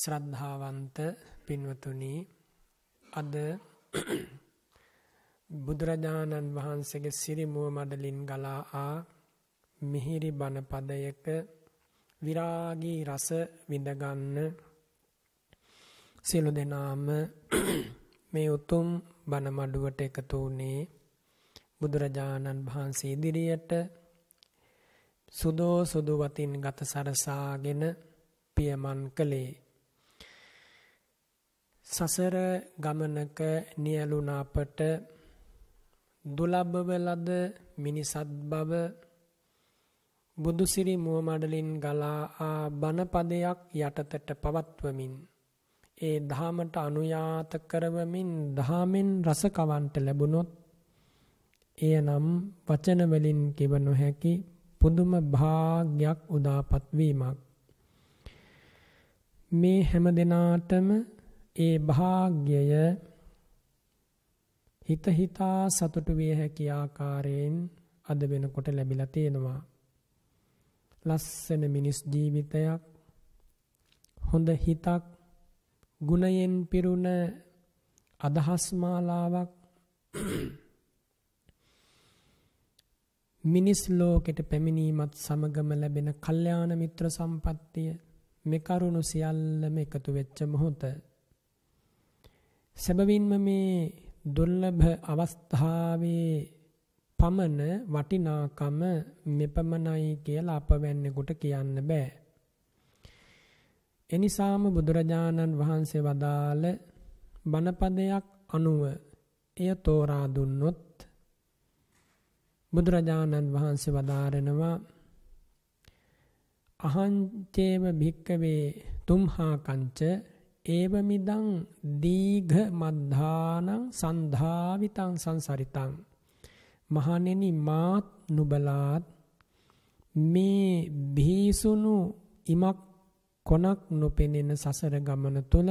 ශ්‍රද්ධාවන්ත පින්වතුනි අද බුදුරජාණන් වහන්සේගේ සිරිමුව මඩලින් ගලා ආ මිහිරි බණ පදයක විරාගී රස විඳගන්න සියලු දෙනාම මේ උතුම් බණ මඩුවට එකතු වුණේ බුදුරජාණන් වහන්සේ ඉදිරියට සුදෝ සුදු වතින් ගත සරසාගෙන පියමන් කළේ සසර ගමනක නියලුණ අපට දුලබ්බව ලද මිනිසත් බව බුදුසිරි මුව මඩලින් ගලා ආ බණපදයක් යටතට පවත්වමින් ඒ ධාමට අනුයාත කරවමින් ධාමෙන් රස කවන්ට ලැබුණොත් එය නම් වචන වලින් කිව නොහැකි පුදුම භාග්යක් උදාපත් වීමක් මේ හැම දිනාටම ඒ භාග්යය හිත හිතා සතුටු විය හැකි ආකාරයෙන් අද වෙනකොට ලැබිලා තියෙනවා. ලස්සන මිනිස් ජීවිතයක් හොඳ හිතක් ගුණයෙන් පිරුණ අදහස් මාලාවක් මිනිස් ලෝකෙට පැමිණීමත් සමගම ලැබෙන කල්යාණ මිත්‍ර සම්පත්තිය මේ කරුණු සියල්ලම එකතු වෙච්ච මොහොතේ සැබවින්ම මේ දුර්ලභ අවස්ථාවේ පමණ වටිනාකම මෙපමණයි කියලා අපවැන්නෙකුට කියන්න බෑ. එනිසාම බුදුරජාණන් වහන්සේ වදාළ බණපදයක් අනුව එය තෝරා දුන්නොත් බුදුරජාණන් වහන්සේ වදාරනවා අහංචේව භික්කවේ තුම්හා කංච ඒව මිදං දීඝ මද්ධානං සන්ධාවිතං සංසරිතං මහණෙනි මාත් නුබලාත් මේ භීසුණු ඉමක් කොනක් නොපෙනෙන සසර ගමන තුළ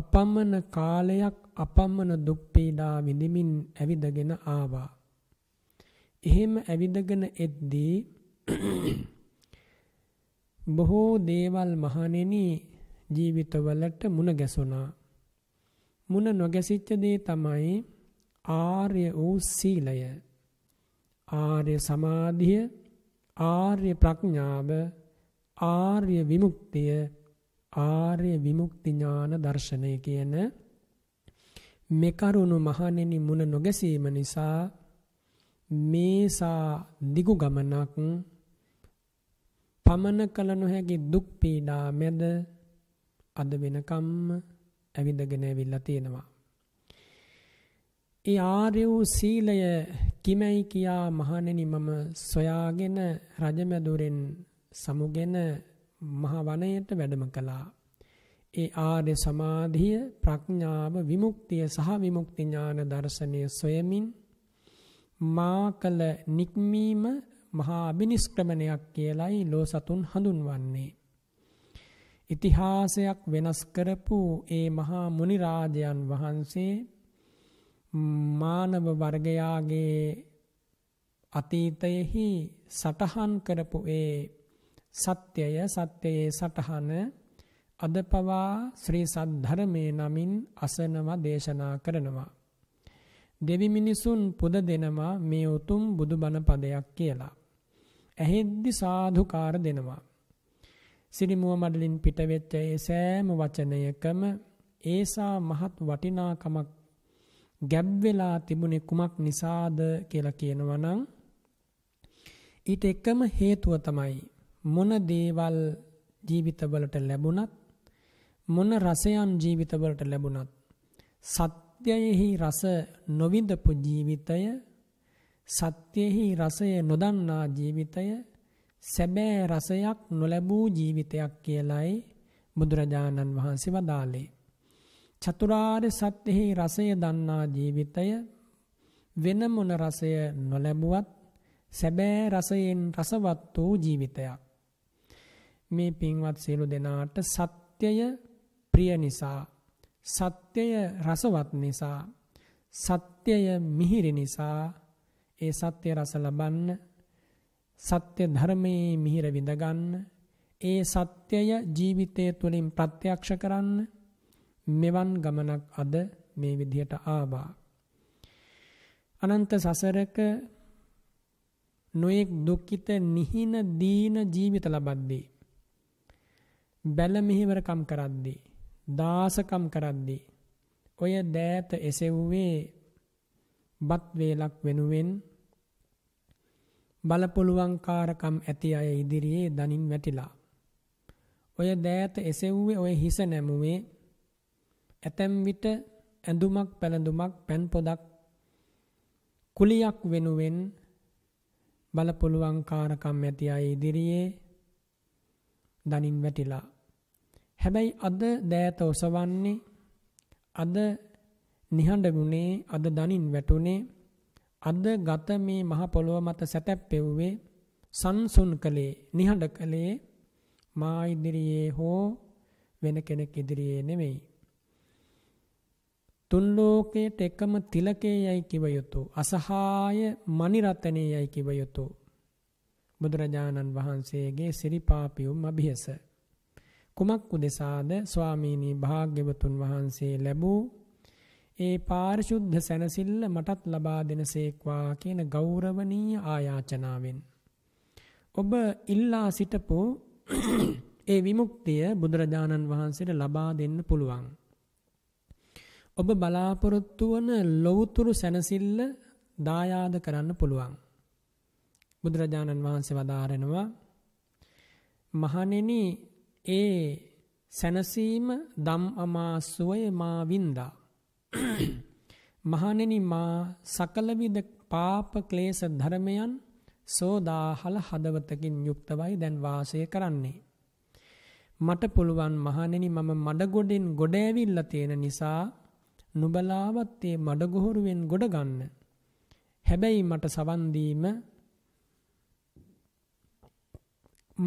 අපමණ කාලයක් අපමණ දුක් පීඩා විඳිමින් ඇවිදගෙන ආවා. එහෙම ඇවිදගෙන එද්දී බොහෝ දේවල් මහණෙනි ජීවිතවලට මුණ ගැසුණා. මුණ නොගැසිච්ච දේ තමයි ආර්ය වූ සීලය. ආර්ය සමාධිය, ආර්ය ප්‍රඥාව, ආර්ය විමුක්තිය, ආර්ය විමුක්ති ඥාන දර්ශනය කියන මේ කරුණු මහණෙනි මුණ නොගැසීම නිසා මේසා දිගු ගමනක් පමන කල නොහැකි දුක් පීඩා මැද අද වෙනකම්ම ඇවිදගෙන ඇවිල්ලා තියෙනවා. ඒ ආර්ය වූ සීලය කිමයි කියා මහණෙනි මම සොයාගෙන රජමැදුරෙන් සමුගෙන මහ වනයේට වැඩම කළා. ඒ ආර්ය සමාධිය ප්‍රඥාව විමුක්තිය සහ විමුක්ති ඥාන දර්ශනය සොයමින් මා කළ නික්මීම මහා අබිනිෂ්ක්‍රමණයක් කියලයි ලෝසතුන් හඳුන්වන්නේ. ඉතිහාසයක් වෙනස් කරපු ඒ මහා මුනි රාජයන් වහන්සේ මානව වර්ගයාගේ අතීතයෙහි සටහන් කරපු ඒ සත්‍යය සත්‍යයේ සටහන අද පවා ශ්‍රී සද්ධර්මයේ නමින් අසනව දේශනා කරනවා දෙවි මිනිසුන් පුද දෙනවා මේ උතුම් බුදුබණ පදයක් කියලා ඇහෙද්දි සාධුකාර දෙනවා සිරිමුව මඩලින් පිටවෙච්ච ඒ සෑම වචනයකම ඒසා මහත් වටිනාකමක් ගැබ් වෙලා තිබුණේ කුමක් නිසාද කියලා කියනවා නම් ඊට එකම හේතුව තමයි මොන දේවල් ජීවිතවලට ලැබුණත් මොන රසයන් ජීවිතවලට ලැබුණත් සත්‍යයෙහි රස නොවිඳපු ජීවිතය සත්‍යෙහි රසය නොදන්නා ජීවිතය සැබෑ රසයක් නොලැබූ ජීවිතයක් කියලයි බුදුරජාණන් වහන්සේ වදාළේ. චතුරාර්ය සත්‍යෙහි රසය දන්නා ජීවිතය වෙන මොන රසය නොලැබුවත් සැබෑ රසයෙන් රසවත් වූ ජීවිතයක්. මේ පින්වත් සියලු දෙනාට සත්‍යය ප්‍රිය නිසා සත්‍යය රසවත් නිසා සත්‍යය මිහිරි නිසා ඒ සත්‍ය රස ලබන්න සත්‍ය ධර්මයේ මිහිර විඳගන්න ඒ සත්‍යය ජීවිතය තුළින් ප්‍රත්‍යක්ෂ කරන්න මෙවන් ගමනක් අද මේ විදිහට ආවා අනන්ත සසරක නොයෙක් දුක්ඛිත නිහින දීන ජීවිත ලබද්දී බැල මෙහෙවරකම් කරද්දී දාසකම් කරද්දී ඔය දෑත එසෙව්වේ බත් වේලක් වෙනුවෙන් බලපොළුවන්කාරකම් ඇති අය ඉදිරියේ දනින් වැටිලා. ඔය දෑත එසෙව්වේ ඔය හිස නැමුවේ ඇතැම් විට ඇඳුමක් පැළඳුමක් පැන් පොදක් කුලියක් වෙනුවෙන් බලපොළුවන්කාරකම් ඇති අය ඉදිරියේ දනින් වැටිලා. හැබැයි අද දෑත ඔසවන්නේ අද නිහඬගුණේ අද දනින් වැටුනේ අද ගත මේ මහ පොළොව මත සැතැප්පෙව්වේ සංසුන් කලේ නිහඬ කලේ මා ඉදිරියේ හෝ වෙන කෙනෙක් ඉදිරියේ නෙමෙයි. තුන් ලෝකයට එකම තිලකේ යයි කිව යුතු අසහාය මනිරතනේ යයි කිව යුතු බුදුරජාණන් වහන්සේගේ සිරිපාපියුම් අභියස කුමක් උදෙසාද ස්වාමීනි භාග්‍යවතුන් වහන්සේ ලැබූ ඒ පාරිශුද්ධ සැනසෙල්ල මටත් ලබා දෙනසේක්වා කියන ගෞරවනීය ආයාචනාවෙන් ඔබ ඉල්ලා සිටපෝ ඒ විමුක්තිය බුදුරජාණන් වහන්සේට ලබා දෙන්න පුළුවන්. ඔබ බලාපොරොත්තු වන ලෞතුරු සැනසෙල්ල දායාද කරන්න පුළුවන්. බුදුරජාණන් වහන්සේ වදාරනවා මහණෙනි ඒ සැනසීම දම් අමාසුවේ මා වින්දා මහණෙනි මා සකලවිද පාප ක්ලේශ ධර්මයන් සෝදාහල හදවතකින් යුක්තවයි දැන් වාසය කරන්නේ. මට පුළුවන් මහණෙනි මම මඩගොඩෙන් ගොඩ ඇවිල්ලා තියෙන නිසා නුබලාවත් ඒ මඩගොහරුවෙන් ගොඩ ගන්න. හැබැයි මට සවන් දීම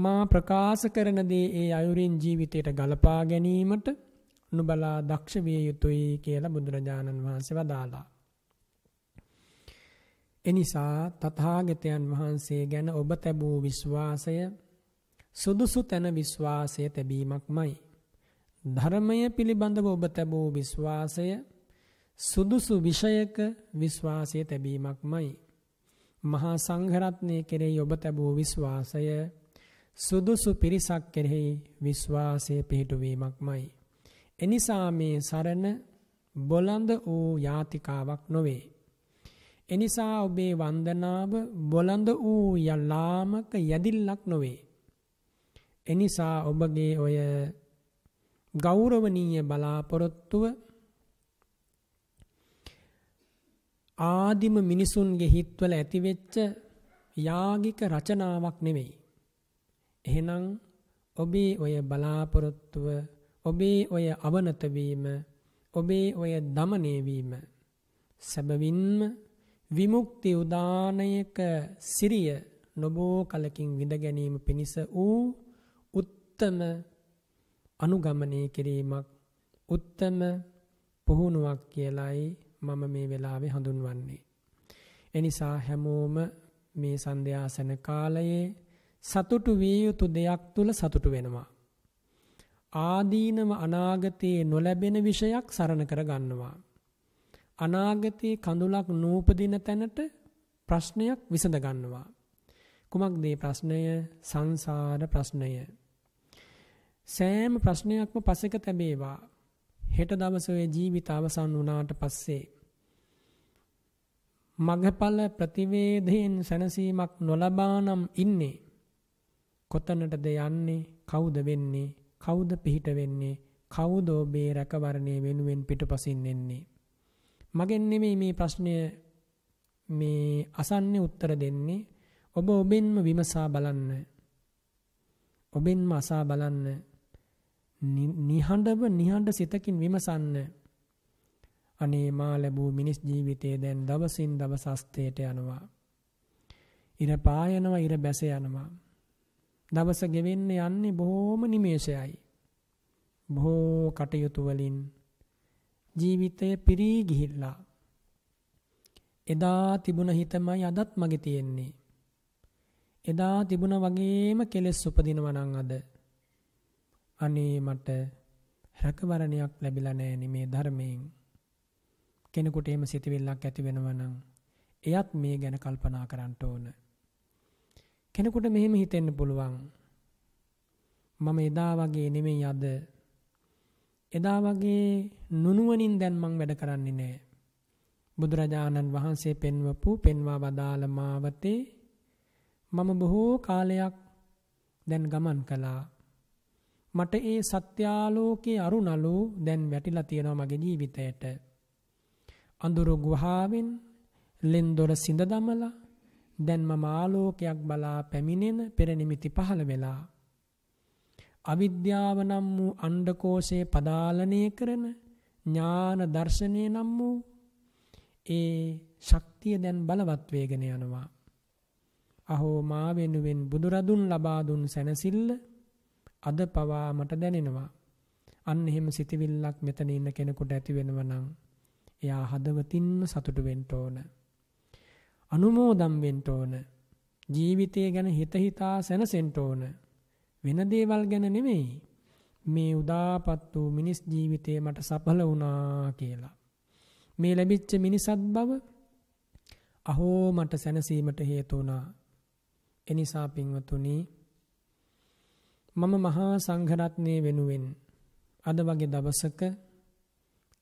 මා ප්‍රකාශ කරන දේ ඒ අයුරින් ජීවිතයට ගලපා ගැනීමට නුබලා දක්ෂ විය යුතුයි කියලා බුදුරජාණන් වහන්සේ වදාලා. එනිසා තථාගතයන් වහන්සේ ගැන ඔබ තැබූ විශ්වාසය සුදුසු තැන විශ්වාසය තැබීමක්මයි. ධර්මය පිළිබඳව ඔබ තැබූ විශ්වාසය සුදුසු විෂයක විශ්වාසය තැබීමක්මයි. මහා සංඝරත්නය කෙරෙහි ඔබ තැබූ විශ්වාසය සුදුසු පිරිසක් කෙරෙහි විශ්වාසය පිහිටුවීමක්මයි. එනිසා මේ සරණ බොළඳ වූ යාතිකාවක් නොවේ. එනිසා ඔබේ වන්දනාව බොළඳ වූ යලාමක යදිල්ලක් නොවේ. එනිසා ඔබගේ ඔය ගෞරවනීය බලාපොරොත්තුව ආදිම මිනිසුන්ගේ හිත්වල ඇතිවෙච්ච යාගික රචනාවක් නෙවෙයි. එහෙනම් ඔබේ ඔය බලාපොරොත්තුව ඔබේ ඔය අවනතවීම ඔබේ ඔය දමනයවීම සැබවින්ම විමුක්ති උදානයක සිරිය නොබෝ කලකින් විඳගැනීම පිණිස වූ උත්තම අනුගමනය කිරීමක් උත්තම පුහුණුවක් කියලයි මම මේ වෙලාවේ හඳුන්වන්නේ. එනිසා හැමෝම මේ සන්ධ්‍යාසන කාලයේ සතුටු විය යුතු දෙයක් තුළ සතුටු වෙනවා. ආදීනම අනාගතයේ නොලැබෙන විෂයක් සරණ කර ගන්නවා. අනාගතයේ කඳුලක් නූපදින තැනට ප්‍රශ්නයක් විසඳ ගන්නවා. කුමක්ද මේ ප්‍රශ්නය? සංසාර ප්‍රශ්නය. සෑම ප්‍රශ්නයක්ම පසෙක තැබේවා. හෙට දවසේ ජීවිත අවසන් වුණාට පස්සේ මගඵල ප්‍රතිවේදයෙන් සැනසීමක් නොලබා නම් ඉන්නේ කොතනටද යන්නේ කවුද වෙන්නේ කවුද පිහිට වෙන්නේ? කවුද ඔබේ රැකවරණය වෙනුවෙන් පිටුපසින් එන්නේ? මගෙන් නෙමෙයි මේ ප්‍රශ්නය මේ අසන්නේ උත්තර දෙන්නේ. ඔබ ඔබෙන්ම විමසා බලන්න. ඔබෙන්ම අසා බලන්න. නිහඬව නිහඬ සිතකින් විමසන්න. අනේ මා ලැබූ මිනිස් ජීවිතයේ දැන් දවසින් දවස අස්තයට යනවා. ඉර පායනවා ඉර බැස යනවා. දවස ගෙවෙන්න යන්නේ බොහොම නිමේෂයයි. බොහෝ කටයුතු වලින් ජීවිතය පිරී ගිහිල්ලා. එදා තිබුණ හිතමයි අදත් මගේ තියෙන්නේ. එදා තිබුණ වගේම කෙලෙස් උපදිනවා නම් අද. අනේ මට රැකවරණයක් ලැබිලා නැහැ මේ ධර්මයෙන්. කෙනෙකුට එහෙම සිතවිල්ලක් ඇති වෙනවා නම් එයත් මේ ගැන කල්පනා කරන්න ඕනේ. කෙනෙකුට මෙහෙම හිතෙන්න පුළුවන්. මම එදා වගේ නෙමෙයි අද. එදා වගේ නුනුවණින් දැන් මං වැඩ කරන්නේ නැහැ. බුදුරජාණන් වහන්සේ පෙන්වපු පෙන්වා වදාළ මාවතේ මම බොහෝ කාලයක් දැන් ගමන් කළා. මට ඒ සත්‍යාලෝකයේ අරුණලු දැන් වැටිලා තියෙනවා මගේ ජීවිතයට. අඳුරු ගුහාවෙන් ලෙන්දොර සිඳ දමලා දැන් මම ආලෝකයක් බලා පැමිණෙන පෙරනිමිති පහළ වෙලා අවිද්‍යාව නම් වූ අණ්ඩකෝෂේ පදාලනය කරන ඥාන දර්ශනය නම් වූ ඒ ශක්තිය දැන් බලවත් වේගෙන යනවා. අහෝ මා වෙනුවෙන් බුදුරදුන් ලබා දුන් සැනසෙල්ල අද පවා මට දැනෙනවා. අන්න එහෙම සිතවිල්ලක් මෙතන ඉන්න කෙනෙකුට ඇති වෙනව නම් එයා හදවතින්ම සතුටු වෙන්න ඕනේ. අනුමෝදම් වෙන්න ඕන. ජීවිතය ගැන හිත හිතා සැනසෙන්න ඕන. වෙන දේවල් ගැන නෙමෙයි. මේ උදාපත් වූ මිනිස් ජීවිතේ මට සඵල වුණා කියලා. මේ ලැබිච්ච මිනිසත් බව අහෝ මට සැනසීමට හේතු වුණා. එනිසා පින්වතුනි මම මහා සංඝරත්නයේ වෙනුවෙන් අද වගේ දවසක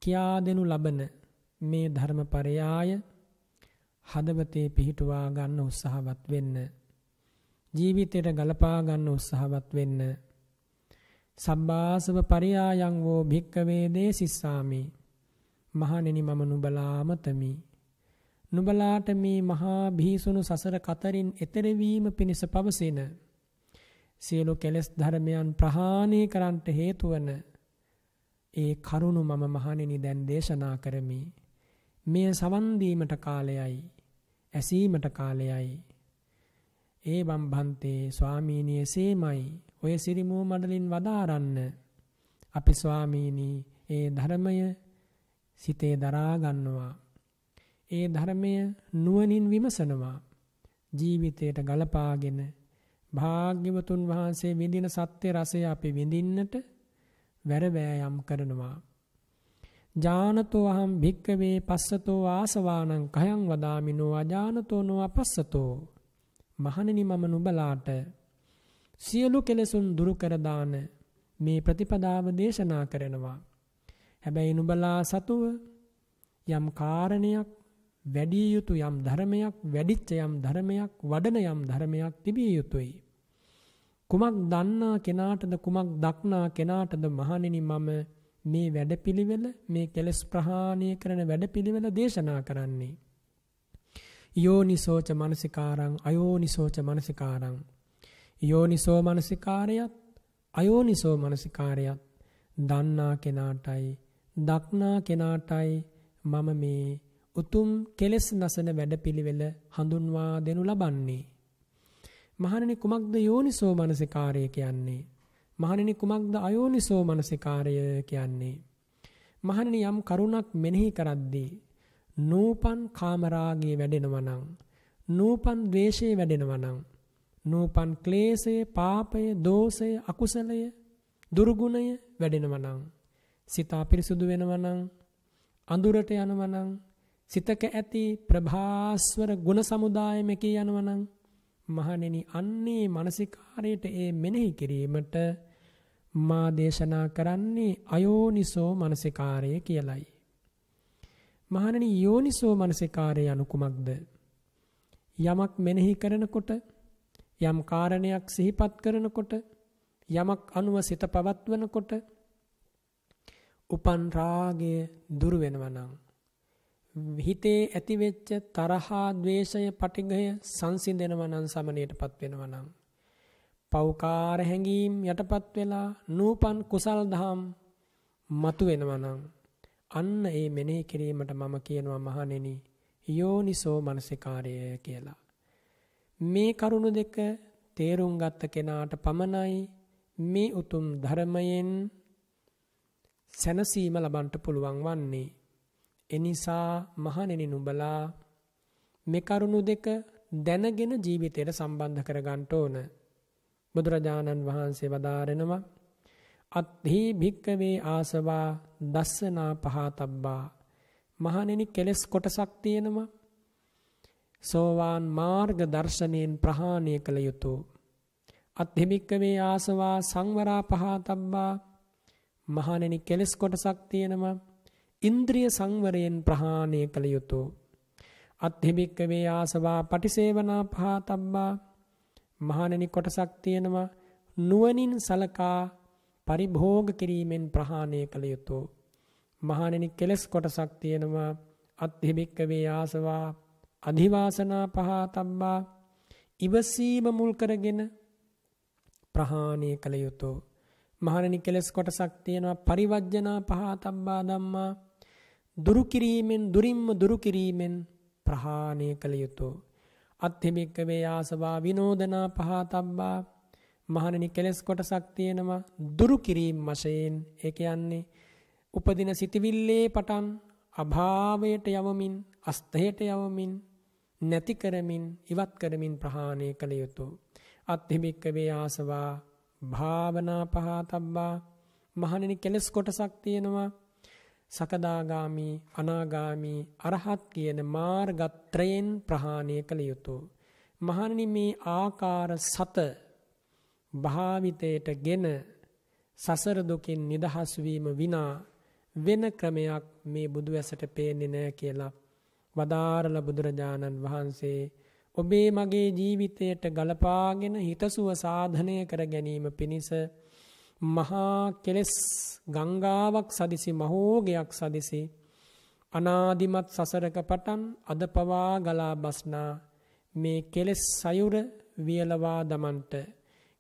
කියා දෙනු ලබන මේ ධර්ම පරයාය හදවතේ පිහිටුවා ගන්න උත්සාහවත් වෙන්න. ජීවිතයට ගලපා ගන්න උත්සාහවත් වෙන්න. සබ්බාසව පරියායන් වෝ භික්කවේ දේසිස්සාමි. මහණෙනි මම නුඹලාම තමි. නුඹලාට මේ මහා භීසුණු සසර කතරින් එතර වීම පිණිස පවසින සියලු කෙලෙස් ධර්මයන් ප්‍රහාණය කරන්නට හේතු වන ඒ කරුණ මම මහණෙනි දැන් දේශනා කරමි. මෙය සවන් දීමට කාලයයි ඇසීමට කාලයයි ඒ බම්භන්තේ ස්වාමීනි සේමයි ඔය සිරිමෝ මඩලින් වදාරන්න අපි ස්වාමීනි ඒ ධර්මය සිතේ දරා ගන්නවා ඒ ධර්මය නුවණින් විමසනවා ජීවිතයට ගලපාගෙන භාග්‍යවතුන් වහන්සේ විඳින සත්‍ය රසය අපි විඳින්නට වැරවැයම් කරනවා ජානතෝ අහම් භික්කවේ පස්සතෝ ආසවානං කයං වදාමිනෝ අජානතෝ නො අපස්සතෝ මහණෙනි මම නුඹලාට සියලු කෙලෙසුන් දුරු කර දාන මේ ප්‍රතිපදාව දේශනා කරනවා හැබැයි නුඹලා සතුව යම් කාරණයක් වැඩිය යුතු යම් ධර්මයක් වැඩිච්ච යම් ධර්මයක් වඩන යම් ධර්මයක් තිබිය යුතුයි කුමක් දන්නා කෙනාටද කුමක් දක්නා කෙනාටද මහණෙනි මම මේ වැඩපිළිවෙල මේ කෙලස් ප්‍රහාණය කරන වැඩපිළිවෙල දේශනා කරන්නේ. යෝනිසෝච මනසිකාරං අයෝනිසෝච මනසිකාරං. යෝනිසෝ මනසිකාරයත් අයෝනිසෝ මනසිකාරයත් දන්නා කෙනාටයි දක්නා කෙනාටයි මම මේ උතුම් කෙලෙස් නසන වැඩපිළිවෙල හඳුන්වා දෙනු ලබන්නේ. මහණනි කුමක්ද යෝනිසෝ මනසිකාරය කියන්නේ? මහණෙනි කුමක්ද අයෝනිසෝ මනසිකාරය කියන්නේ? මහණෙනි යම් කරුණක් මෙනෙහි කරද්දී නූපන් කාමරාගයේ වැඩෙනවා නම් නූපන් ද්වේෂයේ වැඩෙනවා නම් නූපන් ක්ලේශය, පාපය, දෝෂය, අකුසලය, දුර්ගුණය වැඩෙනවා නම් සිත පිරිසුදු වෙනවා නම් අඳුරට යනවා නම් සිතක ඇති ප්‍රභාස්වර ගුණ සමුදායෙම කී යනවා නම් මහණෙනි අන්නේ මානසිකාරයට ඒ මෙනෙහි කිරීමට මා දේශනා කරන්නේ අයෝනිසෝ මනසිකාරය කියලයි. මහණනි යෝනිසෝ මනසිකාරය anu කුමක්ද? යමක් මෙනෙහි කරනකොට යම් කාරණයක් සිහිපත් කරනකොට යමක් අනුව සිත පවත්වනකොට උපන් රාගය දුරු වෙනවා නම් හිතේ ඇතිවෙච්ච තරහා, ద్వේෂය, පටිඝය සංසිඳෙනවා නම් සමණයටපත් වෙනවා නම් පෞකාර හැඟීම් යටපත් වෙලා නූපන් කුසල් දහම් මතු වෙනවනම් අන්න ඒ මෙනෙහි කිරීමට මම කියනවා මහණෙනි යෝනිසෝ මනසිකාරය කියලා. මේ කරුණු දෙක තේරුම් ගත්ත කෙනාට පමණයි මේ උතුම් ධර්මයෙන් සැනසීම ලබන්ට පුළුවන් වන්නේ. එනිසා මහණෙනි නුඹලා මේ කරුණු දෙක දැනගෙන ජීවිතයට සම්බන්ධ කරගන්න ඕන. බුදුරජාණන් වහන්සේ වදාරෙනවා අත්හි භික්කවේ ආසවා දස්සනා පහතබ්බා මහණෙනි කෙලස් කොටසක් තියෙනවා සෝවාන් මාර්ග දර්ශනයෙන් ප්‍රහාණය කළ යුතු අත්හි භික්කවේ ආසවා සංවරා පහතබ්බා මහණෙනි කෙලස් කොටසක් තියෙනවා ඉන්ද්‍රිය සංවරයෙන් ප්‍රහාණය කළ යුතු අත්හි භික්කවේ ආසවා පටිසේවනා පහතබ්බා මහානනි කොටසක් තියෙනවා නුවණින් සලකා පරිභෝග කිරීමෙන් ප්‍රහාණය කළ යුතු මහානනි කෙලස් කොටසක් තියෙනවා අත්හිබික්ක වේ ආසවා අධිවාසනා පහතබ්බා ඉවසීම මුල් කරගෙන ප්‍රහාණය කළ යුතු මහණනි කෙලස් කොටසක් තියෙනවා පරිවර්ජනා පහතබ්බා ධම්මා දුරු කිරීමෙන් දුරින්ම දුරු කිරීමෙන් ප්‍රහාණය කළ යුතුය අත්තිභික්කවේ ආසවා විනෝදනා පහතබ්බා මහණනි කෙලෙස් කොටසක් තියෙනවා දුරු කිරීම වශයෙන් ඒ කියන්නේ උපදින සිටිවිල්ලේ පටන් අභාවයට යවමින් අස්තයට යවමින් නැති කරමින් ඉවත් කරමින් ප්‍රහාණය කළ යුතුය අත්තිභික්කවේ ආසවා භාවනා පහතබ්බා මහණනි කෙලෙස් කොටසක් තියෙනවා සකදාගාමි අනාගාමි අරහත් කියන මාර්ගත්‍රයෙන් ප්‍රහාණය කළ යුතුය. මහණනි මේ ආකාර සත භාවිතයටගෙන සසර දුකින් නිදහස් වීම විනා වෙන ක්‍රමයක් මේ බුදු ඇසට පේන්නේ නැහැ කියලා වදාරල බුදුරජාණන් වහන්සේ ඔබේ මගේ ජීවිතයට ගලපාගෙන හිතසුව සාධනය කර ගැනීම පිණිස මහා කෙලෙස් ගංගාවක් සදිසි මහෝගයක් සදිසි අනාදිමත් සසරක පටන් අද පවා ගලා බස්නා මේ කෙලෙස් සයුර වියලවා දමන්ට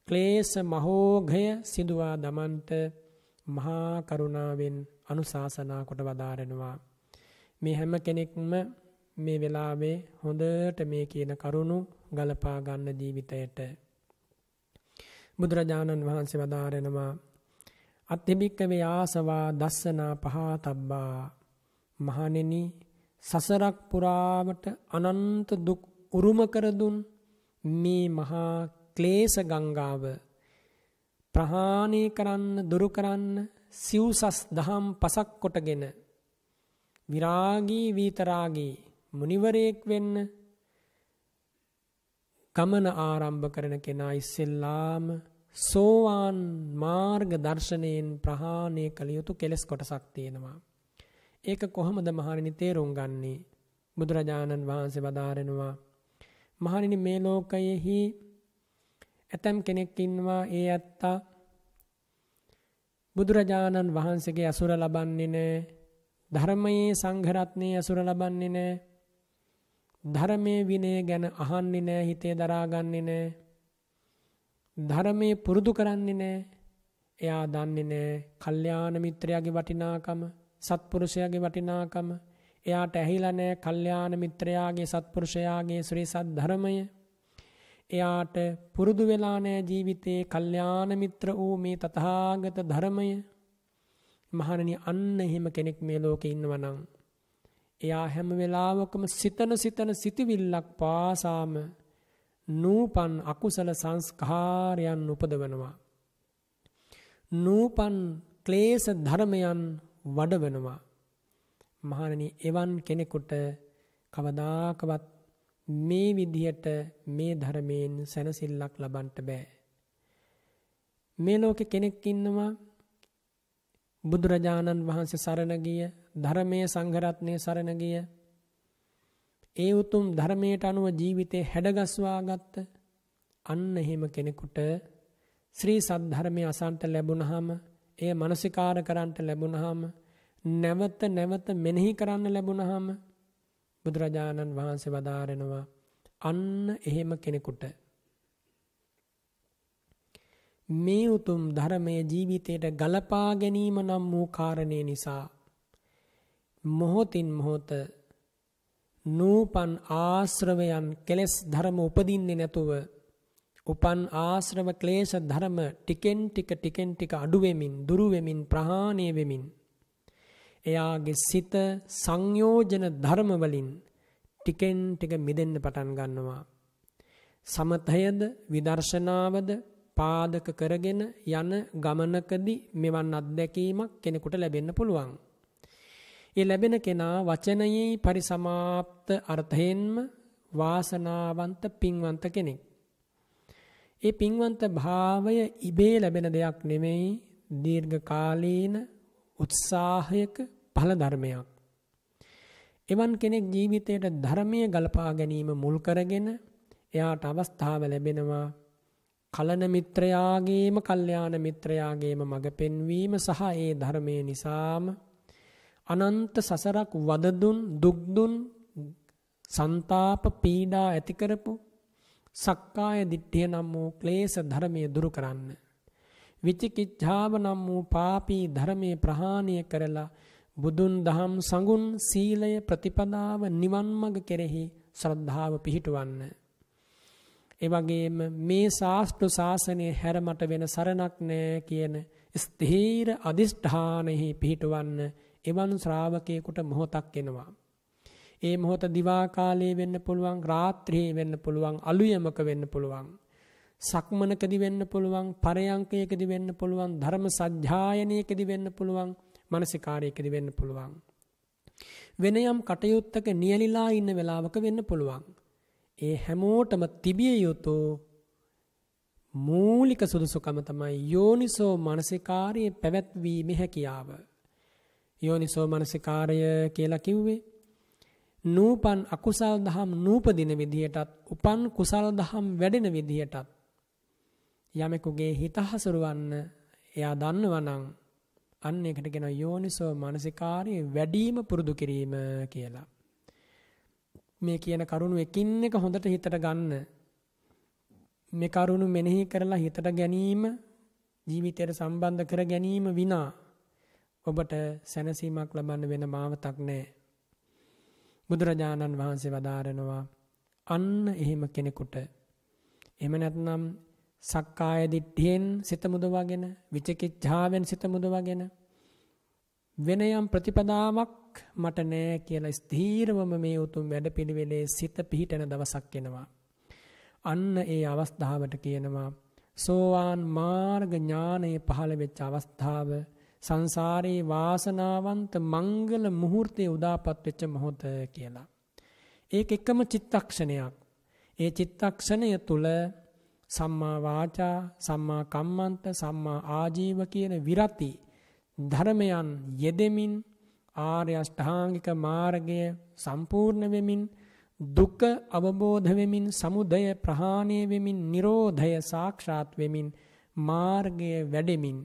ක්ලේශ මහෝඝය සිදුවා දමන්ට මහා කරුණාවෙන් අනුශාසනා කොට වදාරනවා මේ හැම කෙනෙක්ම මේ වෙලාවේ හොඳට මේ කියන කරුණු ගලපා ගන්න ජීවිතයට බුදුරජාණන් වහන්සේ වදාරෙනවා අත්තිභික්කවේ ආසවා දස්සනා පහතබ්බා මහණෙනි සසරක් පුරාවට අනන්ත දුක් උරුම කර දුන් මේ මහා ක්ලේශ ගංගාව ප්‍රහාණය කරන්න දුරු කරන්න සිව්සස් දහම් පසක් කොටගෙන විරාගී වීතරාගී මුනිවරයෙක් වෙන්න ගමන ආරම්භ කරන කෙනා ඉස්සෙල්ලාම සෝවාන් මාර්ග දර්ශනයෙන් ප්‍රහාණය කළ යුතු කෙලෙස් කොටසක් තියෙනවා. ඒක කොහොමද මහණෙනි තේරුම් ගන්නේ? බුදුරජාණන් වහන්සේ වදාරනවා මහණෙනි මේ ලෝකයෙහි ඇතම් කෙනෙක් ඉන්නවා ඒ ඇත්තා බුදුරජාණන් වහන්සේගේ අසුර ලබන්නේ නැහැ. ධර්මයේ සංඝරත්නයේ අසුර ලබන්නේ නැහැ. ධර්මයේ විනය ගැන අහන්නේ නැහැ හිතේ දරාගන්නේ නැහැ. ධර්මයේ පුරුදු කරන්නේ නැහැ. එයා දන්නේ නැහැ කල්යාණ මිත්‍රයාගේ වටිනාකම, සත්පුරුෂයාගේ වටිනාකම. එයාට ඇහිලා නැහැ කල්යාණ මිත්‍රයාගේ සත්පුරුෂයාගේ ශ්‍රී සද්ධර්මය. එයාට පුරුදු වෙලා නැහැ ජීවිතේ කල්යාණ මිත්‍ර වූ මේ තථාගත ධර්මය. මහණනි අන්න එහෙම කෙනෙක් මේ ලෝකේ ඉන්නවා නම් එයා හැම වෙලාවකම සිතන සිතන සිටිවිල්ලක් පාසාම නූපන් අකුසල සංස්කාරයන් උපදවනවා. නූපන් ක්ලේශ ධර්මයන් වඩවනවා. මහණනි එවන් කෙනෙකුට කවදාකවත් මේ විදිහට මේ ධර්මයෙන් සැනසෙල්ලක් ලබන්න බෑ. මේ ලෝකේ කෙනෙක් ඉන්නවා බුදුරජාණන් වහන්සේ සරණ ගිය ධර්මයේ සංඝරත්නයේ සරණ ගිය ඒ උතුම් ධර්මයට අනුව ජීවිතේ හැඩගස්වා ගත්ත අන්න එහෙම කෙනෙකුට ශ්‍රී සද්ධර්මය අසන්ට ලැබුණහම එය මනසිකාර කරන්ට ලැබුණහම නැවත නැවත මෙනෙහි කරන්න ලැබුණහම බුදුරජාණන් වහන්සේ වදාරෙනවා අන්න එහෙම කෙනෙකුට මේ උතුම් ධර්මය ජීවිතයට ගලපා ගැනීම නම් වූ කාරණේ නිසා මොහොතින් මොහොත නූපන් ආශ්‍රවයන් කෙලස් ධර්ම උපදින්නේ නැතුව උපන් ආශ්‍රව ක්ලේශ ධර්ම ටිකෙන් ටික ටිකෙන් ටික අඩු වෙමින් දුරු වෙමින් ප්‍රහාණය වෙමින් එයාගේ සිත සංයෝජන ධර්ම වලින් ටිකෙන් ටික මිදෙන්න පටන් ගන්නවා සමතයද විදර්ශනාවද පාදක කරගෙන යන ගමනකදී මෙවන් අත්දැකීමක් කෙනෙකුට ලැබෙන්න පුළුවන් ඒ ලැබෙන කෙනා වචනයේ පරිසමාප්ත අර්ථයෙන්ම වාසනාවන්ත පින්වන්ත කෙනෙක්. ඒ පින්වන්ත භාවය ඉබේ ලැබෙන දෙයක් නෙමෙයි දීර්ඝ කාලීන උත්සාහයක ඵල ධර්මයක්. එවන් කෙනෙක් ජීවිතයට ධර්මයේ ගලපා ගැනීම මුල් කරගෙන එයාට අවස්ථාව ලැබෙනවා කලන මිත්‍රයාගේම කල්යාණ මිත්‍රයාගේම මඟ පෙන්වීම සහ ඒ ධර්මයේ නිසාම අනන්ත සසරක් වදදුන් දුක්දුන් සන්තාප පීඩා ඇති කරපු සක්කාය දිට්ඨිය නම් වූ ක්ලේශ ධර්මයේ දුරු කරන්න. විචිකිච්ඡාව නම් වූ පාපී ධර්මයේ ප්‍රහාණය කරලා බුදුන් දහම් සඟුන් සීලය ප්‍රතිපදාව නිවන් මඟ කෙරෙහි ශ්‍රද්ධාව පිහිටවන්න. ඒ වගේම මේ ශාස්ත්‍ර ශාසනය හැර මට වෙන සරණක් නෑ කියන ස්ථීර අදිෂ්ඨානෙහි පිහිටවන්න එවන් ශ්‍රාවකයෙකුට මොහොතක් එනවා. ඒ මොහොත දිවා කාලයේ වෙන්න පුළුවන්, රාත්‍රියේ වෙන්න පුළුවන්, අලුයමක වෙන්න පුළුවන්. සක්මනකදී වෙන්න පුළුවන්, පරයන්කයකදී වෙන්න පුළුවන්, ධර්ම සජ්ජායනයකදී වෙන්න පුළුවන්, මානසිකාරයකදී වෙන්න පුළුවන්. වෙන යම් කටයුත්තක නියලිලා ඉන්න වෙලාවක වෙන්න පුළුවන්. ඒ හැමෝටම තිබිය යුතු මූලික සුදුසුකම තමයි යෝනිසෝ මානසිකාරයේ පැවැත්වීමේ හැකියාව. යෝනිසෝ මනසිකාරය කියලා කිව්වේ නූපන් අකුසල් දහම් නූපදින විදිහටත් උපන් කුසල් දහම් වැඩෙන විදිහටත් යමෙකුගේ හිත හසුරවන්න එයා දන්නවනම් අන්න එකට කියන යෝනිසෝ මානසිකාරයේ වැඩිම පුරුදු කිරීම කියලා. මේ කියන කරුණු එකින් එක හොඳට හිතට ගන්න. මේ කරුණු මෙනෙහි කරලා හිතට ගැනීම ජීවිතයට සම්බන්ධ කර ගැනීම විනා ඔබට සැනසීමක් ලබන්න වෙන මාවතක් නෑ. බුදුරජාණන් වහන්සේ වදාරනවා අන්න එහෙම කෙනෙකුට එහෙම නැත්නම් සක්කාය දිට්ඨියෙන් සිත මුදවාගෙන විචිකිච්ඡාවෙන් සිත මුදවාගෙන වෙන යම් ප්‍රතිපදාවක් මට නෑ කියලා ස්ථීරවම මේ උතුම් වැඩපිළිවෙලේ සිත පිහිටන දවසක් එනවා. අන්න ඒ අවස්ථාවට කියනවා සෝවාන් මාර්ග ඥානයේ පහළ වෙච්ච අවස්ථාව සංසාරේ වාසනාවන්ත මංගල මුහූර්තයේ උදාපත් වෙච්ච මොහොත කියලා. ඒක එකම චිත්තක්ෂණයක්. ඒ චිත්තක්ෂණය තුල සම්මා වාචා, සම්මා කම්මන්ත, සම්මා ආජීව කියන විරති ධර්මයන් යෙදෙමින් ආර්ය අෂ්ටාංගික මාර්ගය සම්පූර්ණ වෙමින් දුක අවබෝධ වෙමින් සමුදය ප්‍රහාණය වෙමින් නිරෝධය සාක්ෂාත් වෙමින් මාර්ගය වැඩෙමින්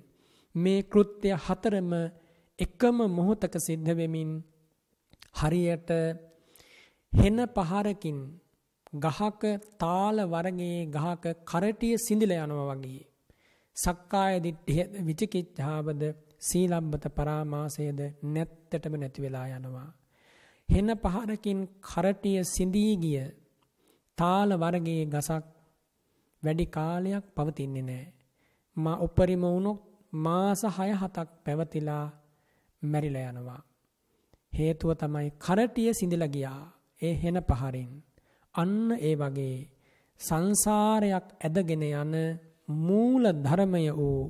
මේ කෘත්‍ය හතරම එකම මොහොතක සිද්ධ වෙමින් හරියට හෙන පහරකින් ගහක තාල වර්ගයේ ගහක කරටිය සිඳිලා යනවා වගේ සක්කාය දිට්ඨිය විචිකිච්ඡාවද සීලබ්බත පරාමාසයද නැත්තටම නැති වෙලා යනවා හෙන පහරකින් කරටිය සිඳී ගිය තාල වර්ගයේ ගසක් වැඩි කාලයක් පවතින්නේ නැහැ මා උපරිම වුණොත් මාස 6 7ක් පැවතිලා මැරිලා යනවා. හේතුව තමයි කරටිය සිඳලා ගියා. ඒ හෙන පහරින්. අන්න ඒ වගේ සංසාරයක් ඇදගෙන යන මූල ධර්මය වූ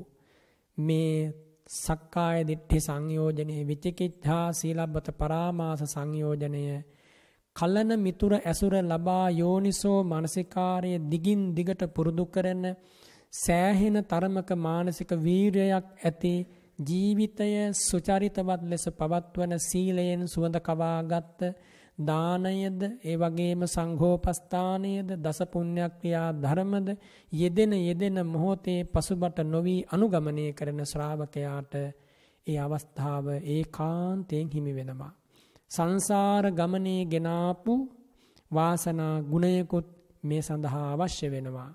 මේ සක්කාය දිට්ඨි සංයෝජනයේ විචිකිච්ඡා සීලබ්බත පරාමාස සංයෝජනය කලන මිතුර ඇසුර ලබා යෝනිසෝ මානසිකාර්ය දිගින් දිගට පුරුදු කරන සෑහෙන තරමක මානසික වීරයක් ඇති ජීවිතය සුචරිතවත් ලෙස පවත්වන සීලයෙන් සුවඳ කවාගත් දානයද ඒ වගේම සංඝෝපස්ථානයද දස පුණ්‍යක්‍රියා ධර්මද යෙදෙන යෙදෙන මොහොතේ පසුබට නොවි අනුගමනය කරන ශ්‍රාවකයාට ඒ අවස්ථාව ඒකාන්තයෙන් හිමි වෙනවා සංසාර ගමනේ ගෙනාපු වාසනා ගුණයකුත් මේ සඳහා අවශ්‍ය වෙනවා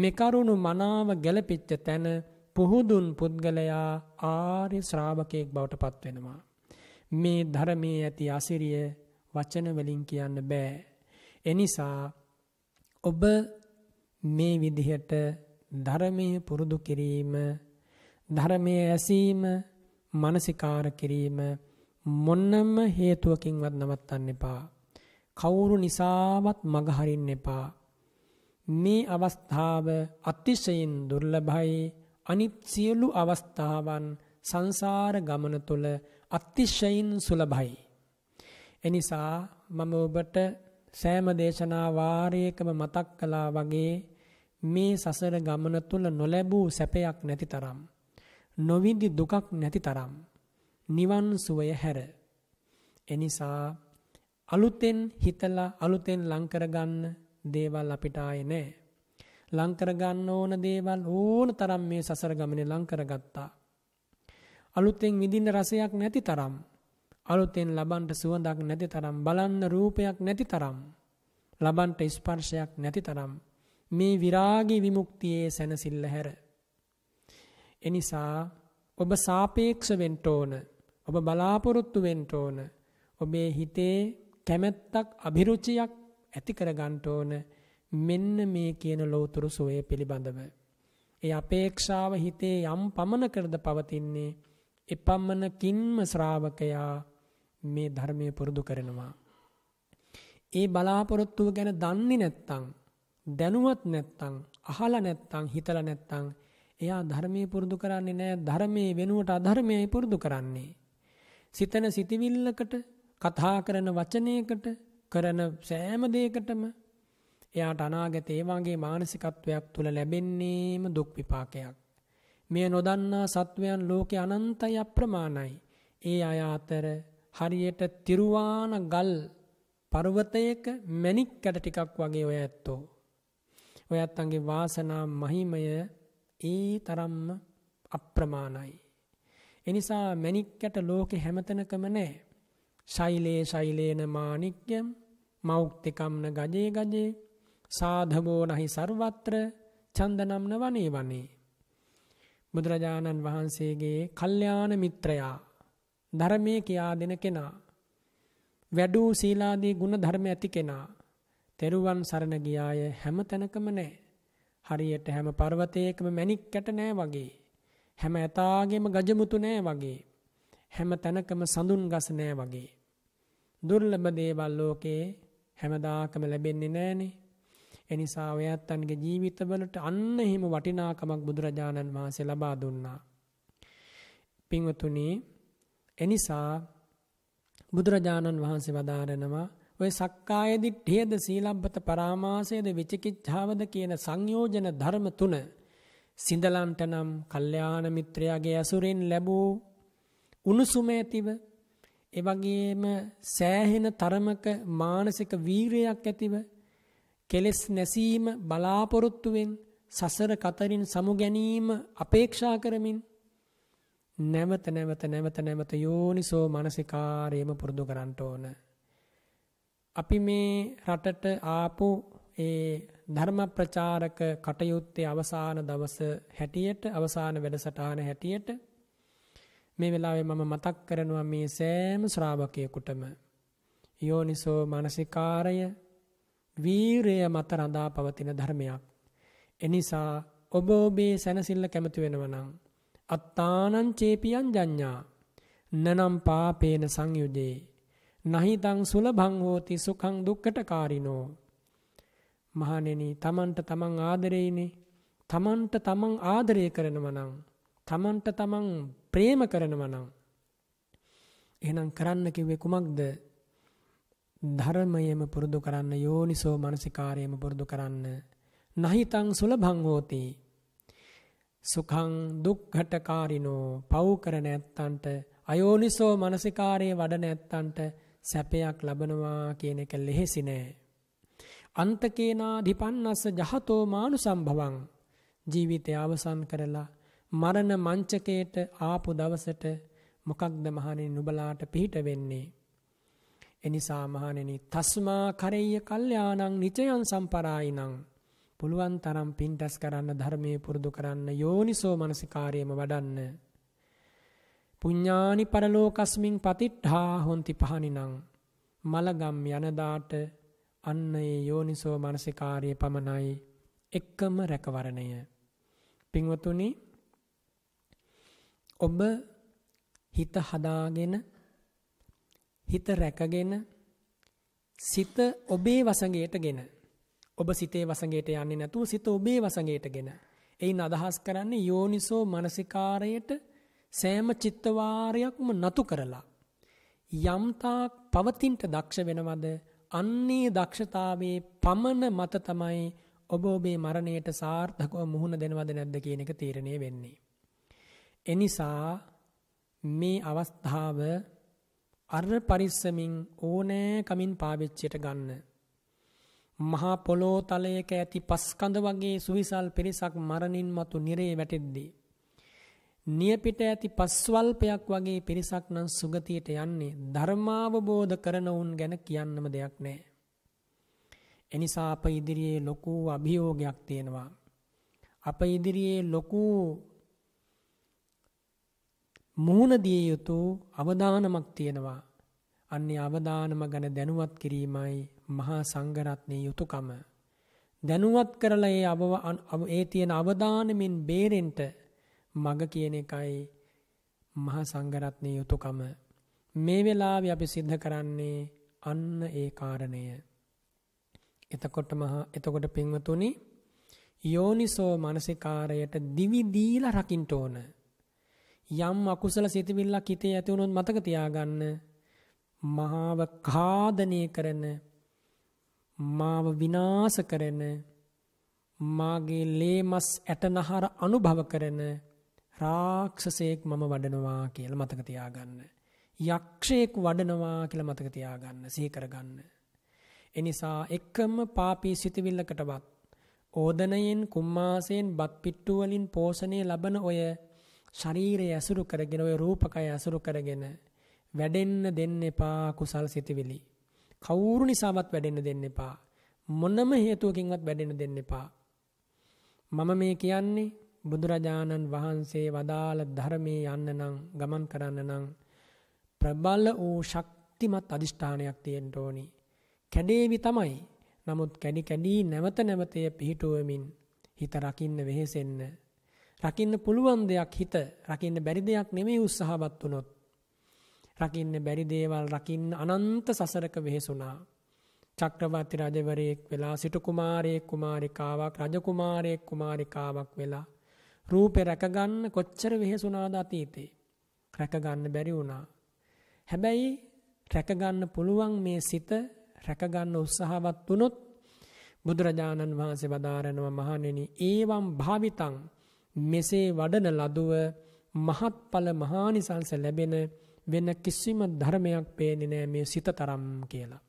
මෙකරුණු මනාව ගැලපිච්ච තැන පුහුදුන් පුද්ගලයා ආර්ය ශ්‍රාවකයෙක් බවට පත්වෙනවා. මේ ධරමේ ඇති අසිරිය වචනවලින් කියන්න බෑ. එනිසා ඔබ මේ විදිහට ධරමය පුරුදු කිරීම ධරමය ඇසීම මනසිකාර කිරීම මොන්නම හේතුවකින්වත් නවත්තන්න එපා. කවුරු නිසාවත් මගහරින්න එපා. මේ අවස්ථාව අතිශයින් දුර්ලභයි අනිත් සියලු අවස්ථාවන් සංසාර ගමන තුළ අතිශයින් සුලභයි. එනිසා මම ඔබට සෑම දේශනා වාරයකම මතක් කළා වගේ මේ සසර ගමන තුළ නොලැබූ සැපයක් නැති තරම්. නොවිදි දුකක් නැති තරම්. නිවන් සුවය හැර. එනිසා අලුතෙන් හිතලා අලුතෙන් ලංකරගන්න දේවල් අපිට ආයේ නැහැ. ලං කරගන්න ඕන දේවල් ඕන තරම් මේ සසර ගමනේ ලං කරගත්තා. අලුතෙන් විඳින්න රසයක් නැති තරම් අලුතෙන් ලබන්ට සුවඳක් නැති තරම් බලන්න රූපයක් නැති තරම් ලබන්ට ස්පර්ශයක් නැති තරම් මේ විරාගී විමුක්තියේ සැනසෙල්ල හැර එනිසා ඔබ සාපේක්ෂ වෙන්න ඕන ඔබ බලාපොරොත්තු වෙන්න ඕන ඔබේ හිතේ කැමැත්තක් අභිරුචියක් ඇති කර ඕන මෙන්න මේ කියන ලෝතුරු සෝය පිළිබඳව. ඒ අපේක්ෂාව හිතේ යම් පමණකද පවතින්නේ එපමණකින්ම ශ්‍රාවකයා මේ ධර්මය පුරුදු කරනවා. ඒ බලාපොරොත්තුව ගැන දන්නේ නැත්තං දැනුවත් නැත්තං අහලා නැත්තං හිතලා නැත්තං එයා ධර්මයේ පුරුදු කරන්නේ නැහැ ධර්මයේ වෙනුවට අධර්මයයි පුරුදු කරන්නේ. සිතන සිටිවිල්ලකට කතා කරන වචනයකට කරන සෑම දෙයකටම එයාට අනාගතේ වගේ මානසිකත්වයක් තුල ලැබෙන්නේම දුක් විපාකයක්. මේ නොදන්නා සත්වයන් ලෝකේ අනන්තය අප්‍රමාණයි. ඒ අය අතර හරියට තිරුවාන ගල් පර්වතයක මැණික් කැට ටිකක් වගේ ඔය ඇත්තෝ. ඔය ඇත්තන්ගේ වාසනා මහිමය ඒ තරම්ම අප්‍රමාණයි. එනිසා මැණික් කැට ලෝකේ හැමතැනකම නැහැ. ශෛලයේ ශෛලේන මාණික්්‍යම් මෞක්තිකම්න ගජේ ගජේ සාධවෝ නහි සර්වත්‍ර චන්දනම්න වනේ වනේ. බුදුරජාණන් වහන්සේගේ කල්්‍යාන මිත්‍රයා ධර්මය කියා දෙන කෙනා. වැඩූ සීලාදී ගුණ ධර්ම ඇති කෙනා. තෙරුවන් සරණ ගියාය හැම තැනකම නෑ. හරියට හැම පර්වතයකම මැණික් කැට නෑ වගේ. හැම ඇතාගේම ගජමුතු නෑ වගේ. හැම තැනකම සඳුන් ගස නෑ වගේ. දුර්ලභ දේවල් ලෝකයේ හැමදාකම ලැබෙන්නේ නෑනේ. එනිසා ඔයත් අන්ගේ ජීවිතවලට අන්න එහෙම වටිනාකමක් බුදුරජාණන් වහන්සේ ලබා දුන්නා. පින්වතුනි, එනිසා බුදුරජාණන් වහන්සේ වදාරනවා ඔය සක්කාය දිට්ඨියද සීලබ්බත පරාමාසයද විචිකිච්ඡාවද කියන සංයෝජන ධර්ම තුන සිඳලන්ට නම් කල්යාණ මිත්‍රයාගේ ඇසුරෙන් ලැබූ උණුසුම ඇතිව ඒ වගේම සෑහෙන තරමක මානසික වීරයක් ඇතිව කෙලෙස් නැසීම බලාපොරොත්තුවෙන් සසර කතරින් සමු ගැනීම අපේක්ෂා කරමින් නැවත නැවත නැවත නැවත යෝනිසෝ මානසිකාරයම පුරුදු කරන්න ඕන. අපි මේ රටට ආපු ඒ ධර්ම ප්‍රචාරක කටයුත්තේ අවසාන දවස හැටියට අවසාන වැඩසටහන හැටියට මේ වෙලාවේ මම මතක් කරනවා මේ සෑම ශ්‍රාවකයෙකුටම යෝනිසෝ මානසිකාරය වීරය මත රඳා පවතින ධර්මයක්. එනිසා ඔබ ඔබේ සැනසෙල්ල කැමති වෙනවා නම් අත්තානං චේපියං ජඤ්ඤා නනම් පාපේන සංයුජේ නහිතං සුලභං හෝති සුඛං දුක්ඛටකාරිනෝ මහණෙනි තමන්ට තමන් ආදරෙයිනේ තමන්ට තමන් ආදරය කරනවා නම් තමන්ට තමන් ප්‍රේම කරනවා නම් එහෙනම් කරන්න කිව්වේ කුමක්ද? ධර්මයෙන්ම පුරුදු කරන්න යෝනිසෝ මනසිකාරයෙන්ම පුරුදු කරන්න. නහිතං සුලභං හෝති. සුඛං දුක්ඝටකාරිනෝ පව් කරන ඇත්තන්ට අයෝනිසෝ මනසිකාරයේ වඩන ඇත්තන්ට සැපයක් ලබනවා කියන එක ලෙහෙසි නෑ. අන්තකේනාධිපන්නස්ස ජහතෝ මානුසම්භවං ජීවිතය අවසන් කරලා මරණ මංචකයට ආපු දවසට මොකක්ද මහණෙනි නුඹලාට පිහිට වෙන්නේ එනිසා මහණෙනි තස්මා කරෙය්‍ය කල්යාණං නිචයන් සම්පරායිනං පුළුවන් තරම් පින් රැස් කරන්න ධර්මයේ පුරුදු කරන්න යෝනිසෝ මනසිකාර්යයම වඩන්න පුඤ්ඤානි පරලෝකස්මින් පතිට්ඨා හොಂತಿ පහනිනං මලගම් යනදාට අන්න ඒ යෝනිසෝ මනසිකාර්යය පමණයි එක්කම රැකවරණය පින්වතුනි ඔබ හිත හදාගෙන හිත රැකගෙන සිත ඔබේ වසඟයටගෙන ඔබ සිතේ වසඟයට යන්නේ නැතුව සිත ඔබේ වසඟයටගෙන එයින් අදහස් කරන්නේ යෝනිසෝ මනසිකාරයට සෑම චිත්තවාරයක්ම නතු කරලා යම්තාක් පවතින්ට දක්ෂ වෙනවද අන්නේ දක්ෂතාවයේ පමණ මත තමයි ඔබ ඔබේ මරණයට සාර්ථකව මුහුණ දෙනවද නැද්ද කියන එක තීරණය වෙන්නේ එනිසා මේ අවස්ථාව අර පරිස්සමින් ඕනෑ කමින් පාවිච්චයට ගන්න. මහා පොලෝ තලයක ඇති පස්කඳ වගේ සුවිසල් පිරිසක් මරණින් මතු නිරේ වැටෙද්දී. නියපිට ඇති පස්වල්පයක් වගේ පිරිසක් නම් සුගතියට යන්නේ ධර්මාවබෝධ කරනවුන් ගැන කියන්නම දෙයක් නෑ. එනිසා අප ඉදිරියේ ලොකු අභියෝගයක් තියෙනවා. අප ඉදිරියේ ලොකු මුහුණ දිය යුතු අවදානමක් තියෙනවා. අන්නේ අවදානම ගැන දැනුවත් කිරීමයි මහා සංඝරත්නයේ යුතුයකම. දැනුවත් කරලා ඒ අවව ඒ තියෙන අවදානමින් බේරෙන්න මග කියන එකයි මහා සංඝරත්නයේ යුතුයකම. මේ වෙලාවේ අපි सिद्ध කරන්නේ අන්න ඒ කාරණය. එතකොට මහා එතකොට පින්වතුනි යෝනිසෝ මානසිකාරයට දිවි දීලා රකින්න ඕනේ. යම් අකුසල සිතවිල්ලක් හිතේ ඇති වුණොත් මතක තියාගන්න මහාව කාදනය කරන මාව විනාශ කරන මාගේ ලේ මස් ඇටනහර අනුභව කරන රාක්ෂසයෙක් මම වඩනවා කියලා මතක තියාගන්න යක්ෂයෙක් වඩනවා කියලා මතක තියාගන්න සිහි කරගන්න එනිසා එකම පාපී සිතවිල්ලකටවත් ඕදනයෙන් කුම්මාසයෙන් බත් පිට්ටු වලින් පෝෂණය ලබන ඔය ශරීරය ඇසුරු කරගෙන ওই රූපකය ඇසුරු කරගෙන වැඩෙන්න දෙන්න එපා කුසල් සිතවිලි. කවුරු නිසාවත් වැඩෙන්න දෙන්න එපා. මොනම හේතුවකින්වත් වැඩෙන්න දෙන්න එපා. මම මේ කියන්නේ බුදුරජාණන් වහන්සේ වදාළ ධර්මයේ යන්න නම් ගමන් කරන්න නම් ප්‍රබල වූ ශක්තිමත් අදිෂ්ඨානයක් තියෙන්න ඕනි. කැඩේවි තමයි. නමුත් කැඩි කැඩි නැවත නැවතය පිහිටුවමින් හිත රකින්න වෙහෙසෙන්න රකින්න පුළුවන් දෙයක් හිත රකින්න බැරි දෙයක් නෙමෙයි උත්සාහවත් වුණොත්. රකින්න බැරි දේවල් රකින්න අනන්ත සසරක වෙහෙසුනා. චක්‍රවර්ති රජවරයෙක් වෙලා සිටු කුමාරයෙක් කුමාරිකාවක් රජ කුමාරයෙක් කුමාරිකාවක් වෙලා රූපේ රැකගන්න කොච්චර වෙහෙසුණාද අතීතේ. රැකගන්න බැරි වුණා. හැබැයි රැකගන්න පුළුවන් මේ සිත රැකගන්න උත්සාහවත් වුණොත් බුදුරජාණන් වහන්සේ වදාරනවා මහණෙනි ඒවම් භාවිතං මෙසේ වඩන ලදුව මහත්ඵල මහානිසංස ලැබෙන වෙන කිසිම ධර්මයක් පේන්නේ නෑ මේ සිත තරම් කියලා.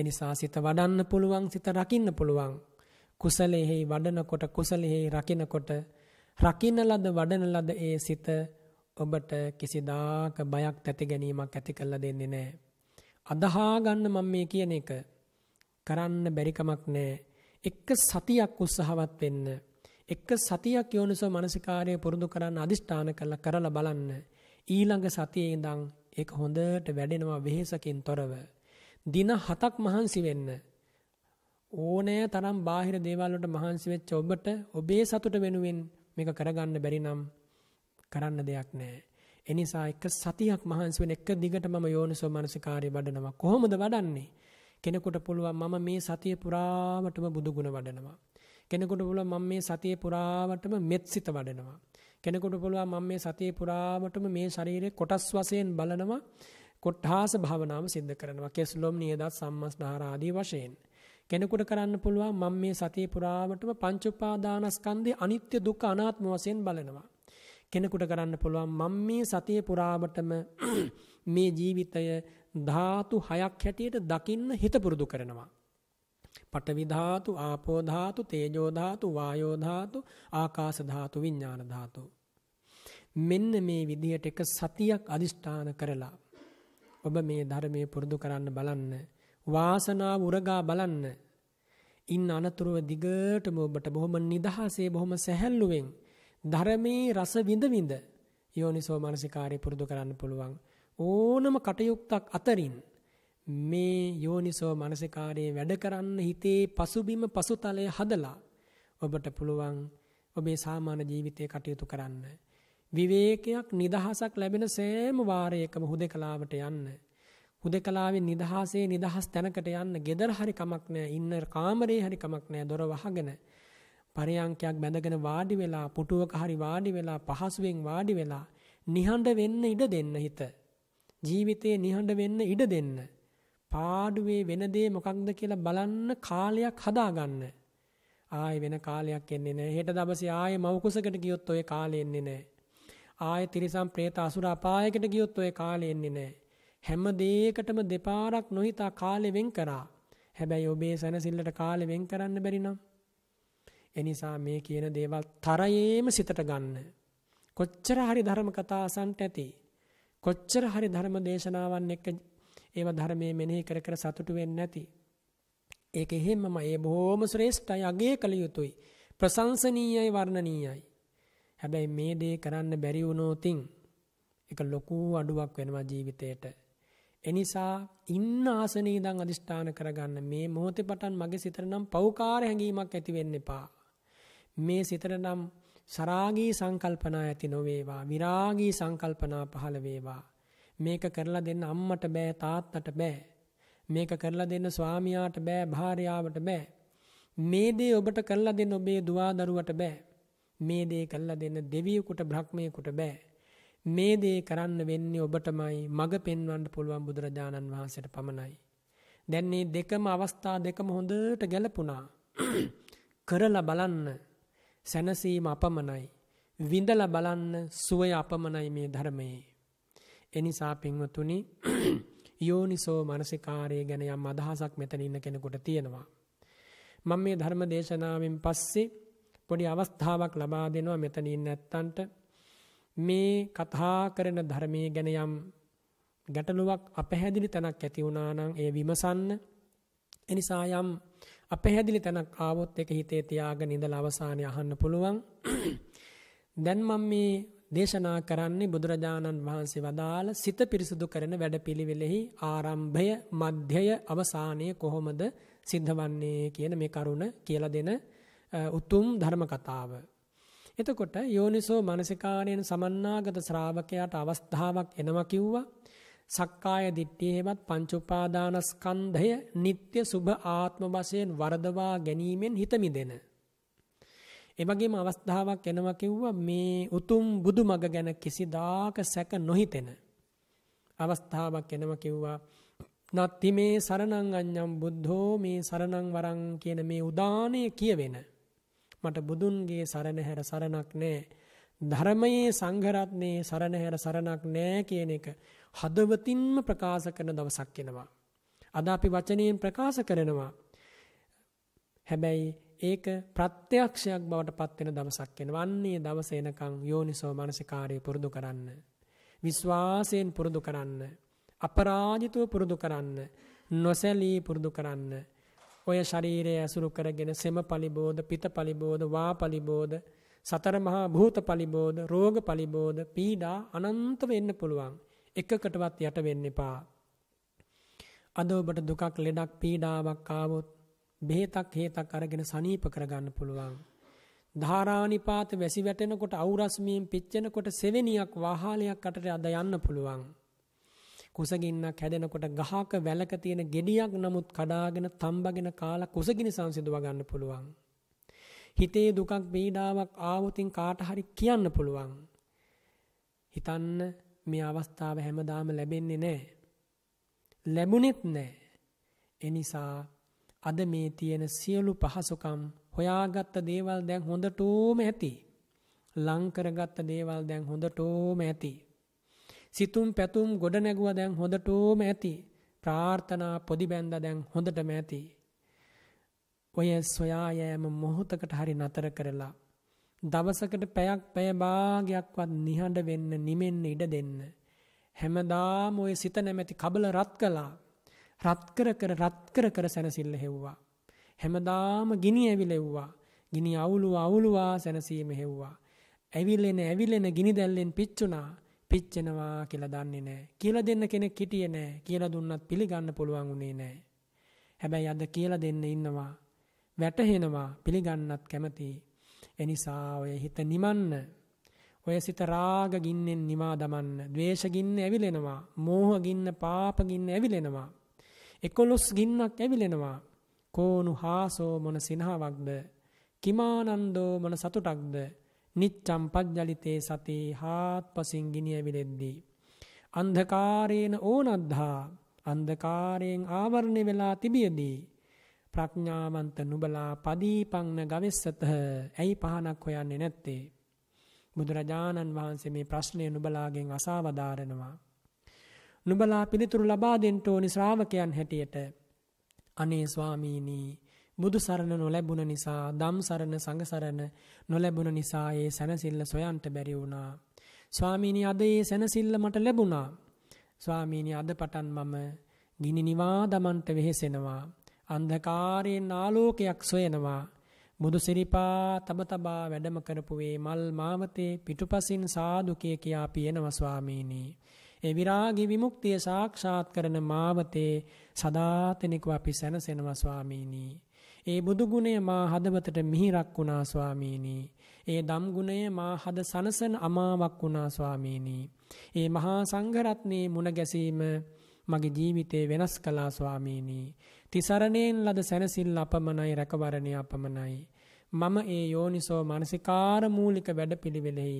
එනිසා සිත වඩන්න පුළුවන් සිත රකින්න පුළුවන්. කුසලෙහි වඩනකොට කුසලෙහි රකිනකොට රකින්න ලද වඩන ලද ඒ සිත ඔබට කිසිදාක බයක් තැති ගැනීමක් ඇති කරලා දෙන්නේ නෑ. අදහා ගන්න මම මේ කියන එක කරන්න බැරිකමක් නෑ. එක්ක සතියක් උත්සාහවත් වෙන්න. එක සතියක් යෝනිසෝ මනසිකාරය පුරුදු කරන්න අධිෂ්ඨාන කළ කරලා බලන්න. ඊළඟ සතියේ ඉඳන් ඒක හොඳට වැඩෙනවා වෙහෙසකින් තොරව. දින හතක් මහන්සි වෙන්න. ඕනෑ තරම් බාහිර දේවල් වලට මහන්සි වෙච්ච ඔබට ඔබේ සතුට වෙනුවෙන් මේක කරගන්න බැරි නම් කරන්න දෙයක් නැහැ. ඒ නිසා එක සතියක් මහන්සි වෙන එක දිගට මම යෝනිසෝ මනසිකාරය වඩනවා. කොහොමද වඩන්නේ? කෙනෙකුට පුළුවන් මම මේ සතිය පුරාවටම බුදු ගුණ වඩනවා. කෙනෙකුට පුළුවන් මම මේ සතිය පුරාවටම මෙත් සිත වඩනවා. කෙනෙකුට පුළුවන් මම මේ සතිය පුරාවටම මේ ශරීරයේ කොටස් වශයෙන් බලනවා. කොට්ඨාස භාවනාව සිද්ධ කරනවා. කෙස්ලොම් නියදත් සම්මස්දාර ආදී වශයෙන්. කෙනෙකුට කරන්න පුළුවන් මම මේ සතිය පුරාවටම පංච උපාදානස්කන්ධේ අනිත්‍ය දුක්ඛ අනාත්ම වශයෙන් බලනවා. කෙනෙකුට කරන්න පුළුවන් මම මේ සතිය පුරාවටම මේ ජීවිතය ධාතු හයක් හැටියට දකින්න හිත පුරුදු කරනවා. පඨවි ධාතු, ආපෝ ධාතු, තේජෝ ධාතු, වායෝ ධාතු, ආකාශ ධාතු, විඥාන ධාතු. මෙන්න මේ විදිහට එක සතියක් අදිෂ්ඨාන කරලා ඔබ මේ ධර්මයේ පුරුදු කරන්න බලන්න. වාසනාව උරගා බලන්න. ඉන් අනතුරුව දිගටම ඔබට බොහොම නිදහසේ බොහොම සැහැල්ලුවෙන් ධර්මයේ රස විඳ විඳ යෝනිසෝ මානසිකාරය පුරුදු කරන්න පුළුවන් ඕනම කටයුත්තක් අතරින් මේ යෝනිසෝ මනසිකාරයේ වැඩ කරන්න හිතේ පසුබිම පසුතලය හදලා ඔබට පුළුවන් ඔබේ සාමාන්‍ය ජීවිතය කටයුතු කරන්න. විවේකයක් නිදහසක් ලැබෙන සෑම වාරයකම හුදකලාවට යන්න. හුදකලාවෙන් නිදහසේ නිදහස් තැනකට යන්න. gedar hari kamak නෑ, ඉන්න කාමරේ hari kamak නෑ, දොර වහගෙන පරයන්කයක් බැඳගෙන වාඩි වෙලා, පුටුවක hari වාඩි වෙලා, පහසුවෙන් වාඩි වෙලා නිහඬ වෙන්න ඉඩ දෙන්න හිත. ජීවිතේ නිහඬ වෙන්න ඉඩ දෙන්න. පාඩුවේ වෙන දේ මොකක්ද කියලා බලන්න කාලයක් හදාගන්න. ආයේ වෙන කාලයක් එන්නේ නැහැ. හෙට දවසේ ආයේ මව කුසකට ගියොත් ඔය කාලේ එන්නේ නැහැ. ආයේ තිරිසන් പ്രേත අසුර අපායකට ගියොත් ඔය කාලේ එන්නේ නැහැ. හැම දෙයකටම දෙපාරක් නොහිතා කාලේ වෙන් කරා. හැබැයි ඔබේ සනසිල්ලට කාලේ වෙන් කරන්න බැරි නම් එනිසා මේ කියන දේවල් තරයේම සිතට ගන්න. කොච්චර හරි ධර්ම කතා අසන්ට ඇති. කොච්චර හරි ධර්ම දේශනාවන් එක්ක ඒව ධර්මයේ මෙනෙහි කර කර සතුටු වෙන්නේ නැති. ඒක එහෙමම ඒ බොහොම ශ්‍රේෂ්ඨයි අගය කළ යුතුයි. ප්‍රශංසනීයයි වර්ණනීයයි. හැබැයි මේ දේ කරන්න බැරි වුණොතින් ඒක ලොකු අඩුවක් වෙනවා ජීවිතේට. එනිසා ඉන්න ආසනේ ඉඳන් අදිෂ්ඨාන කරගන්න මේ මොහොතේ පටන් මගේ සිතට නම් පෞකාර හැඟීමක් ඇති වෙන්න එපා. මේ සිතට නම් සරාගී සංකල්පනා ඇති නොවේවා විරාගී සංකල්පනා පහළ වේවා මේක කරලා දෙන්න අම්මට බෑ තාත්තට බෑ මේක කරලා දෙන්න ස්වාමියාට බෑ භාර්යාවට බෑ මේ දේ ඔබට කරලා දෙන්න ඔබේ දුවා දරුවට බෑ මේ දේ කරලා දෙන්න දෙවියෙකුට බ්‍රහ්මයෙකුට බෑ මේ දේ කරන්න වෙන්නේ ඔබටමයි මග පෙන්වන්න පුළුවන් බුදුරජාණන් වහන්සේට පමණයි දැන් මේ දෙකම අවස්ථා දෙකම හොඳට ගැලපුණා. කරලා බලන්න සැනසීම අපමණයි. විඳලා බලන්න සුවය අපමණයි මේ ධර්මයේ. එනිසා පින්වතුනි යෝනිසෝ මනසිකාරය ගැන යම් අදහසක් මෙතන ඉන්න කෙනෙකුට තියෙනවා. මම මේ ධර්ම දේශනාවෙන් පස්සේ පොඩි අවස්ථාවක් ලබා දෙනවා මෙතන ඉන්න ඇත්තන්ට මේ කතා කරන ධර්මයේ ගැන යම් ගැටලුවක් අපැහැදිලි තැනක් ඇති වුණා නම් ඒ විමසන්න එනිසා යම් අපැහැදිලි තැනක් ආවොත් එක හිතේ තියාගෙන ඉඳලා අවසානයේ අහන්න පුළුවන් දැන් මම මේ දේශනා කරන්නේ බුදුරජාණන් වහන්සේ වදාළ සිත පිරිසුදු කරන වැඩපිළිවෙලෙහි ආරම්භය මධ්‍යය අවසානය කොහොමද සිද්ධවන්නේ කියන මේ කරුණ කියලා දෙන උතුම් ධර්ම කතාව. එතකොට යෝනිසෝ මනසිකාණයෙන් සමන්නාගත ශ්‍රාවකයාට අවස්ථාවක් එනවා කිව්වා. සක්කාය දිට්ඨියෙහිවත් පංච උපාදානස්කන්ධය නিত্য සුභ ආත්ම වශයෙන් වර්ධවා ගැනීමෙන් හිත මිදෙන එවගේම අවස්ථාවක් එනවා කිව්වා මේ උතුම් බුදු මඟ ගැන කිසිදාක සැක නොහිතෙන අවස්ථාවක් එනවා කිව්වා නත්ති මේ සරණං අඤ්ඤම් බුද්ධෝ මේ සරණං වරං කියන මේ උදානය කියවෙන මට බුදුන්ගේ සරණ හැර සරණක් නැහැ ධර්මයේ සංඝරත්නයේ සරණ හැර සරණක් නැහැ කියන එක හදවතින්ම ප්‍රකාශ කරන දවසක් එනවා අද අපි වචනයෙන් ප්‍රකාශ කරනවා හැබැයි ඒක ප්‍රත්‍යක්ෂයක් බවට පත්වෙන දවසක් වෙන වන්නේ දවස එනකං යෝනිසෝ මනසිකාරය පුරුදු කරන්න. විශ්වාසයෙන් පුරුදු කරන්න. අපරාජිතව පුරුදු කරන්න. නොසැලී පුරුදු කරන්න. ඔය ශරීරය ඇසුරු කරගෙන සෙම පලිබෝධ පිත පලිබෝධ වා පලිබෝධ සතරමහා භූත පලිබෝධ රෝග පලිබෝධ පීඩා අනන්ත වෙන්න පුළුවන්. එකකටවත් යට වෙන්න එපා. අද ඔබට දුකක් ලෙඩක් පීඩාවක් ආවොත් බෙහෙතක් හේතක් අරගෙන සනීප කරගන්න පුළුවන්. ධාරානිපාත වැසි වැටෙනකොට අවුරස්මියෙන් පිච්චෙනකොට සෙවෙනියක් වාහාලයක් අතට අද යන්න පුළුවන්. කුසගින්නක් හැදෙනකොට ගහක වැලක තියෙන gediyak නමුත් කඩාගෙන තම්බගෙන කාලා කුසගිනි සංසිඳව ගන්න පුළුවන්. හිතේ දුකක් බීඩාවක් ආවොතින් කාට හරි කියන්න පුළුවන්. හිතන්න මේ අවස්ථාව හැමදාම ලැබෙන්නේ නැහැ. ලැබුණෙත් නැහැ. එනිසා අද මේ තියෙන සියලු පහසුකම් හොයාගත්ත දේවල් දැන් හොඳටෝම ඇති. ලංකරගත්ත දේවල් දැන් හොඳටෝම ඇති. සිතුම් පැතුම් ගොඩ නැගුව දැන් හොඳටෝම ඇති. ප්‍රාර්ථනා පොදිබැන්ද දැන් හොඳටම ඇති. ඔය සොයා යෑම මොහොතකට හරි නතර කරලා. දවසකට පැයක් පැය භාගයක්වත් නිහඬ වෙන්න නිමෙන්න ඉඩ දෙන්න. හැමදාම ඔය සිත නැමැති කබල රත් කළා. රත් කර කර රත් කර කර සැනසෙල්ල හෙව්වා. හැමදාම ගිනි ඇවිලෙව්වා. ගිනි අවුලුව අවුලුවා සැනසීම හෙව්වා. ඇවිලෙන ඇවිලෙන ගිනි දැල්ලෙන් පිච්චුණා. පිච්චෙනවා කියලා දන්නේ නැහැ. කියලා දෙන්න කෙනෙක් හිටියේ නැහැ. කියලා දුන්නත් පිළිගන්න පුළුවන් උනේ නැහැ. හැබැයි අද කියලා දෙන්න ඉන්නවා. වැටහෙනවා පිළිගන්නත් කැමති. එනිසා ඔය හිත නිමන්න. ඔය සිත රාග ගින්නෙන් නිමා දමන්න. ද්වේෂ ගින්න ඇවිලෙනවා. මෝහ ගින්න පාප ගින්න ඇවිලෙනවා. එකොළොස් ගින්නක් ඇවිලෙනවා. කෝනු හාසෝ මොන සිනහාවක්ද. කිමානන්දෝ මොන සතුටක්ද. නිච්චම් පද්ජලිතේ සතේ හාත් පසින් ගිනියවිලෙද්දී. අන්ධකාරේන ඕනද්ධා අන්ධකාරයෙන් ආවරණය වෙලා තිබියදී. ප්‍රඥාවන්ත නුබලා පදීපංන ගවෙස්සතහ ඇයි පහනක් හොයන්නේ නැත්තේ. බුදුරජාණන් වහන්සේ මේ ප්‍රශ්නය නුබලාගෙන් අසාවධාරනවා. නුඹලා පිළිතුරු ලබා දෙන්න ඕනි ශ්‍රාවකයන් හැටියට. අනේ ස්වාමීනි බුදු සරණ නොලැබුණ නිසා, ධම් සරණ, සංඝ සරණ නොලැබුණ නිසා ඒ සැනසෙල්ල සොයන්ට බැරි වුණා. ස්වාමීනි අද ඒ සැනසෙල්ල මට ලැබුණා. ස්වාමීනි අද පටන් මම ගිනි නිවා දමන්ට වෙහෙසෙනවා. අන්ධකාරයෙන් ආලෝකයක් සොයනවා. බුදු සිරිපා තම තබා වැඩම කරපු වේ මල් මාවතේ පිටුපසින් සාදුකේ කියා පියනව ස්වාමීනි ඒ විරාගී විමුක්තිය සාක්ෂාත් කරන මාවතේ සදාතනිකව අපි සැනසෙනවා ස්වාමීනි. ඒ බුදු ගුණය මා හදවතට මිහිරක් වුණා ස්වාමීනි. ඒ ධම් ගුණය මා හද සනසන අමාවක් වුණා ස්වාමීනි. ඒ මහා සංඝරත්නයේ මුණ ගැසීම මගේ ජීවිතේ වෙනස් කළා ස්වාමීනි. තිසරණයෙන් ලද සැනසෙල්ල අපමණයි රැකවරණය අපමණයි. මම ඒ යෝනිසෝ මානසිකාර මූලික වැඩපිළිවෙලෙහි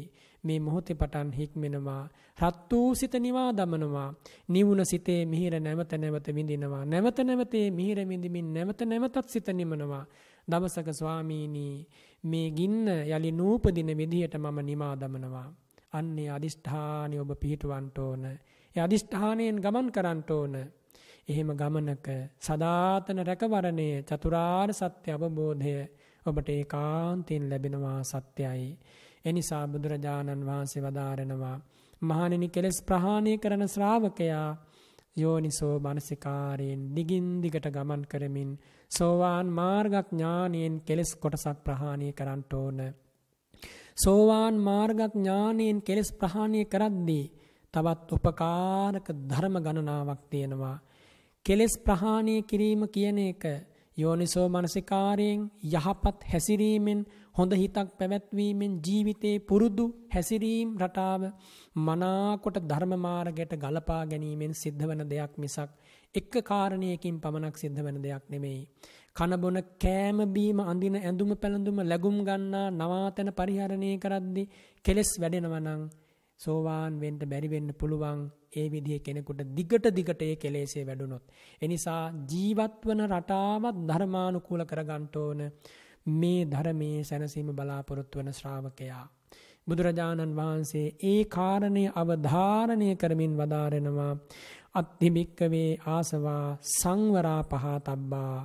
මේ මොහොතේ පටන් හික්මෙනවා රත් වූ සිත නිවා දමනවා නිවුන සිතේ මිහිර නැවත නැවත විඳිනවා නැවත නැවතේ මිහිර විඳිමින් නැවත නැවතත් සිත නිමනවා දවසක ස්වාමීනි මේ ගින්න යලි නූපදින විදියට මම නිමා දමනවා අන්නේ අදිෂ්ඨානය ඔබ පිහිටවන්ට ඕන ඒ අදිෂ්ඨානයෙන් ගමන් කරන්ට ඕන එහෙම ගමනක සදාතන රැකවරණය චතුරාර්ය සත්‍ය අවබෝධය ඔබට ඒ කාන්තයෙන් ලැබෙනවා සත්‍යයි. එනිසා බුදුරජාණන් වහන්සේ වදාරෙනවා. මහණෙනි කෙලෙස් ප්‍රහාණය කරන ශ්‍රාවකයා යෝනිසෝ මනසිකාරයෙන් දිගින් දිගට ගමන් කරමින් සෝවාන් මාර්ගඥානයෙන් කෙලෙස් කොටසක් ප්‍රහාණය කරන්නට ඕන. සෝවාන් මාර්ගඥානයෙන් කෙලෙස් ප්‍රහාණය කරද්දී තවත් උපකාරක ධර්ම ගණනාවක් තියෙනවා. කෙලෙස් ප්‍රහාණය කිරීම කියන එක යෝනිසෝ මනසිකාරයෙන් යහපත් හැසිරීමෙන් හොඳ හිතක් පැවැත්වීමෙන් ජීවිතේ පුරුදු හැසිරීම් රටාව මනාකොට ධර්ම මාර්ගයට ගලපා ගැනීමෙන් සිද්ධ වෙන දෙයක් මිසක් එක කාරණයකින් පමණක් සිද්ධ වෙන දෙයක් නෙමෙයි. කන බොන කෑම බීම අඳින ඇඳුම පැළඳුම ලැබුම් ගන්නා නවාතන පරිහරණය කරද්දී කෙලෙස් වැඩෙනවා නම් සෝවාන් වෙන්න බැරි වෙන්න පුළුවන් ඒ විදිහ කෙනෙකුට දිගට දිගට ඒ කෙලෙසේ වැඩුණොත්. එනිසා ජීවත්වන රටාවත් ධර්මානුකූල කරගන්ට ඕන මේ ධරමේ සැනසීම බලාපොරොත්තු වන ශ්‍රාවකයා. බුදුරජාණන් වහන්සේ ඒ කාරණය අවධාරණය කරමින් වදාරෙනවා අත්තිභික්කවේ ආසවා සංවරා පහා තබ්බා.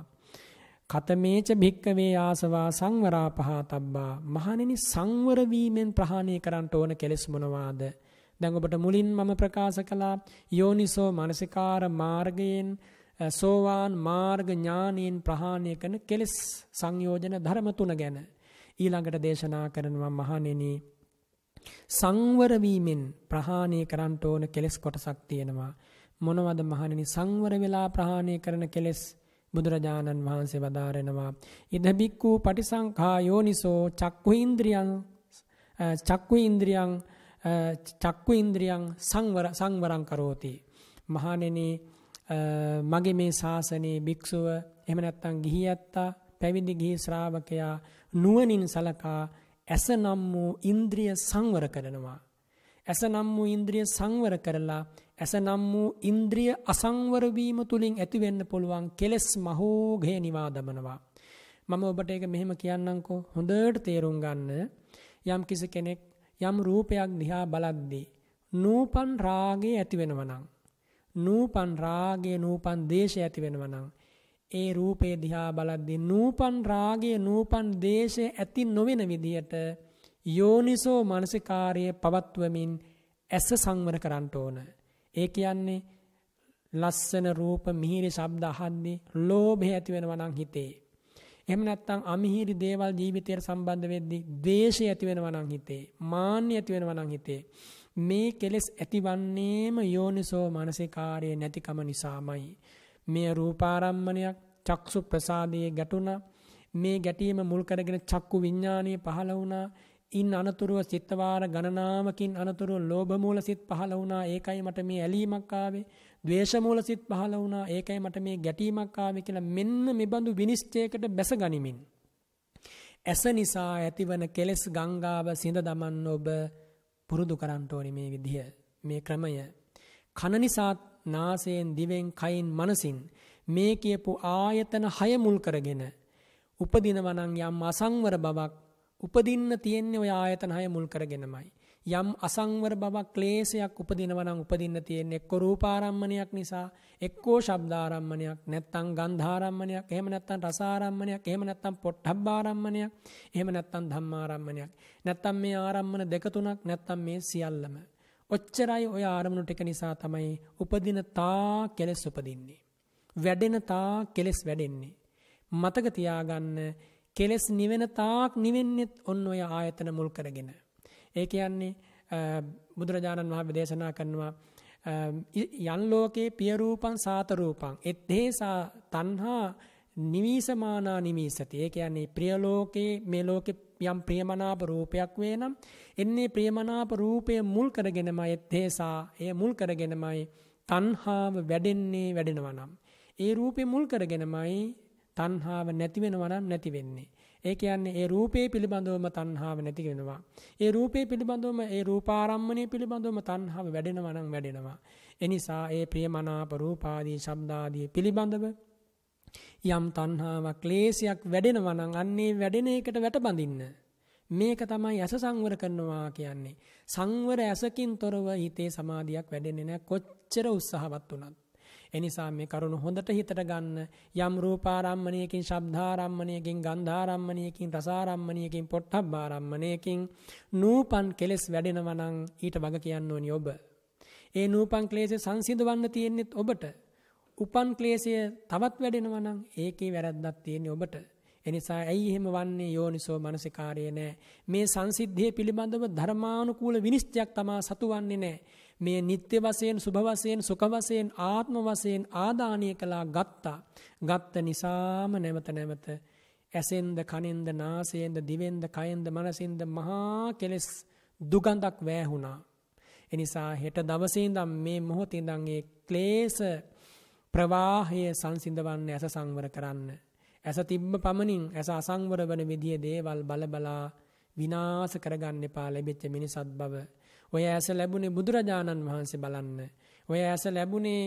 කතමේච භික්කවේ ආසවා සංවරා පහා තබ්බා මහණෙනි සංවරවීමෙන් ප්‍රහාණය කරන්නට ඕන කෙලෙස් මොනවාද. දැන් ඔබට මුලින් මම ප්‍රකාශ කළා යෝනිසෝ මානසිකාර මාර්ගයෙන් සෝවාන් මාර්ග ඥානයෙන් ප්‍රහාණය කරන කෙලෙස් සංයෝජන ධර්ම තුන ගැන ඊළඟට දේශනා කරනවා මහණෙනි සංවර වීමෙන් ප්‍රහාණය කරන්න ඕන කෙලෙස් කොටසක් තියෙනවා මොනවද මහණෙනි සංවර වෙලා ප්‍රහාණය කරන කෙලෙස් බුදුරජාණන් වහන්සේ වදාරනවා ඉද බික්කු පටිසංඛා යෝනිසෝ චක්කුඉන්ද්‍රියං චක්කුඉන්ද්‍රියං චක්කු ඉන්ද්‍රියන් සංවර සංවරං කරෝති. මහණෙනි මගේ මේ ශාසනයේ භික්ෂුව එහෙම නැත්නම් ගිහියත්තා පැවිදි ගිහි ශ්‍රාවකයා නුවණින් සලකා ඇසනම් වූ ඉන්ද්‍රිය සංවර කරනවා. ඇසනම් වූ ඉන්ද්‍රිය සංවර කරලා ඇසනම් වූ ඉන්ද්‍රිය අසංවර වීම තුලින් ඇති වෙන්න පුළුවන් කෙලෙස් මහෝඝය නිවා දමනවා. මම ඔබට ඒක මෙහෙම කියන්නම්කෝ හොඳට තේරුම් ගන්න. යම් කිසි කෙනෙක් යම් රූපයක් දිහා බලද්දී නූපන් රාගය ඇති වෙනවනම් නූපන් රාගය නූපන් දේශය ඇති වෙනවනම් ඒ රූපේ දිහා බලද්දී නූපන් රාගය නූපන් දේශය ඇති නොවන විදියට යෝනිසෝ මානසිකාර්යය පවත්වමින් ඇස සංවර කරන්න ඕන. ඒ කියන්නේ ලස්සන රූප මිහිරි ශබ්ද අහද්දී ලෝභය ඇති වෙනවා නම් හිතේ එහෙම නැත්නම් අමිහිරි දේවල් ජීවිතයට සම්බන්ධ වෙද්දී ද්වේෂය ඇති වෙනවා නම් හිතේ, මාන්නය ඇති වෙනවා නම් හිතේ මේ කෙලෙස් ඇතිවන්නේම යෝනිසෝ මානසිකාර්යය නැතිකම නිසාමයි. මේ රූපාරම්මණයක් චක්සු ප්‍රසාදයේ ගැටුණා. මේ ගැටීම මුල් කරගෙන චක්කු විඥානීය පහළ වුණා. ඉන් අනතුරුව සිත්වාර ගණනාවකින් අනතුරුව ලෝභ මූල සිත් පහළ වුණා. ඒකයි මට මේ ඇලීමක් ආවේ. ද්වේෂමූල සිත් පහළ වුණා. ඒකයි මට මේ ගැටීමක් ආවේ කියලා මෙන්න මෙබඳු විනිශ්චයකට බැස ගනිමින්. ඇස නිසා ඇතිවන කෙලෙස් ගංගාව සිඳ දමන්න ඔබ පුරුදු කරන්න ඕනේ මේ විදිය. මේ ක්‍රමය. කන නිසාත් නාසයෙන් දිවෙන් කයින් මනසින් මේ කියපු ආයතන හය මුල් කරගෙන උපදිනවනම් යම් අසංවර බවක් උපදින්න තියෙන්නේ ඔය ආයතන හය මුල් කරගෙනමයි. යම් අසංවර බවක් ක්ලේශයක් උපදිනවා නම් උපදින්න තියෙන්නේ එක්ක රූපාරම්මණයක් නිසා එක්කෝ ශබ්දාරම්මණයක් නැත්නම් ගන්ධාරම්මණයක් එහෙම නැත්නම් රසාරම්මණයක් එහෙම නැත්නම් පොට්ටබ්බාරම්මණයක් එහෙම නැත්නම් ධම්මාරම්මණයක් නැත්නම් මේ ආරම්මන දෙක තුනක් නැත්නම් මේ සියල්ලම ඔච්චරයි ඔය ආරමුණු ටික නිසා තමයි උපදින තා කෙලස් උපදින්නේ වැඩෙන තා කෙලස් වැඩෙන්නේ මතක තියාගන්න කෙලස් නිවෙන තාක් නිවෙන්නේත් ඔන්න ඔය ආයතන මුල් කරගෙන ඒ කියන්නේ බුදුරජාණන් වහන්සේ දේශනා කරනවා යන් ලෝකේ පිය රූපං සාත රූපං එත්තේසා තණ්හා නිමීසමානා නිමීසති. ඒ කියන්නේ ප්‍රිය ලෝකේ මේ ලෝකේ යම් ප්‍රියමනාප රූපයක් වේ නම් එන්නේ ප්‍රියමනාප රූපය මුල් කරගෙනමයි එත්තේසා එය මුල් කරගෙනමයි තණ්හාව වැඩෙන්නේ වැඩෙනවා නම් ඒ රූපේ මුල් කරගෙනමයි තණ්හාව නැති වෙනවා නම් නැති වෙන්නේ. ඒ කියන්නේ ඒ රූපේ පිළිබඳවම තණ්හාව නැති වෙනවා. ඒ රූපේ පිළිබඳවම ඒ රූපාරම්මණය පිළිබඳවම තණ්හාව වැඩෙනවා නම් වැඩෙනවා. එනිසා ඒ ප්‍රියමනාප රූපාදී ශබ්දාදී පිළිබඳව යම් තණ්හාවක් ක්ලේශයක් වැඩෙනවා නම් අන්නේ වැඩෙන එකට වැටබඳින්න. මේක තමයි ඇස සංවර කරනවා කියන්නේ. සංවර ඇසකින් තොරව හිතේ සමාධියක් වැඩෙන්නේ නැහැ කොච්චර උත්සාහවත් වුණත්. එනිසා මේ කරුණ හොඳට හිතට ගන්න යම් රූපාරම්මණයකින් ශබ්දාරම්මණයකින් ගන්ධාරම්මණයකින් රසාරම්මණයකින් පොට්ටබ්බාරම්මණයකින් නූපන් කෙලෙස් වැඩෙනවා නම් ඊට වග කියන්න ඕනි ඔබ. ඒ නූපන් ක්ලේශය සංසිඳවන්න තියෙන්නේ ඔබට. උපන් ක්ලේශය තවත් වැඩෙනවා නම් ඒකේ වැරද්දක් තියෙන්නේ ඔබට. එනිසා ඇයි එහෙම වන්නේ යෝනිසෝ මනසිකාරය නෑ. මේ සංසිද්ධිය පිළිබඳව ධර්මානුකූල විනිශ්චයක් තමා සතු වන්නේ නෑ. මේ නිත්‍ය වශයෙන් සුභ වශයෙන් සුඛ වශයෙන් ආත්ම වශයෙන් ආදානීය කළා ගත්තා. ගත්ත නිසාම නැවත නැවත ඇසෙන්ද කනෙන්ද නාසයෙන්ද දිවෙන්ද කයෙන්ද මනසින්ද මහා කෙලෙස් දුගඳක් වැහුණා. එනිසා හෙට දවසේ ඉඳන් මේ මොහොතේ ඉඳන් ඒ ක්ලේශ ප්‍රවාහය සංසිඳවන්න ඇස සංවර කරන්න. ඇස තිබ්බ පමණින් ඇස අසංවර වන විදිය දේවල් බලබලා විනාශ කරගන්න එපා ලැබෙච්ච මිනිසත් බව ඔය ඇස ලැබුණේ බුදුරජාණන් වහන්සේ බලන්න. ඔය ඇස ලැබුණේ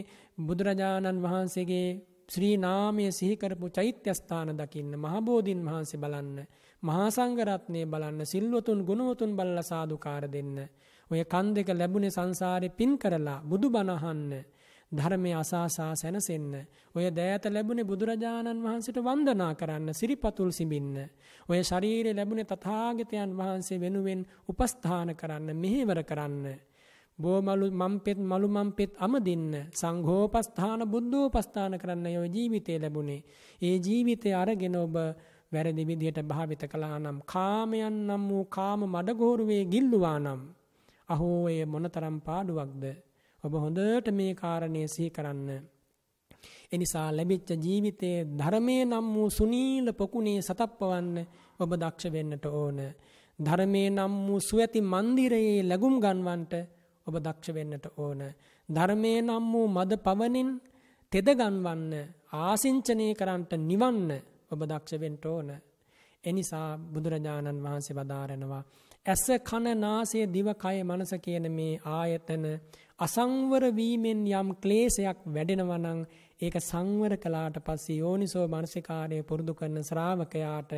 බුදුරජාණන් වහන්සේගේ ශ්‍රී නාමය සිහි කරපු චෛත්‍යස්ථාන දකින්න මහබෝධින් වහන්සේ බලන්න මහා සංඝ රත්නය බලන්න සිල්වතුන් ගුණවතුන් බලලා සාදුකාර දෙන්න ඔය කන් දෙක ලැබුණේ සංසාරේ පින් කරලා බුදුබණ අහන්න ධර්මයේ අසාසා සැනසෙන්න. ඔය දෑත ලැබුණේ බුදුරජාණන් වහන්සේට වන්දනා කරන්න, සිරිපතුල් සිඹින්න. ඔය ශරීරය ලැබුණේ තථාගතයන් වහන්සේ වෙනුවෙන් උපස්ථාන කරන්න, මෙහෙවර කරන්න. බෝමලු මම්පෙත් මලු මම්පෙත් අමදින්න සංඝෝපස්ථාන බුද්ධෝපස්ථාන කරන්න යෝ ජීවිතේ ලැබුණේ. ඒ ජීවිතය අරගෙන ඔබ වැරදි විදිහට භාවිත කළා නම් කාමයන් නම් වූ කාම මඩගෝරුවේ ගිල්ලුවා නම් අහෝ ඒ මොනතරම් පාඩුවක්ද ඔබ හොඳට මේ කාරණය සිහි කරන්න. එනිසා ලැබිච්ච ජීවිතයේ ධර්මයේ නම් වූ සුනීල පොකුණේ සතප්පවන්න ඔබ දක්ෂ වෙන්නට ඕන. ධර්මයේ නම් වූ සුවැති මන්දිරයේ ලැබුම් ගන්වන්නට ඔබ දක්ෂ වෙන්නට ඕන. ධර්මයේ නම් වූ මද පවණින් තෙද ගන්වන්න, ආසින්චනය කරන්ට නිවන්න ඔබ දක්ෂ වෙන්න ඕන. එනිසා බුදුරජාණන් වහන්සේ වදාරනවා ඇස කන නාසය දිව කය මනස කියන මේ ආයතන අසංවර වීමෙන් යම් ක්ලේශයක් වැඩෙනවා නම් ඒක සංවර කළාට පස්සේ යෝනිසෝ මනසිකාරය පුරුදු කරන ශ්‍රාවකයාට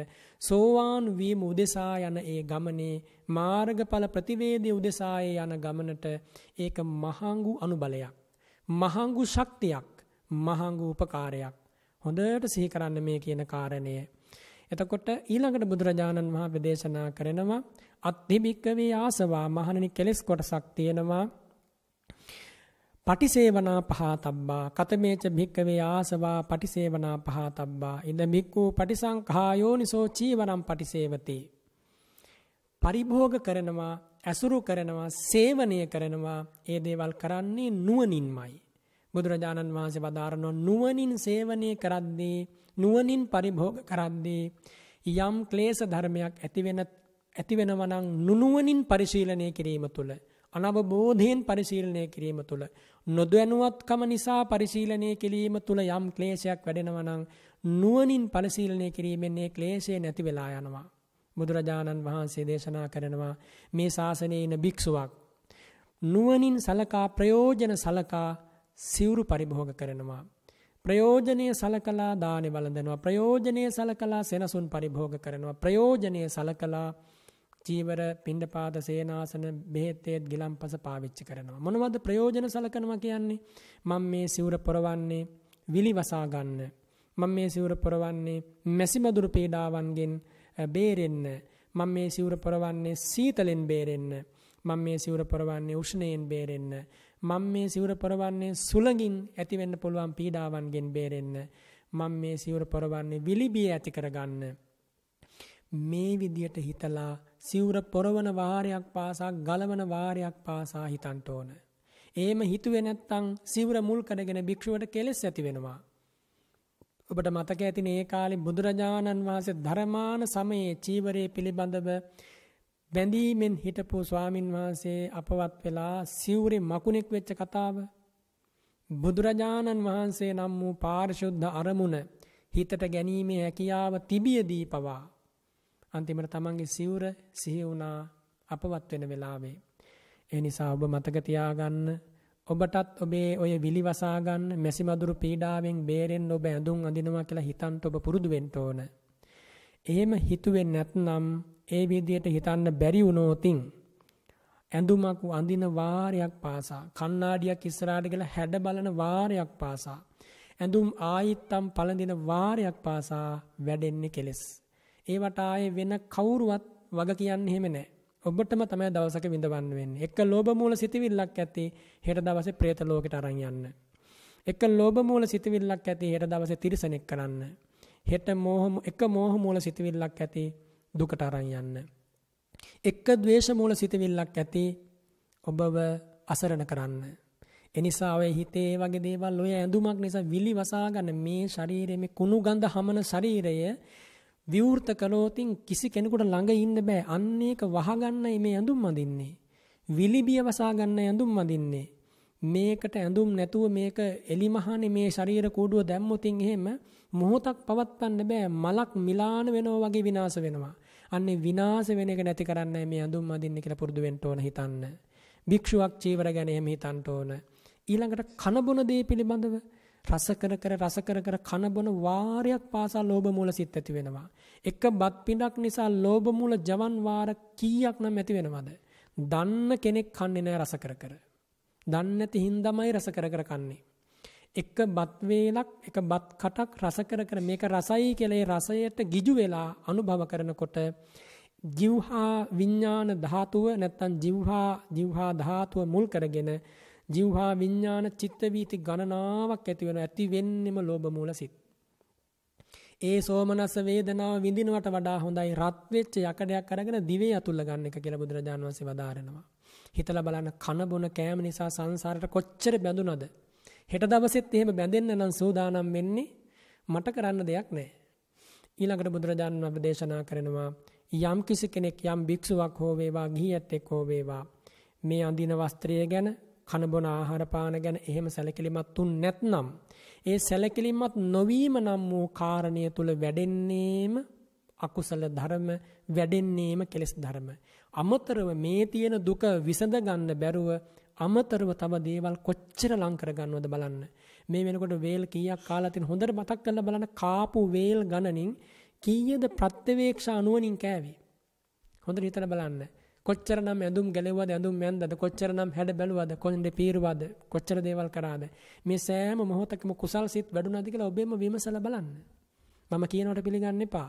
සෝවාන් වීම උදෙසා යන ඒ ගමනේ මාර්ගඵල ප්‍රතිවේදී උදෙසා යන ගමනට ඒක මහඟු අනුබලයක් මහඟු ශක්තියක් මහඟු උපකාරයක් හොඳට සිහි කරන්න මේ කියන කාරණය එතකොට ඊළඟට බුදුරජාණන් වහන්සේ දේශනා කරනවා අත්තිබික්කවේ ආසවා මහණෙනි කෙලස් කොටසක් තියෙනවා පටිසේවනා පහතබ්බා කතමේච භික්කවේ ආසවා පටිසේවනා පහතබ්බා ඉද මික්කූ පටිසංඛායෝනිසෝ චීවනම් පටිසේවති පරිභෝග කරනවා ඇසුරු කරනවා සේවනය කරනවා ඒ දේවල් කරන්නේ නුවණින්මයි බුදුරජාණන් වහන්සේ වදාරනවා නුවණින් සේවනය කරද්දී නුවණින් පරිභෝග කරද්දී යම් ක්ලේශ ධර්මයක් ඇති වෙන ඇති වෙනවා නම් නුනුවණින් පරිශීලනය කිරීම තුළ අනවබෝධයෙන් පරිශීලනය කිරීම තුළ නොදැනුවත්කම නිසා පරිශීලනය කිරීම තුළ යම් ක්ලේශයක් වැඩෙනවා නම් නුවණින් පරිශීලනය කිරීමෙන් ඒ ක්ලේශය නැති වෙලා යනවා බුදුරජාණන් වහන්සේ දේශනා කරනවා මේ ශාසනයේ ඉන භික්ෂුවක් නුවණින් සලකා ප්‍රයෝජන සලකා සිවුරු පරිභෝග කරනවා ප්‍රයෝජනීය සලකලා දානෙ වළඳනවා ප්‍රයෝජනීය සලකලා සෙනසුන් පරිභෝග කරනවා ප්‍රයෝජනීය සලකලා චීවර පිණ්ඩපාත සේනාසන බෙහෙත්තේත් ගිලම්පස පාවිච්චි කරනවා. මොනවද ප්‍රයෝජන සලකනවා කියන්නේ? මම මේ සිවුර පොරවන්නේ විලි වසා ගන්න. මම මේ සිවුර පොරවන්නේ මැසිමදුරු පීඩාවන්ගෙන් බේරෙන්න. මම මේ සිවුර පොරවන්නේ සීතලෙන් බේරෙන්න. මම මේ සිවුර පොරවන්නේ උෂ්ණයෙන් බේරෙන්න. මම මේ සිවුර පොරවන්නේ සුළඟින් ඇතිවෙන්න පුළුවන් පීඩාවන්ගෙන් බේරෙන්න. මම මේ සිවුර පොරවන්නේ විලිබිය ඇති කරගන්න. මේ විදියට හිතලා සිවුර පොරවන වාරයක් පාසා ගලවන වාරයක් පාසා හිතන්ට ඕන. එහෙම හිතුවේ නැත්නම් සිවුර මුල් කරගෙන භික්ෂුවට කෙලෙස් ඇති වෙනවා. ඔබට මතක ඇතිනේ ඒ කාලේ බුදුරජාණන් වහන්සේ ධර්මාන සමයේ චීවරයේ පිළිබඳව බැඳීමෙන් හිටපු ස්වාමින් වහන්සේ අපවත් වෙලා සිවුරේ මකුණෙක් වෙච්ච කතාව බුදුරජාණන් වහන්සේ නම් වූ පාරිශුද්ධ අරමුණ හිතට ගැනීමේ හැකියාව තිබියදී පවා අන්තිමට තමන්ගේ සිවුර සිහි වුණා අපවත් වෙන වෙලාවේ. ඒ නිසා ඔබ මතක තියාගන්න ඔබටත් ඔබේ ඔය විලිවසා ගන්න මැසිමදුරු පීඩාවෙන් බේරෙන්න ඔබ ඇඳුම් අඳිනවා කියලා හිතන්න ඔබ පුරුදු වෙන්න ඕන. එහෙම හිතුවේ නැත්නම් ඒ විදියට හිතන්න බැරි වුණොතින් ඇඳුමක් අඳින වාරයක් පාසා කණ්ණාඩියක් ඉස්සරහට ගිහලා හැඩ බලන වාරයක් පාසා ඇඳුම් ආයිත්තම් පළඳින වාරයක් පාසා වැඩෙන්නේ කෙලස් ඒවට ආයේ වෙන කවුරුවත් වග කියන්නේ එහෙම නැහැ. ඔබටම තමයි දවසක විඳවන්න වෙන්නේ. එක ලෝභ මූල සිතවිල්ලක් ඇති හෙට දවසේ പ്രേත ලෝකෙට අරන් යන්න. එක ලෝභ මූල සිතවිල්ලක් ඇති හෙට දවසේ තිරිසනෙක් කරන්න. හෙට මෝහ එක මෝහ මූල සිතවිල්ලක් ඇති දුකට අරන් යන්න. එක ද්වේෂ මූල සිතවිල්ලක් ඇති ඔබව අසරණ කරන්න. එනිසා ඔය හිතේ වගේ දේවල් ඔය ඇඳුමක් නිසා විලි වසා ගන්න මේ ශරීරයේ මේ කුණු ගඳ හමන ශරීරය විවෘත කළෝතින් කිසි කෙනෙකුට ළඟ ඉන්න බෑ. අන්න ඒක වහගන්නයි මේ ඇඳුම් අඳින්නේ. විලිබිය වසා ගන්න ඇඳුම් අඳින්නේ. මේකට ඇඳුම් නැතුව මේක එලිමහානේ මේ ශරීර කූඩුව දැම්මොතින් එහෙම මොහොතක් පවත්වන්න බෑ මලක් මිලාන වෙනවා වගේ විනාශ වෙනවා. අන්නේ විනාශ වෙන එක නැති කරන්නයි මේ ඇඳුම් අඳින්න කියලා පුරුදු වෙන්න ඕන හිතන්න. භික්ෂුවක් චීවර ගැන එහෙම හිතන්න ඕන. ඊළඟට කන බොන දේ පිළිබඳව රස කර කර රස කර කර කන බොන වාරයක් පාසා ලෝභ මූල සිත් ඇති වෙනවා. එක බත් පිඬක් නිසා ලෝභ මූල ජවන් වාර කීයක් නම් ඇති වෙනවද? දන්න කෙනෙක් කන්නේ නැහැ රස කර කර. දන්නේ නැති හින්දාමයි රස කර කර කන්නේ. එක බත් වේලක් එක බත් කටක් රස කර කර මේක රසයි කියලා ඒ රසයට ගිජු වෙලා අනුභව කරනකොට ජීවහා විඥාන ධාතුව නැත්තම් ජීවහා ජීවහා ධාතුව මුල් කරගෙන ජීවහා විඥාන චිත්ත වීති ගණනාවක් ඇති වෙන ඇති වෙන්නෙම ලෝභ මූල සිත්. ඒ සෝමනස වේදනාව විඳිනවට වඩා හොඳයි රත් වෙච්ච යකඩයක් අරගෙන දිවේ අතුල්ල ගන්න එක කියලා බුදුරජාණන් වහන්සේ වදාරනවා. හිතලා බලන්න කන බොන කෑම නිසා සංසාරයට කොච්චර බැඳුනද? හෙට දවසෙත් එහෙම බැඳෙන්න නම් සූදානම් වෙන්නේ මට කරන්න දෙයක් නැහැ. ඊළඟට බුදුරජාණන් වහන්සේ දේශනා කරනවා යම් කිසි කෙනෙක් යම් භික්ෂුවක් හෝ වේවා ගිහියෙක් හෝ වේවා මේ අඳින වස්ත්‍රය ගැන කනබොන ආහාර පාන ගැන එහෙම සැලකිලිමත් තුන් නැත්නම් ඒ සැලකිලිමත් නොවීම නම් වූ කාරණය තුල වැඩෙන්නේම අකුසල ධර්ම වැඩෙන්නේම කෙලෙස් ධර්ම. අමතරව මේ තියෙන දුක විසඳ ගන්න බැරුව අමතරව තව දේවල් කොච්චර ලං කරගන්නවද බලන්න. මේ වෙනකොට වේල් කීයක් කාලා තියෙන හොඳට මතක් කරලා බලන්න කාපු වේල් ගණනින් කීයද ප්‍රත්‍යවේක්ෂ අනුවණින් කෑවේ. හොඳට හිතලා බලන්න. කොච්චරනම් ඇඳුම් ගැලෙවද ඇඳුම් මැන්දද කොච්චරනම් හැඩ බැලුවද කොණ්ඩෙ පීරුවද කොච්චර දේවල් කරාද මේ සෑම මොහොතකම කුසල් සිත් වැඩුණාද කියලා ඔබෙම විමසලා බලන්න මම කියනවට පිළිගන්න එපා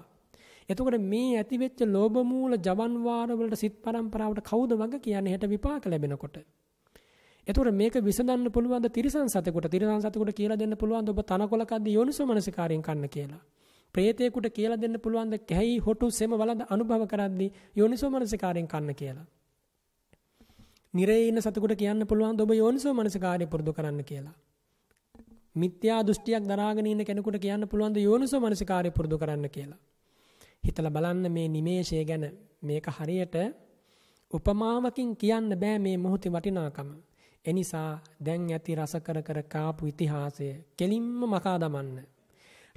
එතකොට මේ ඇතිවෙච්ච ලෝභ මූල ජවන් වාර වලට සිත් පරම්පරාවට කවුද වග කියන්නේ හෙට විපාක ලැබෙනකොට එතකොට මේක විසඳන්න පුළුවන් ද තිරිසන් සතෙකුට තිරිසන් සතෙකුට කියලා දෙන්න පුළුවන් ද ඔබ තනකොලකද්දී යෝනිසෝ මනසිකාරයෙන් කන්න කියලා ප්‍රේතයෙකුට කියලා දෙන්න පුළුවන් ද කැහි හොටු සෙම වලඳ අනුභව කරද්දී යෝනිසෝ මනසිකාරයෙන් කන්න කියලා. නිරේ ඉන්න සතෙකුට කියන්න පුළුවන් ඔබ යෝනිසෝ මනසිකාරය පුරුදු කරන්න කියලා. මිත්‍යා දෘෂ්ටියක් දරාගෙන ඉන්න කෙනෙකුට කියන්න පුළුවන් ද යෝනිසෝ මනසිකාරය පුරුදු කරන්න කියලා. හිතලා බලන්න මේ නිමේෂය ගැන මේක හරියට උපමාවකින් කියන්න බෑ මේ මොහොතේ වටිනාකම. එනිසා දැන් ඇති රස කර කර කාපු ඉතිහාසය කෙලින්ම මකා දමන්න.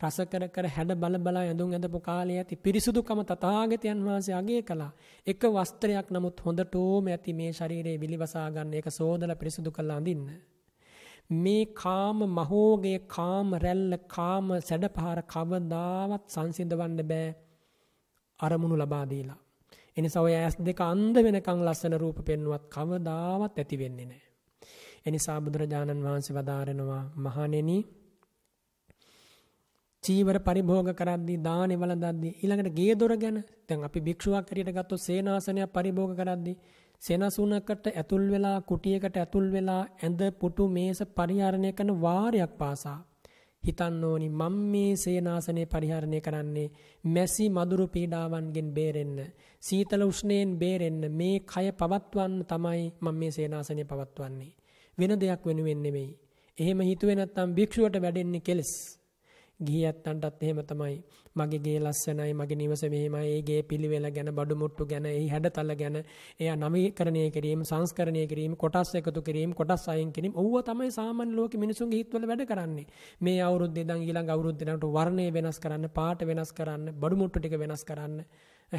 රස කර කර හැඩ බල බලා ඇඳුම් ඇඳපු කාලේ ඇති පිරිසුදුකම තථාගතයන් වහන්සේ අගය කළා. එක වස්ත්‍රයක් නමුත් හොඳටම ඇති මේ ශරීරයේ විලිවසා ගන්න ඒක සෝදලා පිරිසුදු කළා අඳින්න. මේ කාම මහෝගේ කාම රැල්ල කාම සැඩපහර කවදාවත් සංසිඳවන්න බෑ. අරමුණු ලබා දීලා. එනිසා ඔය ඇස් දෙක අන්ධ වෙනකන් ලස්සන රූප පෙන්වුවත් කවදාවත් ඇති වෙන්නේ නැහැ. එනිසා බුදුරජාණන් වහන්සේ වදාරනවා මහණෙනි චීවර පරිභෝග කරද්දී දානේ වළඳද්දී ඊළඟට ගේ දොර ගැන දැන් අපි භික්ෂුවක් හැටියට ගත්තොත් සේනාසනය පරිභෝග කරද්දී සෙනසුනකට ඇතුල් වෙලා කුටියකට ඇතුල් වෙලා ඇඳ පුටු මේස පරිහරණය කරන වාරයක් පාසා හිතන්න ඕනි මම මේ සේනාසනේ පරිහරණය කරන්නේ මැසි මදුරු පීඩාවන්ගෙන් බේරෙන්න සීතල උෂ්ණයෙන් බේරෙන්න මේ කය පවත්වන්න තමයි මම මේ සේනාසනේ පවත්වන්නේ වෙන දෙයක් වෙනුවෙන් නෙමෙයි එහෙම හිතුවේ නැත්නම් භික්ෂුවට වැඩෙන්නේ කෙලස් ගිහියත්තන්ටත් එහෙම තමයි. මගේ ගේ ලස්සනයි, මගේ නිවස මෙහෙමයි, ඒ ගේ පිළිවෙල ගැන, බඩු මුට්ටු ගැන, ඒ හැඩතල ගැන, එයා නවීකරණය කිරීම, සංස්කරණය කිරීම, කොටස් එකතු කිරීම, කොටස් අයින් කිරීම, ඌව තමයි සාමාන්‍ය ලෝකෙ මිනිසුන්ගේ හිතවල වැඩ කරන්නේ. මේ අවුරුද්දේ ඉඳන් ඊළඟ අවුරුද්දේ යනකොට වර්ණය වෙනස් කරන්න, පාට වෙනස් කරන්න, බඩු මුට්ටු ටික වෙනස් කරන්න.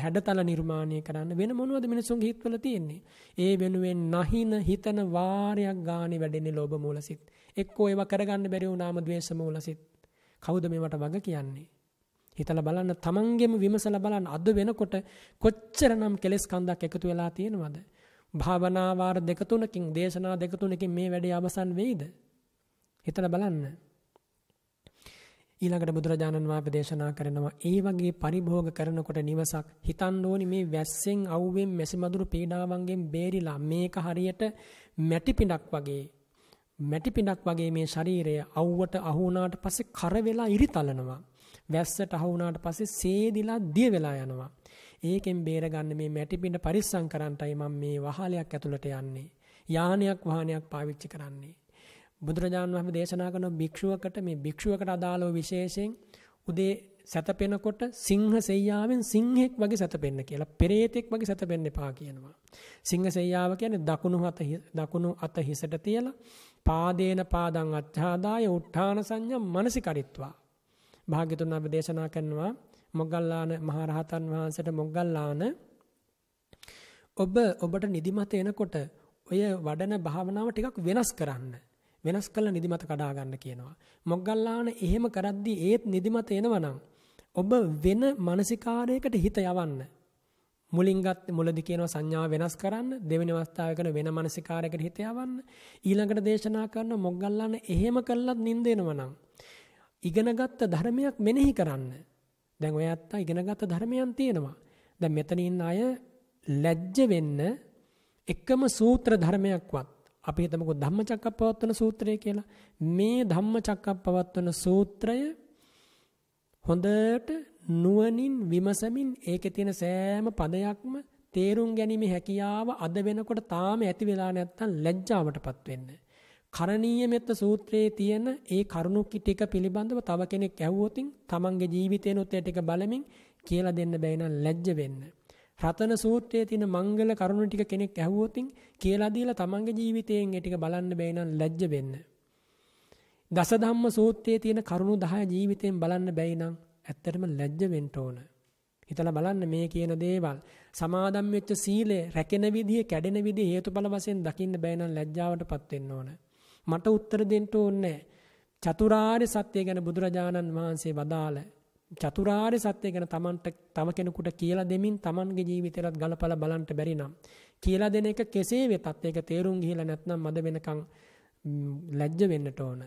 හැඩතල නිර්මාණය කරන්න වෙන මොනවද මිනිසුන්ගේ හිතවල තියෙන්නේ. ඒ වෙනුවෙන් නහින හිතන වාරයක් ගානේ වැඩෙන්නේ ලෝභ මූලසිත. එක්කෝ ඒවා කරගන්න බැරි වුණාම ද්වේෂ මූලසිත. කවුද මේවට වග කියන්නේ? හිතලා බලන්න තමන්ගෙම විමසලා බලන්න අද වෙනකොට කොච්චරනම් කෙලෙස් කන්දක් එකතු වෙලා තියෙනවද? භාවනා වාර දෙක තුනකින් දේශනා දෙක තුනකින් මේ වැඩේ අවසන් වෙයිද? හිතලා බලන්න. ඊළඟට බුදුරජාණන් වහන්සේ දේශනා කරනවා ඒ වගේ පරිභෝග කරනකොට නිවසක් හිතන්න ඕනි මේ වැස්සෙන් අවුවෙන් මැසිමදුරු පීඩාවන්ගෙන් බේරිලා මේක හරියට මැටි පිටක් වගේ මැටි පිටක් වගේ මේ ශරීරය අවුවට අහු වුණාට පස්සේ කර වෙලා ඉරිතලනවා. වැස්සට අහු වුණාට පස්සේ සේදිලා දිය වෙලා යනවා. ඒකෙන් බේරගන්න මේ මැටි පිට පරිස්සම් කරන්ටයි මම මේ වහලයක් ඇතුළට යන්නේ. යානයක් වාහනයක් පාවිච්චි කරන්නේ. බුදුරජාණන් වහන්සේ දේශනා කරන භික්ෂුවකට මේ භික්ෂුවකට අදාළව විශේෂයෙන් උදේ සැතපෙනකොට සිංහ සෙයියාවෙන් සිංහෙක් වගේ සැතපෙන්න කියලා පෙරේතෙක් වගේ සැතපෙන්න එපා කියනවා. සිංහ සෙයියාව කියන්නේ දකුණු අත දකුණු අත හිසට තියලා පාදේන පාදං අච්ඡාදාය උත්ථාන සංඥා මනසිකරිත්වා භාග්‍යතුන් අප දේශනා කරනවා මොග්ගල්ලාන මහරහතන් වහන්සේට මොග්ගල්ලාන ඔබ ඔබට නිදිමත එනකොට ඔය වඩන භාවනාව ටිකක් වෙනස් කරන්න වෙනස් කළ නිදිමත කඩා ගන්න කියනවා මොග්ගල්ලාන එහෙම කරද්දී ඒත් නිදිමත එනවනම් ඔබ වෙන මානසිකාරයකට හිත යවන්න මුලින් ගත් මුලදි කියනවා සංඥාව වෙනස් කරන්න දෙවෙනි අවස්ථාවකන වෙන මානසිකාරයකට හිත යවන්න ඊළඟට දේශනා කරන මොග්ගල්ලාන එහෙම කළත් නිින්ද එනවනම් ඉගෙනගත්ත ධර්මයක් මෙනෙහි කරන්න දැන් ඔය අත්තා ඉගෙනගත්ත ධර්මයන් තියෙනවා දැන් මෙතන ඉන්න අය ලැජ්ජ වෙන්න එකම සූත්‍ර ධර්මයක්වත් අපි හිතමුකෝ ධම්මචක්කප්පවත්තන සූත්‍රය කියලා. මේ ධම්මචක්කප්පවත්තන සූත්‍රය හොඳට නුවණින් විමසමින් ඒකේ තියෙන සෑම පදයක්ම තේරුම් ගැනීමේ හැකියාව අද වෙනකොට තාම ඇති වෙලා නැත්තම් ලැජ්ජාවටපත් වෙන්න. කරණීය මෙත්ත සූත්‍රයේ තියෙන ඒ කරුණු ටික පිළිබඳව තව කෙනෙක් ඇහුවොතින් තමන්ගේ ජීවිතේනොත් ඒ ටික බලමින් කියලා දෙන්න බැයි නම් ලැජ්ජ වෙන්න. රතන සූත්‍රයේ තියෙන මංගල කරුණු ටික කෙනෙක් ඇහුවොතින් කියලා දීලා තමන්ගේ ජීවිතයෙන් ඒ ටික බලන්න බැයි නම් ලැජ්ජ වෙන්න. දසධම්ම සූත්‍රයේ තියෙන කරුණු 10 ජීවිතයෙන් බලන්න බැයි නම් ඇත්තටම ලැජ්ජ වෙන්න ඕන. හිතලා බලන්න මේ කියන දේවල් සමාදම් වෙච්ච සීලය රැකෙන විදිය කැඩෙන විදිය හේතුඵල වශයෙන් දකින්න බෑ නම් ලැජ්ජාවටපත් වෙන්න ඕන. මට උත්තර දෙන්න ඕනේ චතුරාර්ය සත්‍ය ගැන බුදුරජාණන් වහන්සේ වදාළ චතුරාර්ය සත්‍ය ගැන තමන්ට තව කෙනෙකුට කියලා දෙමින් තමන්ගේ ජීවිතේවත් ගලපලා බලන්න බැරි නම් කියලා දෙන එක කෙසේ වෙතත් ඒක තේරුම් ගිහිලා නැත්නම් මද වෙනකන් ලැජ්ජ වෙන්නට ඕන.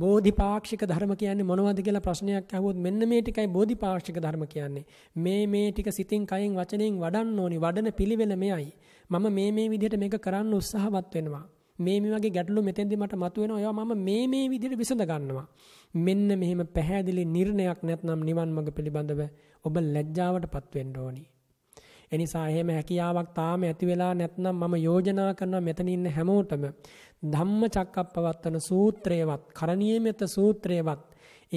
බෝධිපාක්ෂික ධර්ම කියන්නේ මොනවද කියලා ප්‍රශ්නයක් අහුවොත් මෙන්න මේ ටිකයි බෝධිපාක්ෂික ධර්ම කියන්නේ. මේ මේ ටික සිතින් කයින් වචනයෙන් වඩන්න ඕනි. වඩන පිළිවෙල මෙයයි. මම මේ මේ විදිහට මේක කරන්න උත්සාහවත් වෙනවා. මේ මේ වගේ ගැටලු මෙතෙන්දි මට මතුවෙනවා. ඒවා මම මේ මේ විදිහට විසඳ ගන්නවා. මෙන්න මෙහෙම පැහැදිලි නිර්ණයක් නැත්නම් නිවන් මඟ පිළිබඳව ඔබ ලැජ්ජාවටපත් වෙන්න ඕනි. එනිසා එහෙම හැකියාවක් තාම ඇති වෙලා නැත්නම් මම යෝජනා කරනවා මෙතන ඉන්න හැමෝටම ධම්මචක්කප්පවත්තන සූත්‍රයවත් කරණීයමෙත සූත්‍රයවත්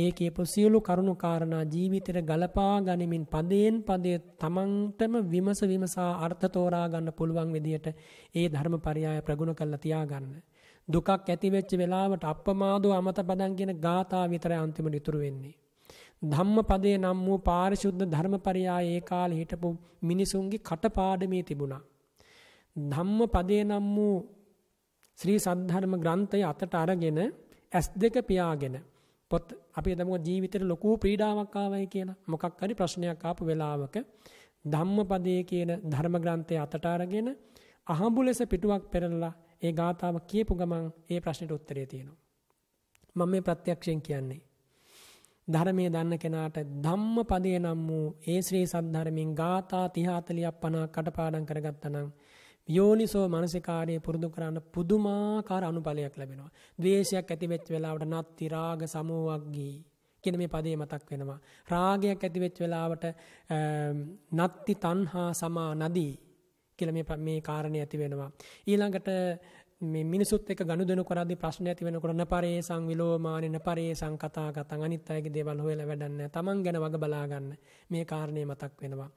ඒ කියපු සියලු කරුණු කාරණා ජීවිතේට ගලපා ගනිමින් පදයෙන් පදයේ තමන්ටම විමස විමසා අර්ථ තෝරා ගන්න පුළුවන් විදියට ඒ ධර්මපරයය ප්‍රගුණ කරලා තියාගන්න. දුකක් ඇති වෙච්ච වෙලාවට අප්පමාදෝ අමතපදං කියන ගාථා විතරයි අන්තිමට ඉතුරු වෙන්නේ. ධම්මපදයේ නම් වූ පාරිශුද්ධ ධර්මපරයාය ඒ කාලේ හිටපු මිනිසුන්ගේ කටපාඩමේ තිබුණා. ධම්මපදයේ නම් වූ ශ්‍රී සද්ධර්ම ග්‍රන්ථය අතට අරගෙන ඇස් දෙක පියාගෙන පොත් අපි හිතමු ජීවිතේට ලොකු පීඩාවක් ආවයි කියලා. මොකක් හරි ප්‍රශ්නයක් ආපු වෙලාවක ධම්මපදයේ කියන ධර්ම ග්‍රන්ථය අතට අරගෙන අහඹු ලෙස පිටුවක් පෙරලලා ඒ ගාථාව කියපු ගමන් ඒ ප්‍රශ්නෙට උත්තරේ තියෙනවා. මම මේ ප්‍රත්‍යක්ෂයෙන් කියන්නේ ධර්මයේ දන්න කෙනාට ධම්මපදය නම් වූ ඒ ශ්‍රී සද්ධර්මයෙන් ගාථා 30 40ක් 50ක් කටපාඩම් කරගත්තා නම් යෝනිසෝ මානසිකාරයේ පුරුදු කරන පුදුමාකාර අනුඵලයක් ලැබෙනවා. ද්වේෂයක් ඇති වෙච්ච වෙලාවට නත්ති රාග සමෝවග්ගී කියන මේ පදේ මතක් වෙනවා. රාගයක් ඇති වෙච්ච වෙලාවට නත්ති තණ්හා සමා නදී කියලා මේ මේ කාරණේ ඇති වෙනවා. ඊළඟට මේ මිනිසුත් එක්ක ගනුදෙනු කරද්දී ප්‍රශ්න ඇති වෙනකොට නපරේ සංවිලෝමානේ නපරේ සංකතා ගතන් අනිත් අයගේ දේවල් හොයලා වැඩක් නැහැ. Taman ගැන වග බලා ගන්න. මේ කාරණේ මතක් වෙනවා.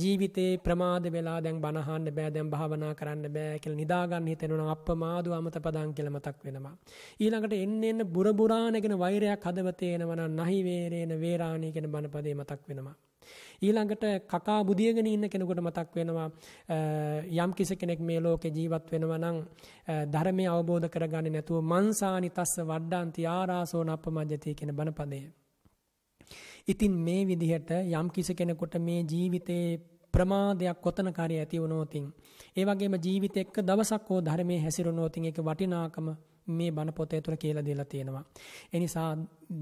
ජීවිතේ ප්‍රමාද වෙලා දැන් බණ අහන්න බෑ දැන් භාවනා කරන්න බෑ කියලා නිදා ගන්න හිතෙනවා අප්‍රමාදු අමතපදං කියලා මතක් වෙනවා. ඊළඟට එන්න එන්න බුර බුරාණගෙන වෛරයක් හදවතේ එනවා නම් නහි වේරේන වේරාණී කියන බණපදේ මතක් වෙනවා. ඊළඟට කකා බුදියගෙන ඉන්න කෙනෙකුට මතක් වෙනවා යම් කිසි කෙනෙක් මේ ලෝකේ ජීවත් වෙනවා නම් ධර්මය අවබෝධ කරගන්නේ නැතුව මන්සානි තස්ස වඩ්ඩාන්ති ආරාසෝ නප්පමජ්ජති කියන බණපදය. ඉතින් මේ විදිහට යම් කිසි කෙනෙකුට මේ ජීවිතේ ප්‍රමාදයක් කොතනකාරී ඇති වුණොතින් ඒ වගේම ජීවිතේ එක්ක දවසක් හෝ ධර්මයේ හැසිරුණොතින් ඒක වටිනාකම මේ බණ පොතේ තුල කියලා දීලා තියෙනවා. ඒ නිසා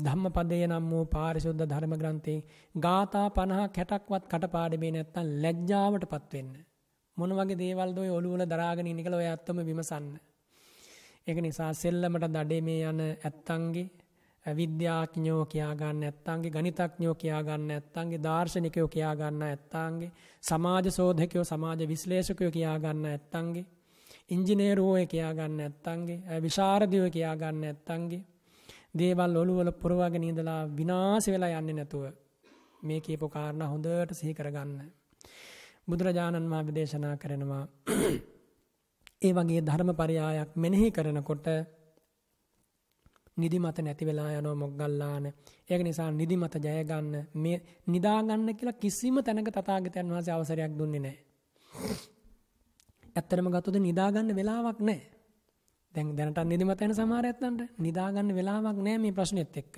ධම්මපදයේ නම් වූ පාරිශුද්ධ ධර්ම ග්‍රන්ථේ ගාථා 50ක් 60ක්වත් කටපාඩමේ නැත්තම් ලැජ්ජාවටපත් වෙන්න. මොන වගේ දේවල්ද ඔය ඔළුව වල දරාගෙන ඉන්නේ කියලා ඔය අත්තම විමසන්න. ඒක නිසා සෙල්ලමට දඩේ මේ යන ඇත්තන්ගේ විද්‍යාඥයෝ කියා ගන්න ඇත්තන්ගේ ගණිතඥයෝ කියා ගන්න ඇත්තන්ගේ දාර්ශනිකයෝ කියා ගන්න ඇත්තන්ගේ සමාජ සෝධකයෝ සමාජ විශ්ලේෂකයෝ කියා ගන්න ඇත්තන්ගේ ඉංජිනේරුවෝ කියයා ගන්න ඇත්තන්ගේ විශාරදිව කියයා ගන්න ඇත්තන්ගේ දේවල් ඔළුවල පුරවාගෙන ඉඳලා විනාශ වෙලා යන්නේ නැතුව මේ කියපු කාරණා හොඳට සිහි කරගන්න. බුදුරජාණන් වහන්සේ දේශනා කරනවා ඒ වගේ ධර්මපරයායක් මෙනෙහි කරනකොට නිදිමත නැති වෙලා යනවා මොග්ගල්ලාන. ඒක නිසා නිදිමත ජය ගන්න මේ නිදා ගන්න කියලා කිසිම තැනක තථාගතයන් වහන්සේ අවසරයක් දුන්නේ නැහැ. ඇත්තටම ගත්තොත් නිදාගන්න වෙලාවක් නැහැ. දැන් දැනට නිදිමත යන සමහර ඇත්තන්ට නිදාගන්න වෙලාවක් නැහැ මේ ප්‍රශ්නෙත් එක්ක.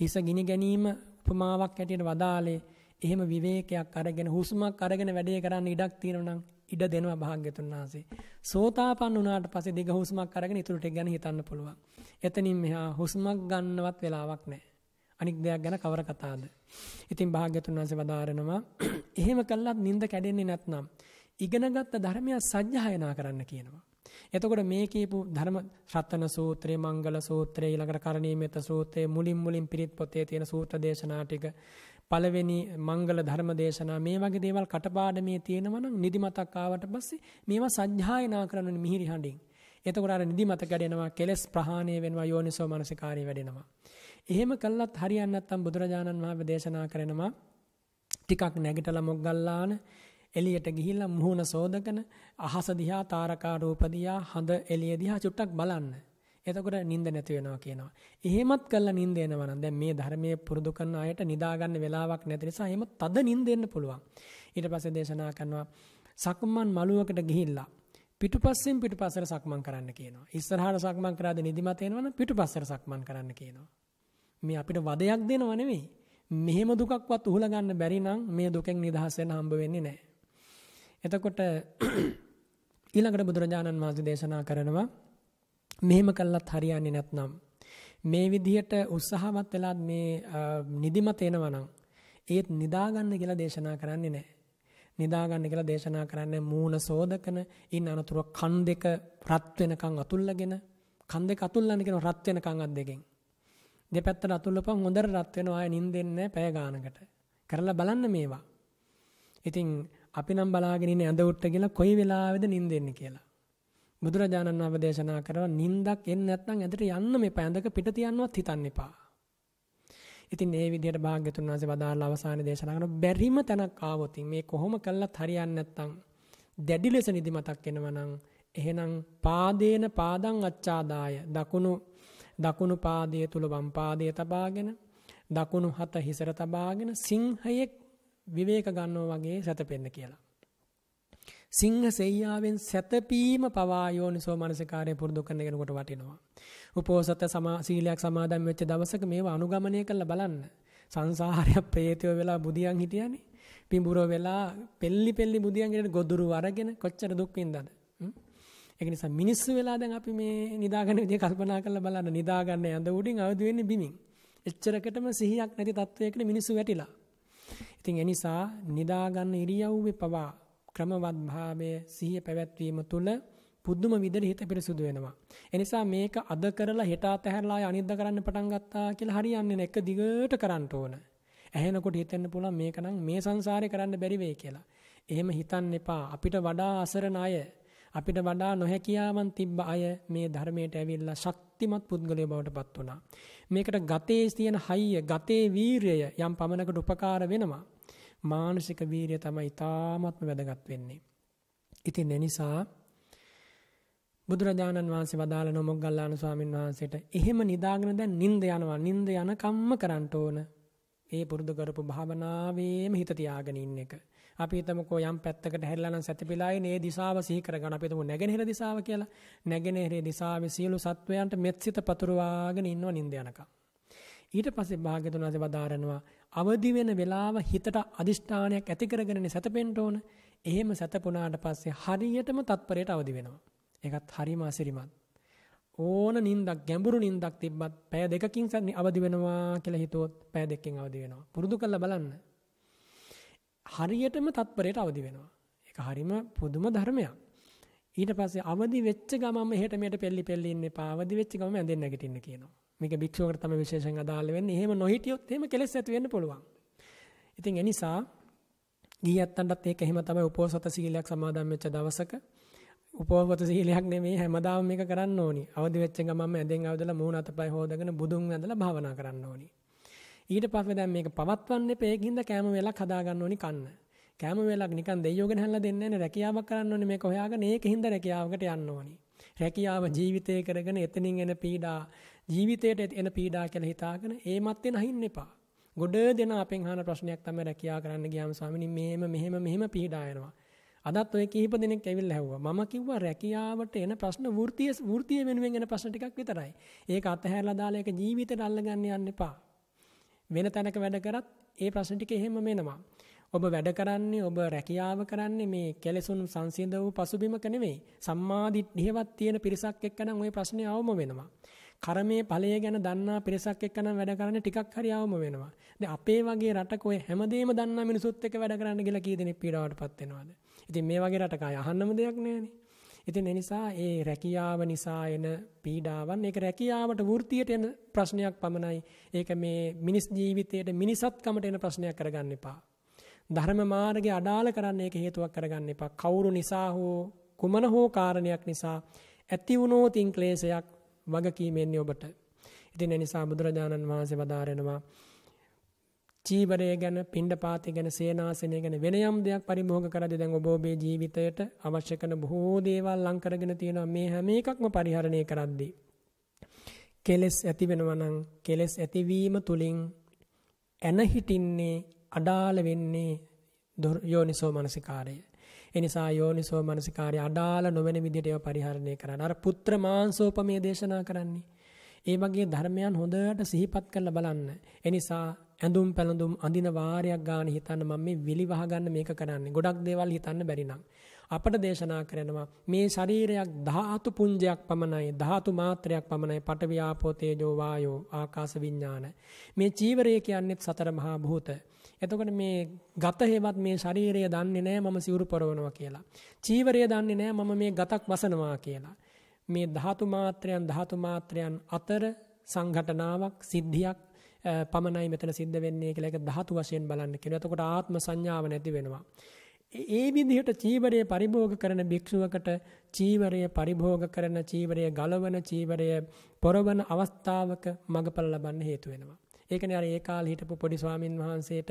හිස ගිනි ගැනීම උපමාවක් ඇටියට වදාලේ එහෙම විවේකයක් අරගෙන හුස්මක් අරගෙන වැඩේ කරන්න ඉඩක් තියෙනවා ඉඩ දෙනවා භාග්‍යතුන් වහන්සේ. සෝතාපන්න වුණාට පස්සේ දිග හුස්මක් අරගෙන ඉතුරුට ගැන හිතන්න පුළුවන්. එතනින් මෙහා හුස්මක් ගන්නවත් වෙලාවක් නැහැ. අනික් දෙයක් ගැන කවර කතාවද. ඉතින් භාග්‍යතුන් වහන්සේ වදාරනවා එහෙම කළත් නිින්ද කැඩෙන්නේ නැත්නම් ඉගෙනගත්ත ධර්මය සජ්ජායනා කරන්න කියනවා. එතකොට මේ කියපු ධර්ම රත්න සූත්‍රයේ මංගල සූත්‍රයේ ඊළඟට කරණීයමෙත සූත්‍රයේ මුලින් මුලින් පිරිත් පොතේ තියෙන සූත්‍ර දේශනා ටික පළවෙනි මංගල ධර්ම දේශනා මේ වගේ දේවල් කටපාඩමේ තියෙනවා නම් නිදිමතක් ආවට පස්සේ මේවා සංඥායනා කරන්න මිහිරි හඬින්. එතකොට අර නිදිමත ගැඩෙනවා කෙලස් ප්‍රහාණය වෙනවා යෝනිසෝ මනසිකාරය වැඩෙනවා. එහෙම කළත් හරියන්නේ නැත්නම් බුදුරජාණන් වහන්සේ දේශනා කරනවා ටිකක් නැගිටලා මොග්ගල්ලාන එළියට ගිහිල්ලා මුහුණ සෝදගෙන අහස දිහා තාරකා රූප දිහා හඳ එළිය දිහා චුට්ටක් බලන්න. එතකොට නිින්ද නැති වෙනවා කියනවා. එහෙමත් කළා නිින්ද එනවා නම් දැන් මේ ධර්මයේ පුරුදු කරන අයට නිදා ගන්න වෙලාවක් නැති නිසා එහෙම තද නිින්ද එන්න පුළුවන්. ඊට පස්සේ දේශනා කරනවා සක්මන් මළුවකට ගිහිල්ලා පිටුපස්සෙන් පිටුපස්සට සක්මන් කරන්න කියනවා. ඉස්සරහට සක්මන් කරාද නිදිමත එනවනම් පිටුපස්සට සක්මන් කරන්න කියනවා. මේ අපිට වදයක් දෙනව නෙමෙයි. මෙහෙම දුකක්වත් උහුල ගන්න බැරි නම් මේ දුකෙන් නිදහස් වෙන්න හම්බ වෙන්නේ නැහැ. එතකොට ඊළඟට බුදුරජාණන් වහන්සේ දේශනා කරනවා මෙහෙම කළත් හරියන්නේ නැත්නම් මේ විදිහට උත්සාහවත් වෙලා මේ නිදිමත එනවා නම් ඒත් නිදාගන්න කියලා දේශනා කරන්නේ නැහැ. නිදාගන්න කියලා දේශනා කරන්නේ මූණ සෝදකන, ඉන් අනතුරු කන් දෙක රත් වෙනකන් අතුල්ලගෙන, කන් දෙක අතුල්ලන්න කියන රත් වෙනකන් අත් දෙකෙන්. දෙපැත්තට අතුල්ලපන් හොඳට රත් වෙනවා ආය නිින්දෙන්නේ නැහැ පැය ගානකට. කරලා බලන්න මේවා. ඉතින් අපි නම් බලාගෙන ඉන්නේ ඇඳ උට්ට කියලා කොයි වෙලාවෙද නිින්ද එන්නේ කියලා. බුදුරජාණන් වහන්සේ දේශනා කරනවා නිින්දක් එන්නේ නැත්නම් ඇඳට යන්න මේ පැඳක පිට තියන්නවත් හිතන්න එපා. ඉතින් මේ විදිහට භාග්‍යතුන් වහන්සේ වදාළ අවසානයේ දේශනා කරන බැරිම තැනක් ආවොත් මේ කොහොම කළත් හරියන්නේ නැත්නම් දැඩි ලෙස නිදිමතක් එනවා නම් එහෙනම් පාදේන පාදං අච්ඡාදාය දකුණු දකුණු පාදයේ තුල වම් පාදයේ තබාගෙන දකුණු හත හිසර තබාගෙන සිංහයෙක් විවේක ගන්නවා වගේ සැතපෙන්න කියලා. සිංහ සෙයියාවෙන් සැතපීම පවා යෝනිසෝ මනසිකාරය පුරුදු කරන කෙනෙකුට වටිනවා. උපෝසත සමා සීලයක් සමාදන් වෙච්ච දවසක මේව අනුගමනය කරලා බලන්න. සංසාරය ප්‍රේතය වෙලා බුදියන් හිටියනේ. පිඹුර වෙලා පෙල්ලි පෙල්ලි බුදියන් ගෙනට ගොදුරු වරගෙන කොච්චර දුක් විඳද? ඒක නිසා මිනිස්සු වෙලා දැන් අපි මේ නිදාගන්න විදිය කල්පනා කරලා බලන්න. නිදාගන්න ඇඳ උඩින් අවදි වෙන්නේ බිමින්. එච්චරකටම සිහියක් නැති තත්වයකට මිනිස්සු වැටිලා. ඉතින් ඒ නිසා නිදා ගන්න ඉරියව්වේ පවා ක්‍රමවත් භාවය සිහිය පැවැත්වීම තුළ පුදුම විදිහට හිත පිරිසුදු වෙනවා. එනිසා මේක අද කරලා හෙට අතහැරලා අනිද්ද කරන්න පටන් ගත්තා කියලා හරියන්නේ නැහැ. එක දිගට කරන්න ඕන. ඇහෙනකොට හිතෙන්න පුළුවන් මේක නම් මේ සංසාරේ කරන්න බැරි වෙයි කියලා. එහෙම හිතන්න එපා. අපිට වඩා අසරණ අය අපිට වඩා නොහැකියාවන් තිබ්බ අය මේ ධර්මයට ඇවිල්ලා ශක්තිමත් පුද්ගලයෝ බවට පත් වුණා. මේකට ගතේ තියෙන හයිය, ගතේ වීරය යම් පමණකට උපකාර වෙනවා. මානසික වීරය තමයි තාමත්ම වැදගත් වෙන්නේ. ඉතින් ඒ නිසා බුදුරජාණන් වහන්සේ වදාළ නොමොග්ගල්ලාන ස්වාමීන් වහන්සේට එහෙම නිදාගෙන දැන් නිින්ද යනවා නිින්ද යන කම්ම කරන්න ඕන. මේ පුරුදු කරපු භාවනාවේම හිත තියාගෙන ඉන්න එක. අපි හිතමුකෝ යම් පැත්තකට හැරිලා නම් සැතපීලායි මේ දිශාව සිහි කරගන්න. අපි හිතමු නැගෙනහිර දිශාව කියලා. නැගෙනහිර දිශාවේ සියලු සත්වයන්ට මෙත්සිත පතුරවාගෙන ඉන්නව නිින්ද යනකම්. ඊට පස්සේ භාග්‍යතුන් වහන්සේ වදාරනවා අවදි වෙන වෙලාව හිතට අදිෂ්ඨානයක් ඇති කරගෙනනේ සැතපෙන්න ඕන. එහෙම සැතපුණාට පස්සේ හරියටම තත්පරයට අවදි වෙනවා. ඒකත් හරිම අසිරිමත්. ඕන නිින්දක් ගැඹුරු නිින්දක් තිබ්බත් පැය දෙකකින් අවදි වෙනවා කියලා හිතුවොත් පැය දෙකකින් අවදි වෙනවා. පුරුදු කරලා බලන්න. හරියටම තත්පරයට අවදි වෙනවා. ඒක හරීම පුදුම ධර්මයක්. ඊට පස්සේ අවදි වෙච්ච ගමම එහෙට මෙහෙට පෙල්ලි පෙල්ලි ඉන්න එපා. අවදි වෙච්ච ගමම ඇඳෙන්න නැගිටින්න කියනවා. මේක භික්ෂුවකට තමයි විශේෂයෙන් අදාළ වෙන්නේ. එහෙම නොහිටියොත් එහෙම කෙලෙස් ඇති වෙන්න පුළුවන්. ඉතින් ඒ නිසා ගියත්තන්ටත් ඒක එහෙම තමයි උපෝසත සීලයක් සමාදන් වෙච්ච දවසක උපෝසත සීලයක් නෙමෙයි හැමදාම මේක කරන්න ඕනි. අවදි වෙච්ච ගමම ඇඳෙන් අවදලා මූණ අතපය හොදගෙන බුදුන් ඇඳලා භාවනා කරන්න ඕනි. ඊට පස්සේ දැන් මේක පවත්වන්න එපේ ඒකින්ද කෑම වේලක් හදාගන්න ඕනි කන්න. කෑම වේලක් නිකන් දෙයියෝගෙන හැල්ලා දෙන්නේ නැහැ රැකියාවක් කරන්න ඕනේ මේක හොයාගෙන ඒකින්ද රැකියාවකට යන්න ඕනි. රැකියාව ජීවිතය කරගෙන එතනින් එන පීඩා ජීවිතයට එන පීඩා කියලා හිතාගෙන ඒ මත්තේ නැහින්න එපා. ගොඩ දෙන අපෙන් අහන ප්‍රශ්නයක් තමයි රැකියාව කරන්න ගියාම ස්වාමිනී මෙහෙම මෙහෙම මෙහෙම පීඩා එනවා. අදත් ඔය කීප දෙනෙක් ඇවිල්ලා ඇහුවා. මම කිව්වා රැකියාවට එන ප්‍රශ්න වෘත්තිය වෘත්තිය වෙනුවෙන් එන ප්‍රශ්න ටිකක් විතරයි. ඒක අතහැරලා දාලා ඒක ජීවිතේට අල්ලගන්න යන්න එපා. වෙන තැනක වැඩ කරත් ඒ ප්‍රශ්න ටික එහෙම මෙනවා. ඔබ වැඩ කරන්නේ ඔබ රැකියාව කරන්නේ මේ කෙලෙසුන් සංසිඳ වූ පසුබිමක නෙමෙයි. සම්මාදිට්ඨියවත් තියෙන පිරිසක් එක්ක නම් ওই ප්‍රශ්නේ આવම වෙනවා. කර්මයේ ඵලය ගැන දන්නා පිරිසක් එක්ක නම් වැඩ කරන්නේ ටිකක් හරි આવම වෙනවා. දැන් අපේ වගේ රටක ඔය හැමදේම දන්නා මිනිසුත් එක්ක වැඩ කරන්න ගිහලා කී දෙනෙක් පීඩාවටපත් වෙනවද? ඉතින් මේ වගේ රටක අය අහන්නම දෙයක් නෑනේ. ඉතින් ඒ නිසා ඒ රැකියාව නිසා එන පීඩාවන් ඒක රැකියාවට වෘත්තියට එන ප්‍රශ්නයක් පමණයි. ඒක මේ මිනිස් ජීවිතයේ මිනිසත්කමට එන ප්‍රශ්නයක් කරගන්න එපා. ධර්ම මාර්ගය අඩාල කරන්න ඒක හේතුවක් කරගන්න එපා. කවුරු නිසා හෝ කුමන හෝ කාරණයක් නිසා ඇති වුණොත් ඉන් ක්ලේශයක් වගකීමෙන් ඔබට. ඉතින් ඒ නිසා බුදුරජාණන් වහන්සේ වදාරනවා චීවරය ගැන පිණ්ඩපාතය ගැන සේනාසනය ගැන වෙන යම් දෙයක් පරිභෝග කරද දැන් ඔබ ඔබේ ජීවිතයට අවශ්‍ය කරන බොහෝ දේවල් ලං කරගෙන තියෙනවා මේ හැම එකක්ම පරිහරණය කරද්දී කෙලෙස් ඇති වෙනවා නම් කෙලෙස් ඇතිවීම තුලින් ඇන හිටින්නේ අඩාල වෙන්නේ යෝනිසෝ මනසිකාරය එනිසා යෝනිසෝ මනසිකාරය අඩාල නොවන විදිහට ඒවා පරිහරණය කරන්න අර පුත්‍ර මාංශෝපමේ දේශනා කරන්නේ ඒ වගේ ධර්මයන් හොඳට සිහිපත් කරලා බලන්න එනිසා ඇඳුම් පැළඳුම් අඳින වාරයක් ගාන හිතන්න මම මේ විලි වහගන්න මේක කරන්නේ. ගොඩක් දේවල් හිතන්න බැරි නම්. අපට දේශනා කරනවා මේ ශරීරයක් ධාතු පුංජයක් පමණයි ධාතු මාත්‍රයක් පමණයි පඨවි ආපෝ තේජෝ වායෝ ආකාශ විඥාන. මේ චීවරය කියන්නේ සතර මහා භූත. එතකොට මේ ගත හේවත් මේ ශරීරය දන්නේ නැහැ මම සිවුරු පොරවනවා කියලා. චීවරය දන්නේ නැහැ මම මේ ගතක් වසනවා කියලා. මේ ධාතු මාත්‍රයන් ධාතු මාත්‍රයන් අතර සංඝටනාවක් සිද්ධියක් පමණයි මෙතන සිද්ධ වෙන්නේ කියලා ඒක ධාතු වශයෙන් බලන්න කියනවා. එතකොට ආත්ම සංඥාව නැති වෙනවා. ඒ විදිහට චීවරය පරිභෝග කරන භික්ෂුවකට චීවරය පරිභෝග කරන චීවරය ගලවන චීවරය පොරවන අවස්ථාවක මඟඵල ලබන්න හේතු වෙනවා. ඒකනේ අර ඒ කාලේ හිටපු පොඩි ස්වාමින් වහන්සේට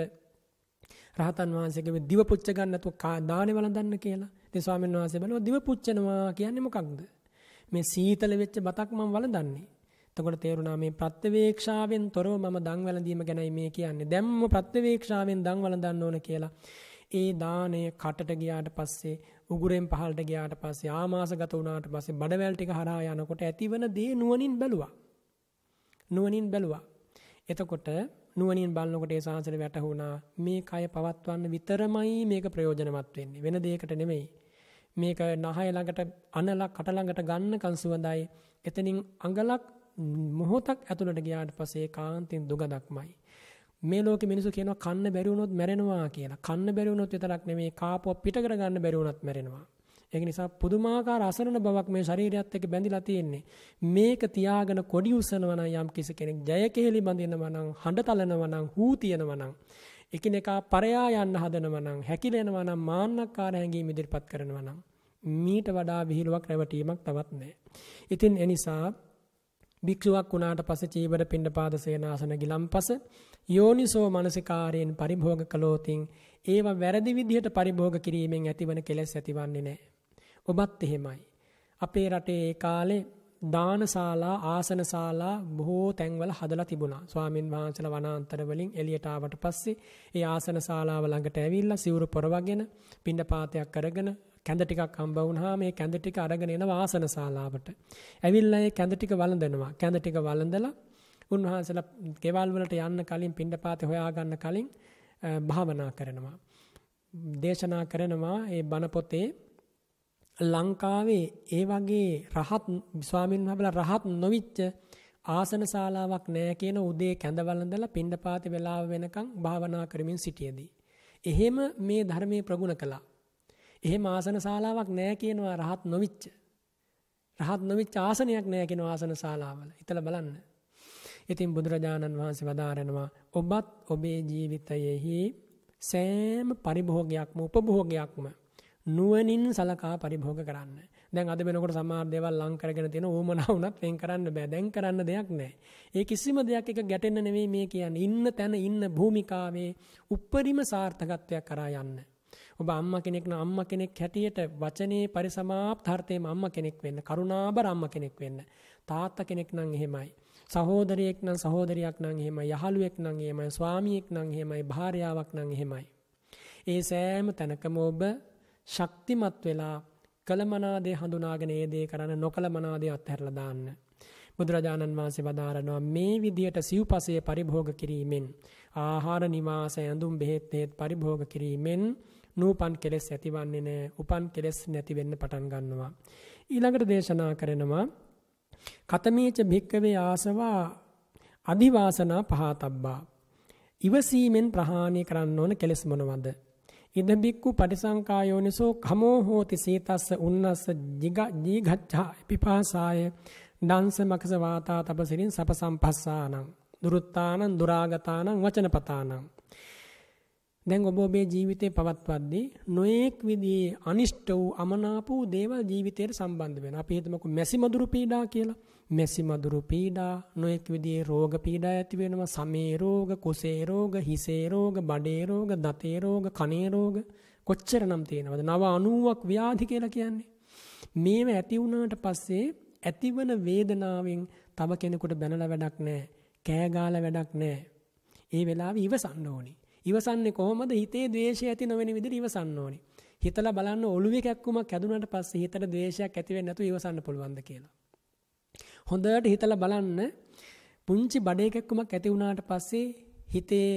රහතන් වහන්සේගේ දිව පුච්ච ගන්න නැතුව දානේ වළඳන්න කියලා. ඉතින් ස්වාමින් වහන්සේ බලනවා දිව පුච්චනවා කියන්නේ මොකක්ද? මේ සීතල වෙච්ච බතක් මම වළඳන්නේ. එතකොට තේරුණා මේ ප්‍රත්‍යවේක්ෂාවෙන් තොරව මම දන් වැළඳීම ගැනයි මේ කියන්නේ. දැම්ම ප්‍රත්‍යවේක්ෂාවෙන් දන් වළඳන්න ඕන කියලා. ඒ දාණය කටට ගියාට පස්සේ උගුරෙන් පහළට ගියාට පස්සේ ආමාශගත වුණාට පස්සේ බඩවැල් ටික හරහා යනකොට ඇතිවන දේ නුවණින් බැලුවා. නුවණින් බැලුවා. එතකොට නුවණින් බලනකොට ඒ සාහසට වැටහුණා මේ කය පවත්වන්න විතරමයි මේක ප්‍රයෝජනවත් වෙන්නේ වෙන දෙයකට නෙමෙයි මේක නහය ළඟට අනලක් කට ළඟට ගන්නකන් සුවඳයි එතනින් අඟලක් මොහොතක් ඇතුළට ගියාට පස්සේ කාන්තින් දුගදක්මයි. මේ ලෝකෙ මිනිස්සු කියනවා කන්න බැරි වුණොත් මැරෙනවා කියලා. කන්න බැරි වුණොත් විතරක් නෙමෙයි කාපුව පිට කර ගන්න බැරි වුණත් මැරෙනවා. ඒක නිසා පුදුමාකාර අසරණ බවක් මේ ශරීරයත් එක්ක බැඳිලා තියෙන්නේ. මේක තියාගෙන කොඩි උසනවා නම් යම් කිසි කෙනෙක් ජය කෙහෙලි බඳිනවා නම්, හඬ තලනවා නම්, හූ තියනවා නම්, එකිනෙකා පරයා යන්න හදනවා නම්, හැකිලෙනවා නම්, මාන්නක්කාර හැඟීම් ඉදිරිපත් කරනවා නම්, මීට වඩා විහිළුවක් රැවටීමක් තවත් නැහැ. ඉතින් එනිසා භික්ෂුවක් වුණාට පස්සේ චීවර පිණ්ඩපාත සේනාසන ගිලම්පස යෝනිසෝ මනසිකාරයෙන් පරිභෝග කළෝතින් ඒව වැරදි විදිහට පරිභෝග කිරීමෙන් ඇතිවන කෙලෙස් ඇතිවන්නේ නැහැ. ඔබත් එහෙමයි. අපේ රටේ ඒ කාලේ දානශාලා ආසනශාලා බොහෝ තැන්වල හදලා තිබුණා. ස්වාමින් වහන්සේලා වනාන්තර වලින් එළියට ආවට පස්සේ ඒ ආසන ශාලාව ළඟට ඇවිල්ලා සිවුරු පොරවගෙන පින්නපාතයක් කරගෙන කැඳ ටිකක් හම්බ වුණාම මේ කැඳ ටික අරගෙන එනවා ආසන ශාලාවට. ඇවිල්ලා මේ කැඳ ටික වළඳනවා. කැඳ ටික වළඳලා උන්වහන්සේලා ගෙවල් වලට යන්න කලින් පින්නපාතේ හොයාගන්න කලින් භාවනා කරනවා. දේශනා කරනවා මේ බණ පොතේ ලංකාවේ ඒ වගේ රහත් ස්වාමීන් වහන්සේලා රහත් නොවිච්ච ආසන ශාලාවක් නැහැ කියන උදේ කැඳවලඳලා පින්ඩපාත වේලාව වෙනකන් භාවනා කරමින් සිටියේදී. එහෙම මේ ධර්මයේ ප්‍රගුණ කළා. එහෙම ආසන ශාලාවක් නැහැ කියනවා රහත් නොවිච්ච. රහත් නොවිච්ච ආසනයක් නැහැ කියන ආසන ශාලාවල. ඉතල බලන්න. ඉතින් බුදුරජාණන් වහන්සේ වදාරනවා ඔබත් ඔබේ ජීවිතයෙහි සෑම පරිභෝගයක්ම උපභෝගයක්ම නුවණින් සලකා පරිභෝග කරන්න. දැන් අද වෙනකොට සමහර දේවල් ලං කරගෙන තියෙන ඕමනා වුණත් වෙන් කරන්න බෑ. දැන් කරන්න දෙයක් නැහැ. ඒ කිසිම දෙයක් එක ගැටෙන්න නෙවෙයි මේ කියන්නේ. ඉන්න තැන ඉන්න භූමිකාවේ උප්පරිම සාර්ථකත්වයක් කරා යන්න. ඔබ අම්මා කෙනෙක් නම් අම්මා කෙනෙක් හැටියට වචනේ පරිසමාප්තාර්ථයෙන් අම්මා කෙනෙක් වෙන්න. කරුණාබර අම්මා කෙනෙක් වෙන්න. තාත්තා කෙනෙක් නම් එහෙමයි. සහෝදරයෙක් නම් සහෝදරියක් නම් එහෙමයි. යහළුවෙක් නම් එහෙමයි. ස්වාමියෙක් නම් එහෙමයි. භාර්යාවක් නම් එහෙමයි. ඒ සෑම තැනකම ඔබ ශක්තිමත් වෙලා කළමනාදේ හඳුනාගෙන ඒ දේ කරන්න නොකළ මනාදේ අත්හැරලා දාන්න. බුදුරජාණන් වහන්සේ වදාරනවා මේ විදියට සිව්පසයේ පරිභෝග කිරීමෙන් ආහාර නිවාස ඇඳුම් බෙහෙත් හේත් පරිභෝග කිරීමෙන් නූපන් කෙලෙස් ඇතිවන්නේ නැහැ. උපන් කෙලෙස් නැති වෙන්න පටන් ගන්නවා. ඊළඟට දේශනා කරනවා කතමේච භික්කවේ ආසවා අදිවාසනා පහතබ්බා. ඉවසීමෙන් ප්‍රහාණය කරන්න ඕන කෙලෙස් මොනවද? ඉද බික්කු පටිසංකායෝනිසෝ කමෝ හෝති සීතස්ස උන්නස්ස ජීඝච්ඡා පිපාසාය දංස මකස වාතා තපසිරින් සපසම්පස්සානං දුරුත්තානං දුරාගතානං වචනපතානං දැන් ඔබ ඔබේ ජීවිතේ පවත්වද්දී නොඑක් විදිහේ අනිෂ්ට වූ අමනාප වූ දේවල් ජීවිතයට සම්බන්ධ වෙනවා. අපි හිතමුකෝ මැසි මදුරු පීඩා කියලා. මැසි මදුරු පීඩා නොඑක් විදිහේ රෝග පීඩා ඇති වෙනවා සමේ රෝග කුසේ රෝග හිසේ රෝග බඩේ රෝග දතේ රෝග කනේ රෝග කොච්චරනම් තියෙනවද නව 90ක් ව්‍යාධි කියලා කියන්නේ මේව ඇති වුණාට පස්සේ ඇතිවන වේදනාවෙන් තව කෙනෙකුට බැනලා වැඩක් නැහැ කෑ ගාලා වැඩක් නැහැ ඒ වෙලාවේ ඉවසන්න ඕනේ ඉවසන්නේ කොහොමද හිතේ ද්වේෂය ඇති නොවන විදිහට ඉවසන්න ඕනේ හිතලා බලන්න ඔළුවේ කැක්කුමක් ඇදුනට පස්සේ හිතට ද්වේෂයක් ඇති වෙන්නේ නැතුව ඉවසන්න පුළුවන්ද කියලා හොඳට හිතලා බලන්න පුංචි බඩේකක්කුමක් ඇති වුණාට පස්සේ හිතේ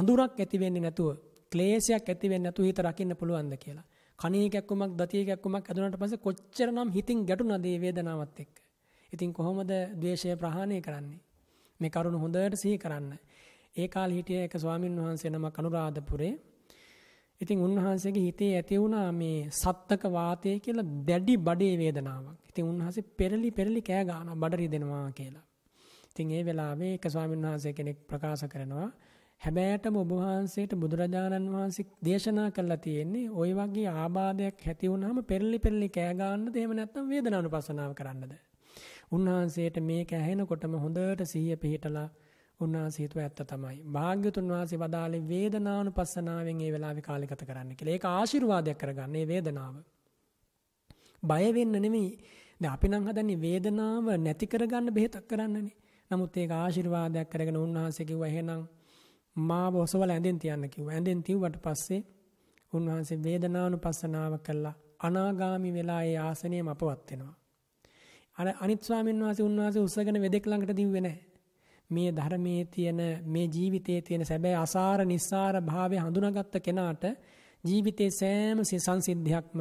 අඳුරක් ඇති වෙන්නේ නැතුව ක්ලේශයක් ඇති වෙන්නේ නැතුව හිත රකින්න පුළුවන්ද කියලා. කණේ කැක්කුමක් දතිය කැක්කුමක් ඇදුණාට පස්සේ කොච්චරනම් හිතින් ගැටුණාද මේ වේදනාවත් එක්ක. ඉතින් කොහොමද ද්වේෂය ප්‍රහාණය කරන්නේ? මේ කරුණ හොඳට සිහි කරන්න. ඒ කාලේ හිටිය එක ස්වාමින් වහන්සේ නමක් අනුරාධපුරේ ඉතින් උන්වහන්සේගේ හිතේ ඇති වුණා මේ සත්තක වාතය කියලා දැඩි බඩේ වේදනාවක්. ඉතින් උන්වහන්සේ පෙරලි පෙරලි කෑ ගන්නවා බඩරි දෙනවා කියලා. ඉතින් ඒ වෙලාවේ එක ස්වාමීන් වහන්සේ කෙනෙක් ප්‍රකාශ කරනවා හැබෑටම ඔබ වහන්සේට බුදුරජාණන් වහන්සේ දේශනා කරලා තියෙන්නේ ওই වගේ ආබාධයක් ඇති වුණාම පෙරලි පෙරලි කෑ ගන්නද එහෙම නැත්නම් වේදනානුපස්සනාව කරන්නද? උන්වහන්සේට මේක ඇහෙනකොටම හොඳට සිහිය පිහිටලා උන්වහන්සේ හිතුව ඇත්ත තමයි. භාග්‍යතුන් වහන්සේ වදාළේ වේදනානුපස්සනාවෙන් මේ වෙලාවේ කාලය ගත කරන්න කියලා. ඒක ආශිර්වාදයක් කරගන්න මේ වේදනාව. බය වෙන්න නෙමෙයි. දැන් අපි නම් හදන්නේ වේදනාව නැති කරගන්න බෙහෙතක් කරන්නනේ. නමුත් ඒක ආශිර්වාදයක් කරගෙන උන්වහන්සේ කිව්වා එහෙනම් මාව ඔසවලා ඇඳෙන් තියන්න කිව්වා. ඇඳෙන් තියුවට පස්සේ උන්වහන්සේ වේදනානුපස්සනාව කළා. අනාගාමි වෙලා ඒ ආසනියම අපවත් වෙනවා. අර අනිත් ස්වාමීන් වහන්සේ උන්වහන්සේ උස්සගෙන වෙදෙක් ළඟට දිව්වේ නැහැ. මේ ධර්මයේ තියෙන මේ ජීවිතයේ තියෙන සැබෑ අසාර නිස්සාර භාවය හඳුනාගත්ත කෙනාට ජීවිතේ සෑම සංසිද්ධියක්ම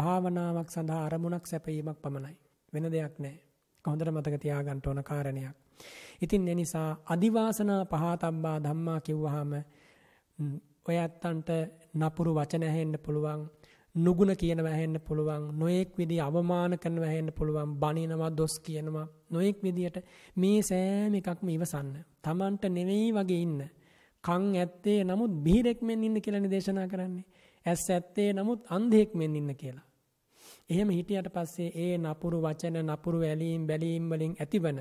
භාවනාවක් සඳහා අරමුණක් සැපයීමක් පමණයි. වෙන දෙයක් නැහැ. හොඳට මතක තියාගන්න ඕන කාරණයක්. ඉතින් ඒ නිසා අදිවාසනා පහතබ්බා ධම්මා කිව්වහම ඔයත්තන්ට නපුරු වචන ඇහෙන්න පුළුවන්. නුගුණ කියන වැහෙන්න පුළුවන් නොයෙක් විදි අවමාන කරන වැහෙන්න පුළුවන් බනිනවා දොස් කියනවා නොයෙක් විදියට මේ සෑම එකක්ම ඉවසන්න. Tamanට නෙවෙයි වගේ ඉන්න. කන් ඇත්තේ නමුත් බිහිරෙක් මෙන් ඉන්න කියලා දේශනා කරන්නේ. ඇස් ඇත්තේ නමුත් අන්ධයෙක් මෙන් ඉන්න කියලා. එහෙම හිටියට පස්සේ ඒ නපුරු වචන නපුරු ඇලීම් බැලීම් වලින් ඇතිවන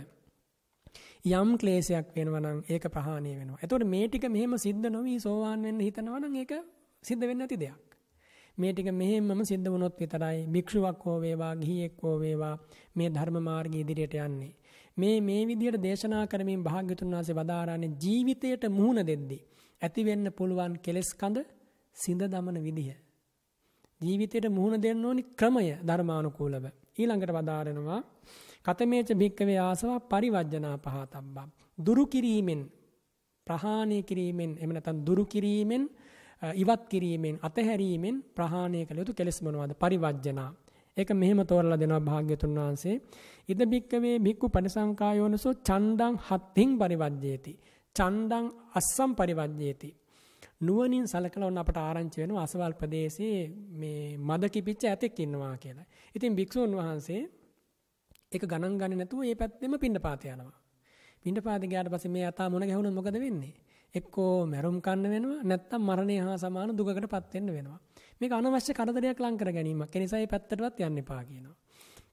යම් ක්ලේශයක් වෙනවා නම් ඒක ප්‍රහාණය වෙනවා. එතකොට මේ ටික මෙහෙම සිද්ධ නොවි සෝවාන් වෙන්න හිතනවා නම් ඒක සිද්ධ වෙන්නේ නැති දෙයක්. මේ ටික මෙහෙම්මම සිද්ධ වුණොත් විතරයි භික්ෂුවක් හෝ වේවා ගිහියෙක් හෝ වේවා මේ ධර්ම මාර්ගයේ ඉදිරියට යන්නේ. මේ මේ විදිහට දේශනා කරමින් භාග්‍යතුන් වහන්සේ වදාරන්නේ ජීවිතයට මුහුණ දෙද්දී ඇති වෙන්න පුළුවන් කෙලෙස් කඳ සිඳ දමන විදිහ. ජීවිතයට මුහුණ දෙන්න ඕනි ක්‍රමය ධර්මානුකූලව. ඊළඟට වදාරනවා කතමේච භික්කවේ ආසව පරිවර්ජනා පහතබ්බම්. දුරු කිරීමෙන් ප්‍රහාණය කිරීමෙන් එහෙම නැත්නම් දුරු කිරීමෙන් ඉවත් කිරීමෙන් අතහැරීමෙන් ප්‍රහාණය කළ යුතු කෙලෙස් මොනවාද? පරිවර්ජනා. ඒක මෙහෙම තෝරලා දෙනවා භාග්‍යතුන් වහන්සේ. ඉද බික්කවේ භික්ඛු පරිසංකායෝනසෝ ඡණ්ඩං හත්තිං පරිවර්ජේති. ඡණ්ඩං අස්සම් පරිවර්ජේති. නුවණින් සලකලා ඔන්න අපට ආරංචි වෙනවා අසවල් ප්‍රදේශයේ මේ මද කිපිච්ච ඇතෙක් ඉන්නවා කියලා. ඉතින් භික්ෂුන් වහන්සේ ඒක ගණන් ගන්නේ නැතුව ඒ පැත්තෙම පින්නපාත යනවා. පින්නපාත ගියාට පස්සේ මේ යථා මොන ගැහුණොත් මොකද වෙන්නේ? එක්කෝ මැරුම් කන්න වෙනවා නැත්තම් මරණය හා සමාන දුකකටපත් වෙන්න වෙනවා. මේක අනවශ්‍ය කරදරයක් ලං කර ගැනීමක්. ඒ නිසා මේ පැත්තටවත් යන්න එපා කියනවා.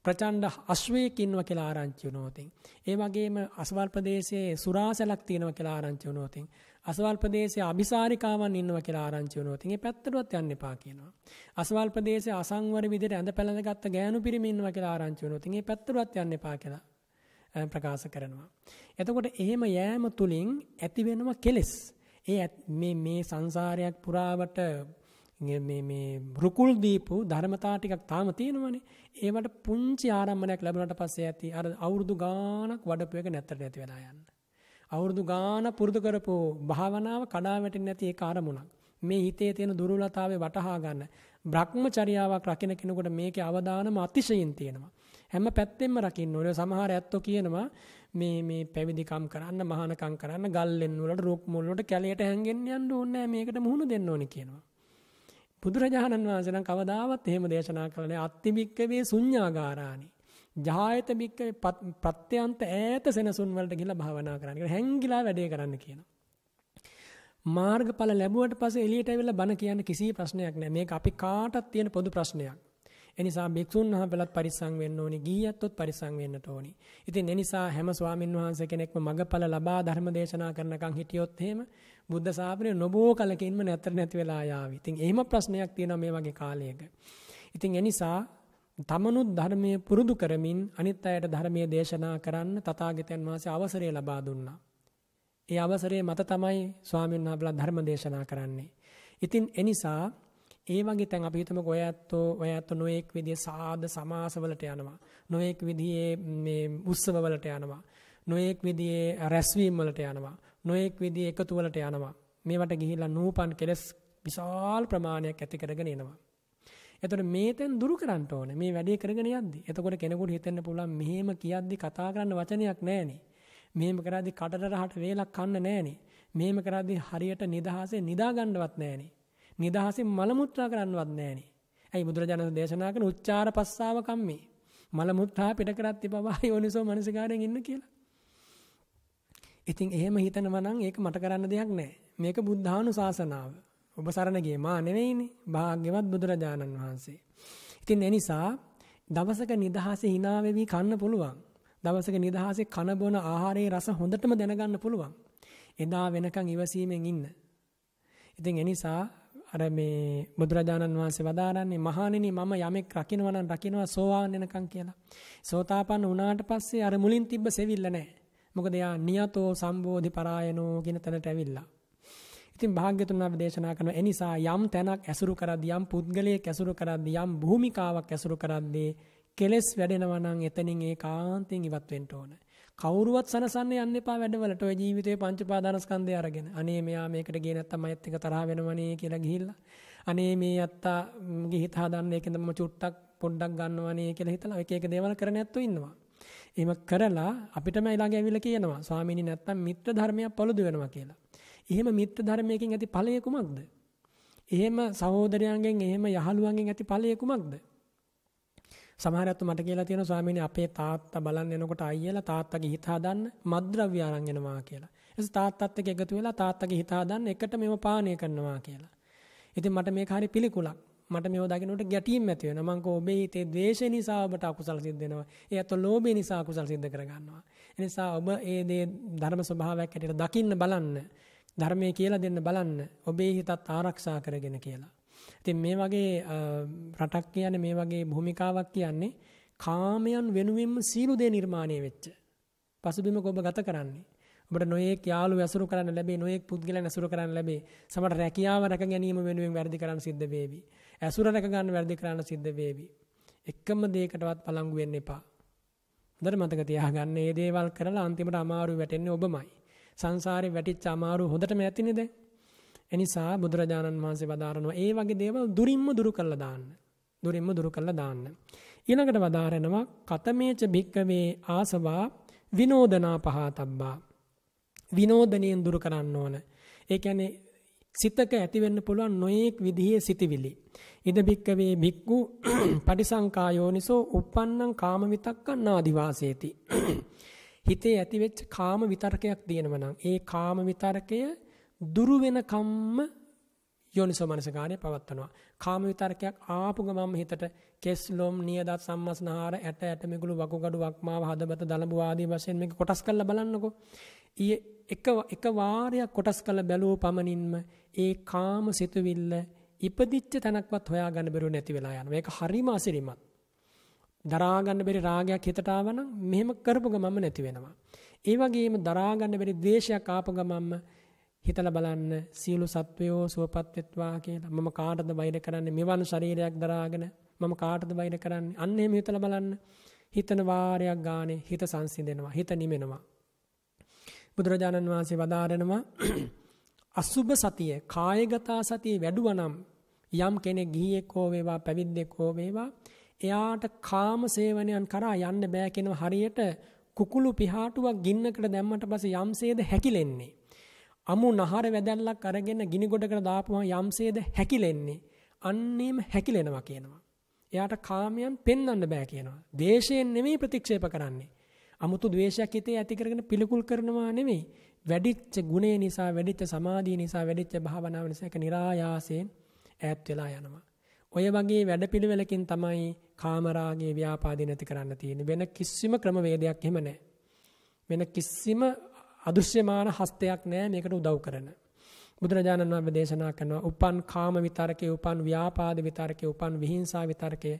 ප්‍රචණ්ඩ අශ්වයෙක් ඉන්නවා කියලා ආරංචි වුණොත් ඒ වගේම අසවල් ප්‍රදේශයේ සුරාසැලක් තියෙනවා කියලා ආරංචි වුණොත් අසවල් ප්‍රදේශයේ අபிසාරිකාවන් ඉන්නවා කියලා ආරංචි වුණොත් ඒ පැත්තටවත් යන්න එපා කියනවා. අසවල් ප්‍රදේශයේ අසංවර විදිහට ඇඳ පැළඳගත් ගෑනු පිරිමි ඉන්නවා කියලා ආරංචි වුණොත් ඒ පැත්තටවත් යන්න එපා කියලා ප්‍රකාශ කරනවා. එතකොට එහෙම යෑම තුලින් ඇති වෙනවා කෙලෙස්. ඒ මේ මේ සංසාරයක් පුරාවට මේ මේ රුකුල් දීපු ධර්මතා ටිකක් තාම තියෙනවනේ. ඒවට පුංචි ආරම්භණයක් ලැබුණාට පස්සේ ඇති අර අවුරුදු ගාණක් වඩපු එක නැත්තට නැති වෙලා යන්න. අවුරුදු ගාණ පුරුදු කරපු භාවනාව කඩා වැටෙන්නේ නැති ඒක ආරමුණක්. මේ හිතේ තියෙන දුර්වලතාවය වටහා ගන්න. භ්‍රක්‍මචර්යාවක් රකින්න කෙනෙකුට මේකේ අවදානම අතිශයින් තියෙනවා. හැම පැත්තෙම රකින්න ඕනේ. සමහර ඇත්තෝ කියනවා මේ මේ පැවිදිකම් කරන්න, මහානකම් කරන්න, ගල්ලෙන් වලට, රුක් මුල් වලට කැලයට හැංගෙන්න යන්න ඕනේ මේකට මුහුණ දෙන්න ඕනේ කියනවා. බුදුරජාණන් වහන්සේ නම් කවදාවත් එහෙම දේශනා කළේ නැහැ. අත්තිමික්කවේ ශුන්‍යාගාරානි. ජායත මික්කවේ ප්‍රත්‍යන්ත ඈත සෙනසුන් වලට ගිහිල්ලා භාවනා කරන්න කියලා හැංගිලා වැඩේ කරන්න කියනවා. මාර්ගඵල ලැබුවට පස්සේ එළියට ඇවිල්ලා බණ කියන්න කිසි ප්‍රශ්නයක් නැහැ. මේක අපි කාටත් තියෙන පොදු ප්‍රශ්නයක්. ඒ නිසා භික්ෂුන් වහන්සේලාත් පරිස්සම් වෙන්න ඕනේ, ගීයත්ොත් පරිස්සම් වෙන්නට ඕනේ. ඉතින් ඒ නිසා හැම ස්වාමින් වහන්සේ කෙනෙක්ම මගඵල ලබා ධර්ම දේශනා කරනකම් හිටියොත් එහෙම බුද්ධ ශාසනය නොබෝ කලකින්ම නැතර නැති වෙලා යාවි. ඉතින් එහෙම ප්‍රශ්නයක් තියෙනවා මේ වගේ කාලයක. ඉතින් ඒ නිසා තමනුත් ධර්මය පුරුදු කරමින් අනිත් අයට ධර්මයේ දේශනා කරන්න තථාගතයන් වහන්සේ අවසරය ලබා දුන්නා. ඒ අවසරය මත තමයි ස්වාමීන් වහන්සේලා ධර්ම දේශනා කරන්නේ. ඉතින් එනිසා ඒ වගේ තැන් අපි හිතමු ඔයත්ෝ ඔයත්ෝ නොඑක් විදිය සාද සමාසවලට යනවා. නොඑක් විදියේ මේ උත්සවවලට යනවා. නොඑක් විදියේ රැස්වීම් වලට යනවා. නොඑක් විදියේ එකතු වලට යනවා. මේවට ගිහිලා නූපන් කෙලස් විශාල ප්‍රමාණයක් ඇති කරගෙන එනවා. එතකොට මේතෙන් දුරු කරන්න ඕනේ. මේ වැඩේ කරගෙන යද්දි. එතකොට කෙනෙකුට හිතෙන්න පුළුවන් මෙහෙම කියද්දි කතා කරන්න වචනයක් නැහැනේ. මෙහෙම කරද්දි කටට රහට වේලක් කන්න නැහැනේ. මෙහෙම කරද්දි හරියට නිදහසේ නිදා ගන්නවත් නැහැනේ. නිදහසින් මල මුත්‍රා කරන්නවත් නැහනේ. ඇයි බුදුරජාණන් දේශනා කරන උච්චාර පස්සාව කම්මේ. මල මුත්‍රා පිට කරත් ඉපවා යෝනිසෝ මනසිකාරයෙන් ඉන්න කියලා. ඉතින් එහෙම හිතනවා නම් ඒක මට කරන්න දෙයක් නැහැ. මේක බුද්ධානුශාසනාව. ඔබ සරණ ගියේ මා නෙවෙයිනේ. භාග්‍යවත් බුදුරජාණන් වහන්සේ. ඉතින් ඒ නිසා දවසක නිදහසේ hina වෙවි කන්න පුළුවන්. දවසක නිදහසේ කන බොන ආහාරයේ රස හොඳටම දැනගන්න පුළුවන්. එදා වෙනකන් ඉවසීමෙන් ඉන්න. ඉතින් ඒ නිසා අර මේ බුදුරජාණන් වහන්සේ වදාරන්නේ මහණෙනි මම යමෙක් රකින්නවා නම් රකින්නවා සෝවාන් වෙනකන් කියලා. සෝතාපන්න වුණාට පස්සේ අර මුලින් තිබ්බ සෙවිල්ල නැහැ. මොකද එයා නියතෝ සම්බෝධි පරායනෝ කියන තැනට ඇවිල්ලා. ඉතින් භාග්‍යතුන් වහන්සේ දේශනා කරන එනිසා යම් තැනක් ඇසුරු කරද්දී යම් පුද්ගලයෙක් ඇසුරු කරද්දී යම් භූමිකාවක් ඇසුරු කරද්දී කෙලස් වැඩෙනවා නම් එතනින් ඒකාන්තයෙන් ඉවත් වෙන්න ඕනේ. කවුරුවත් සනසන්න යන්න එපා වැඩවලට ඔය ජීවිතේ පංච පාදානස්කන්ධය අරගෙන. අනේ මෙයා මේකට ගියේ නැත්තම් අයත් එක තරහ වෙනවනේ කියලා ගිහිල්ලා. අනේ මේ අත්තා මගේ හිත හදන්න ඒකෙන්ද මම චුට්ටක් පොඩ්ඩක් ගන්නවනේ කියලා හිතලා එක එක දේවල් කරන ඇත්තෝ ඉන්නවා. එහෙම කරලා අපිටම ඊළඟ ඇවිල්ලා කියනවා ස්වාමීනි නැත්තම් මිත්‍ර ධර්මයක් පළුදු වෙනවා කියලා. එහෙම මිත්‍ර ධර්මයකින් ඇති ඵලය කුමක්ද? එහෙම සහෝදරයන්ගෙන් එහෙම යහළුවන්ගෙන් ඇති ඵලය කුමක්ද? සමහරවිට මට කියලා තියෙනවා ස්වාමීනි අපේ තාත්තා බලන්න එනකොට අයියලා තාත්තගේ හිත හදන්න මද්ද්‍රව්‍ය අරන් එනවා කියලා. එතස තාත්තත් එක්ක එකතු වෙලා තාත්තගේ හිත හදන්න එකට මේව පානය කරනවා කියලා. ඉතින් මට මේක හරි පිළිකුලක්. මට මේව දකින්නට ගැටීම් ඇති වෙනවා. මං කෝ ඔබේ හිතේ ද්වේෂය නිසා ඔබට අකුසල සිද්ධ වෙනවා. ඒ අතෝ ලෝභය නිසා අකුසල සිද්ධ කරගන්නවා. ඒ නිසා ඔබ ඒ දේ ධර්ම ස්වභාවයක් හැටියට දකින්න බලන්න. ධර්මයේ කියලා දෙන්න බලන්න. ඔබේ හිතත් ආරක්ෂා කරගෙන කියලා. ඉතින් මේ වගේ රටක් කියන්නේ මේ වගේ භූමිකාවක් කියන්නේ කාමයන් වෙනුවෙන්ම සීලු දේ නිර්මාණය වෙච්ච. පසුබිමක ඔබ ගත කරන්නේ. ඔබට නොයෙක් යාළු ඇසුරු කරන්න ලැබේ නොයෙක් පුද්ගලයන් ඇසුරු කරන්න ලැබේ. සමහර රැකියාව රැක ගැනීම වෙනුවෙන් වැඩි කරන්න සිද්ධ වේවි. ඇසුර රැක ගන්න වැඩි කරන්න සිද්ධ වේවි. එකම දෙයකටවත් පළංගු වෙන්න එපා. හොඳට මතක තියාගන්න මේ දේවල් කරලා අන්තිමට අමාරු වැටෙන්නේ ඔබමයි. සංසාරේ වැටිච්ච අමාරු හොඳටම ඇතිනේ දැන්. එනිසා බුදුරජාණන් වහන්සේ වදාරනවා ඒ වගේ දේවල් දුරින්ම දුරු කළා දාන්න. දුරින්ම දුරු කළා දාන්න. ඊළඟට වදාරනවා කතමේච භික්කවේ ආසවා විනෝදනා පහතබ්බා. විනෝදණයෙන් දුරු කරන්න ඕන. ඒ කියන්නේ සිතක ඇතිවෙන්න පුළුවන් නොයෙක් විදිහේ සිතිවිලි. ඉද භික්කවේ භික්කු පටිසංකා යෝනිසෝ uppannam කාම විතක්කන් ආදිවාසේති. හිතේ ඇතිවෙච්ච කාම විතරකයක් තියෙනවා නම් ඒ කාම විතරකය දුරු වෙනකම්ම යෝනිසෝ මනසකාරය පවත්වනවා. කාම විතරකයක් ආපු ගමන්ම හිතට කෙස් ලොම් නියදත් සම්මස්නහාර ඇට ඇට මිගුළු වකුගඩු වක්මාව හදබත දලබු ආදී වශයෙන් මේක කොටස් කරලා බලන්නකෝ. ඊයේ එක එක වාරයක් කොටස් කරලා බැලුව පමණින්ම ඒ කාම සිතුවිල්ල ඉපදිච්ච තැනක්වත් හොයාගන්න බැරුව නැති වෙලා යනවා. ඒක හරිම අසිරිමත්. දරා ගන්න බැරි රාගයක් හිතට ආවනම් මෙහෙම කරපු ගමන්ම නැති වෙනවා. ඒ වගේම දරා ගන්න බැරි ද්වේෂයක් ආපු ගමන්ම හිතල බලන්න සියලු සත්වයෝ සුවපත් වෙත්වා කියලා. මම කාටද බයිර කරන්නේ? මෙවන් ශරීරයක් දරාගෙන මම කාටද බයිර කරන්නේ? අන්න එහෙම හිතලා බලන්න. හිතන වාරයක් ගානේ හිත සංසිඳෙනවා. හිත නිමෙනවා. බුදුරජාණන් වහන්සේ වදාරනවා අසුබ සතිය, කායගතා සතිය වැඩුවනම් යම් කෙනෙක් ගිහියෙක් හෝ වේවා පැවිද්දෙක් හෝ වේවා එයාට කාම සේවනයන් කරා යන්න බෑ කියනවා හරියට කුකුළු පිහාටුවක් ගින්නකට දැම්මට පස්සේ යම්සේද හැකිලෙන්නේ අමු නහර වැදැල්ලක් අරගෙන ගිනි ගොඩකට දාපුවා යම්සේද හැකිලෙන්නේ. අන්නේම හැකිලෙනවා කියනවා. එයාට කාමයන් පෙන්වන්න බෑ කියනවා. දේශයෙන් නෙමෙයි ප්‍රතික්ෂේප කරන්නේ. අමුතු ද්වේෂයක් හිතේ ඇති කරගෙන පිළිකුල් කරනවා නෙමෙයි. වැඩිච්ච ගුණේ නිසා, වැඩිච්ච සමාධිය නිසා, වැඩිච්ච භාවනාව නිසා ඒක નિરાයාසයෙන් ඈත් වෙලා යනවා. ඔය වගේ වැඩපිළිවෙලකින් තමයි කාමරාගේ ව්‍යාපාදී නැති කරන්න තියෙන්නේ. වෙන කිසිම ක්‍රමවේදයක් එහෙම නැහැ. වෙන කිසිම අදෘශ්‍යමාන හස්තයක් නෑ මේකට උදව් කරන. බුදුරජාණන් වහන්සේ දේශනා කරනවා උපන් කාම විතරකේ උපන් ව්‍යාපාද විතරකේ උපන් විහිංසා විතරකේ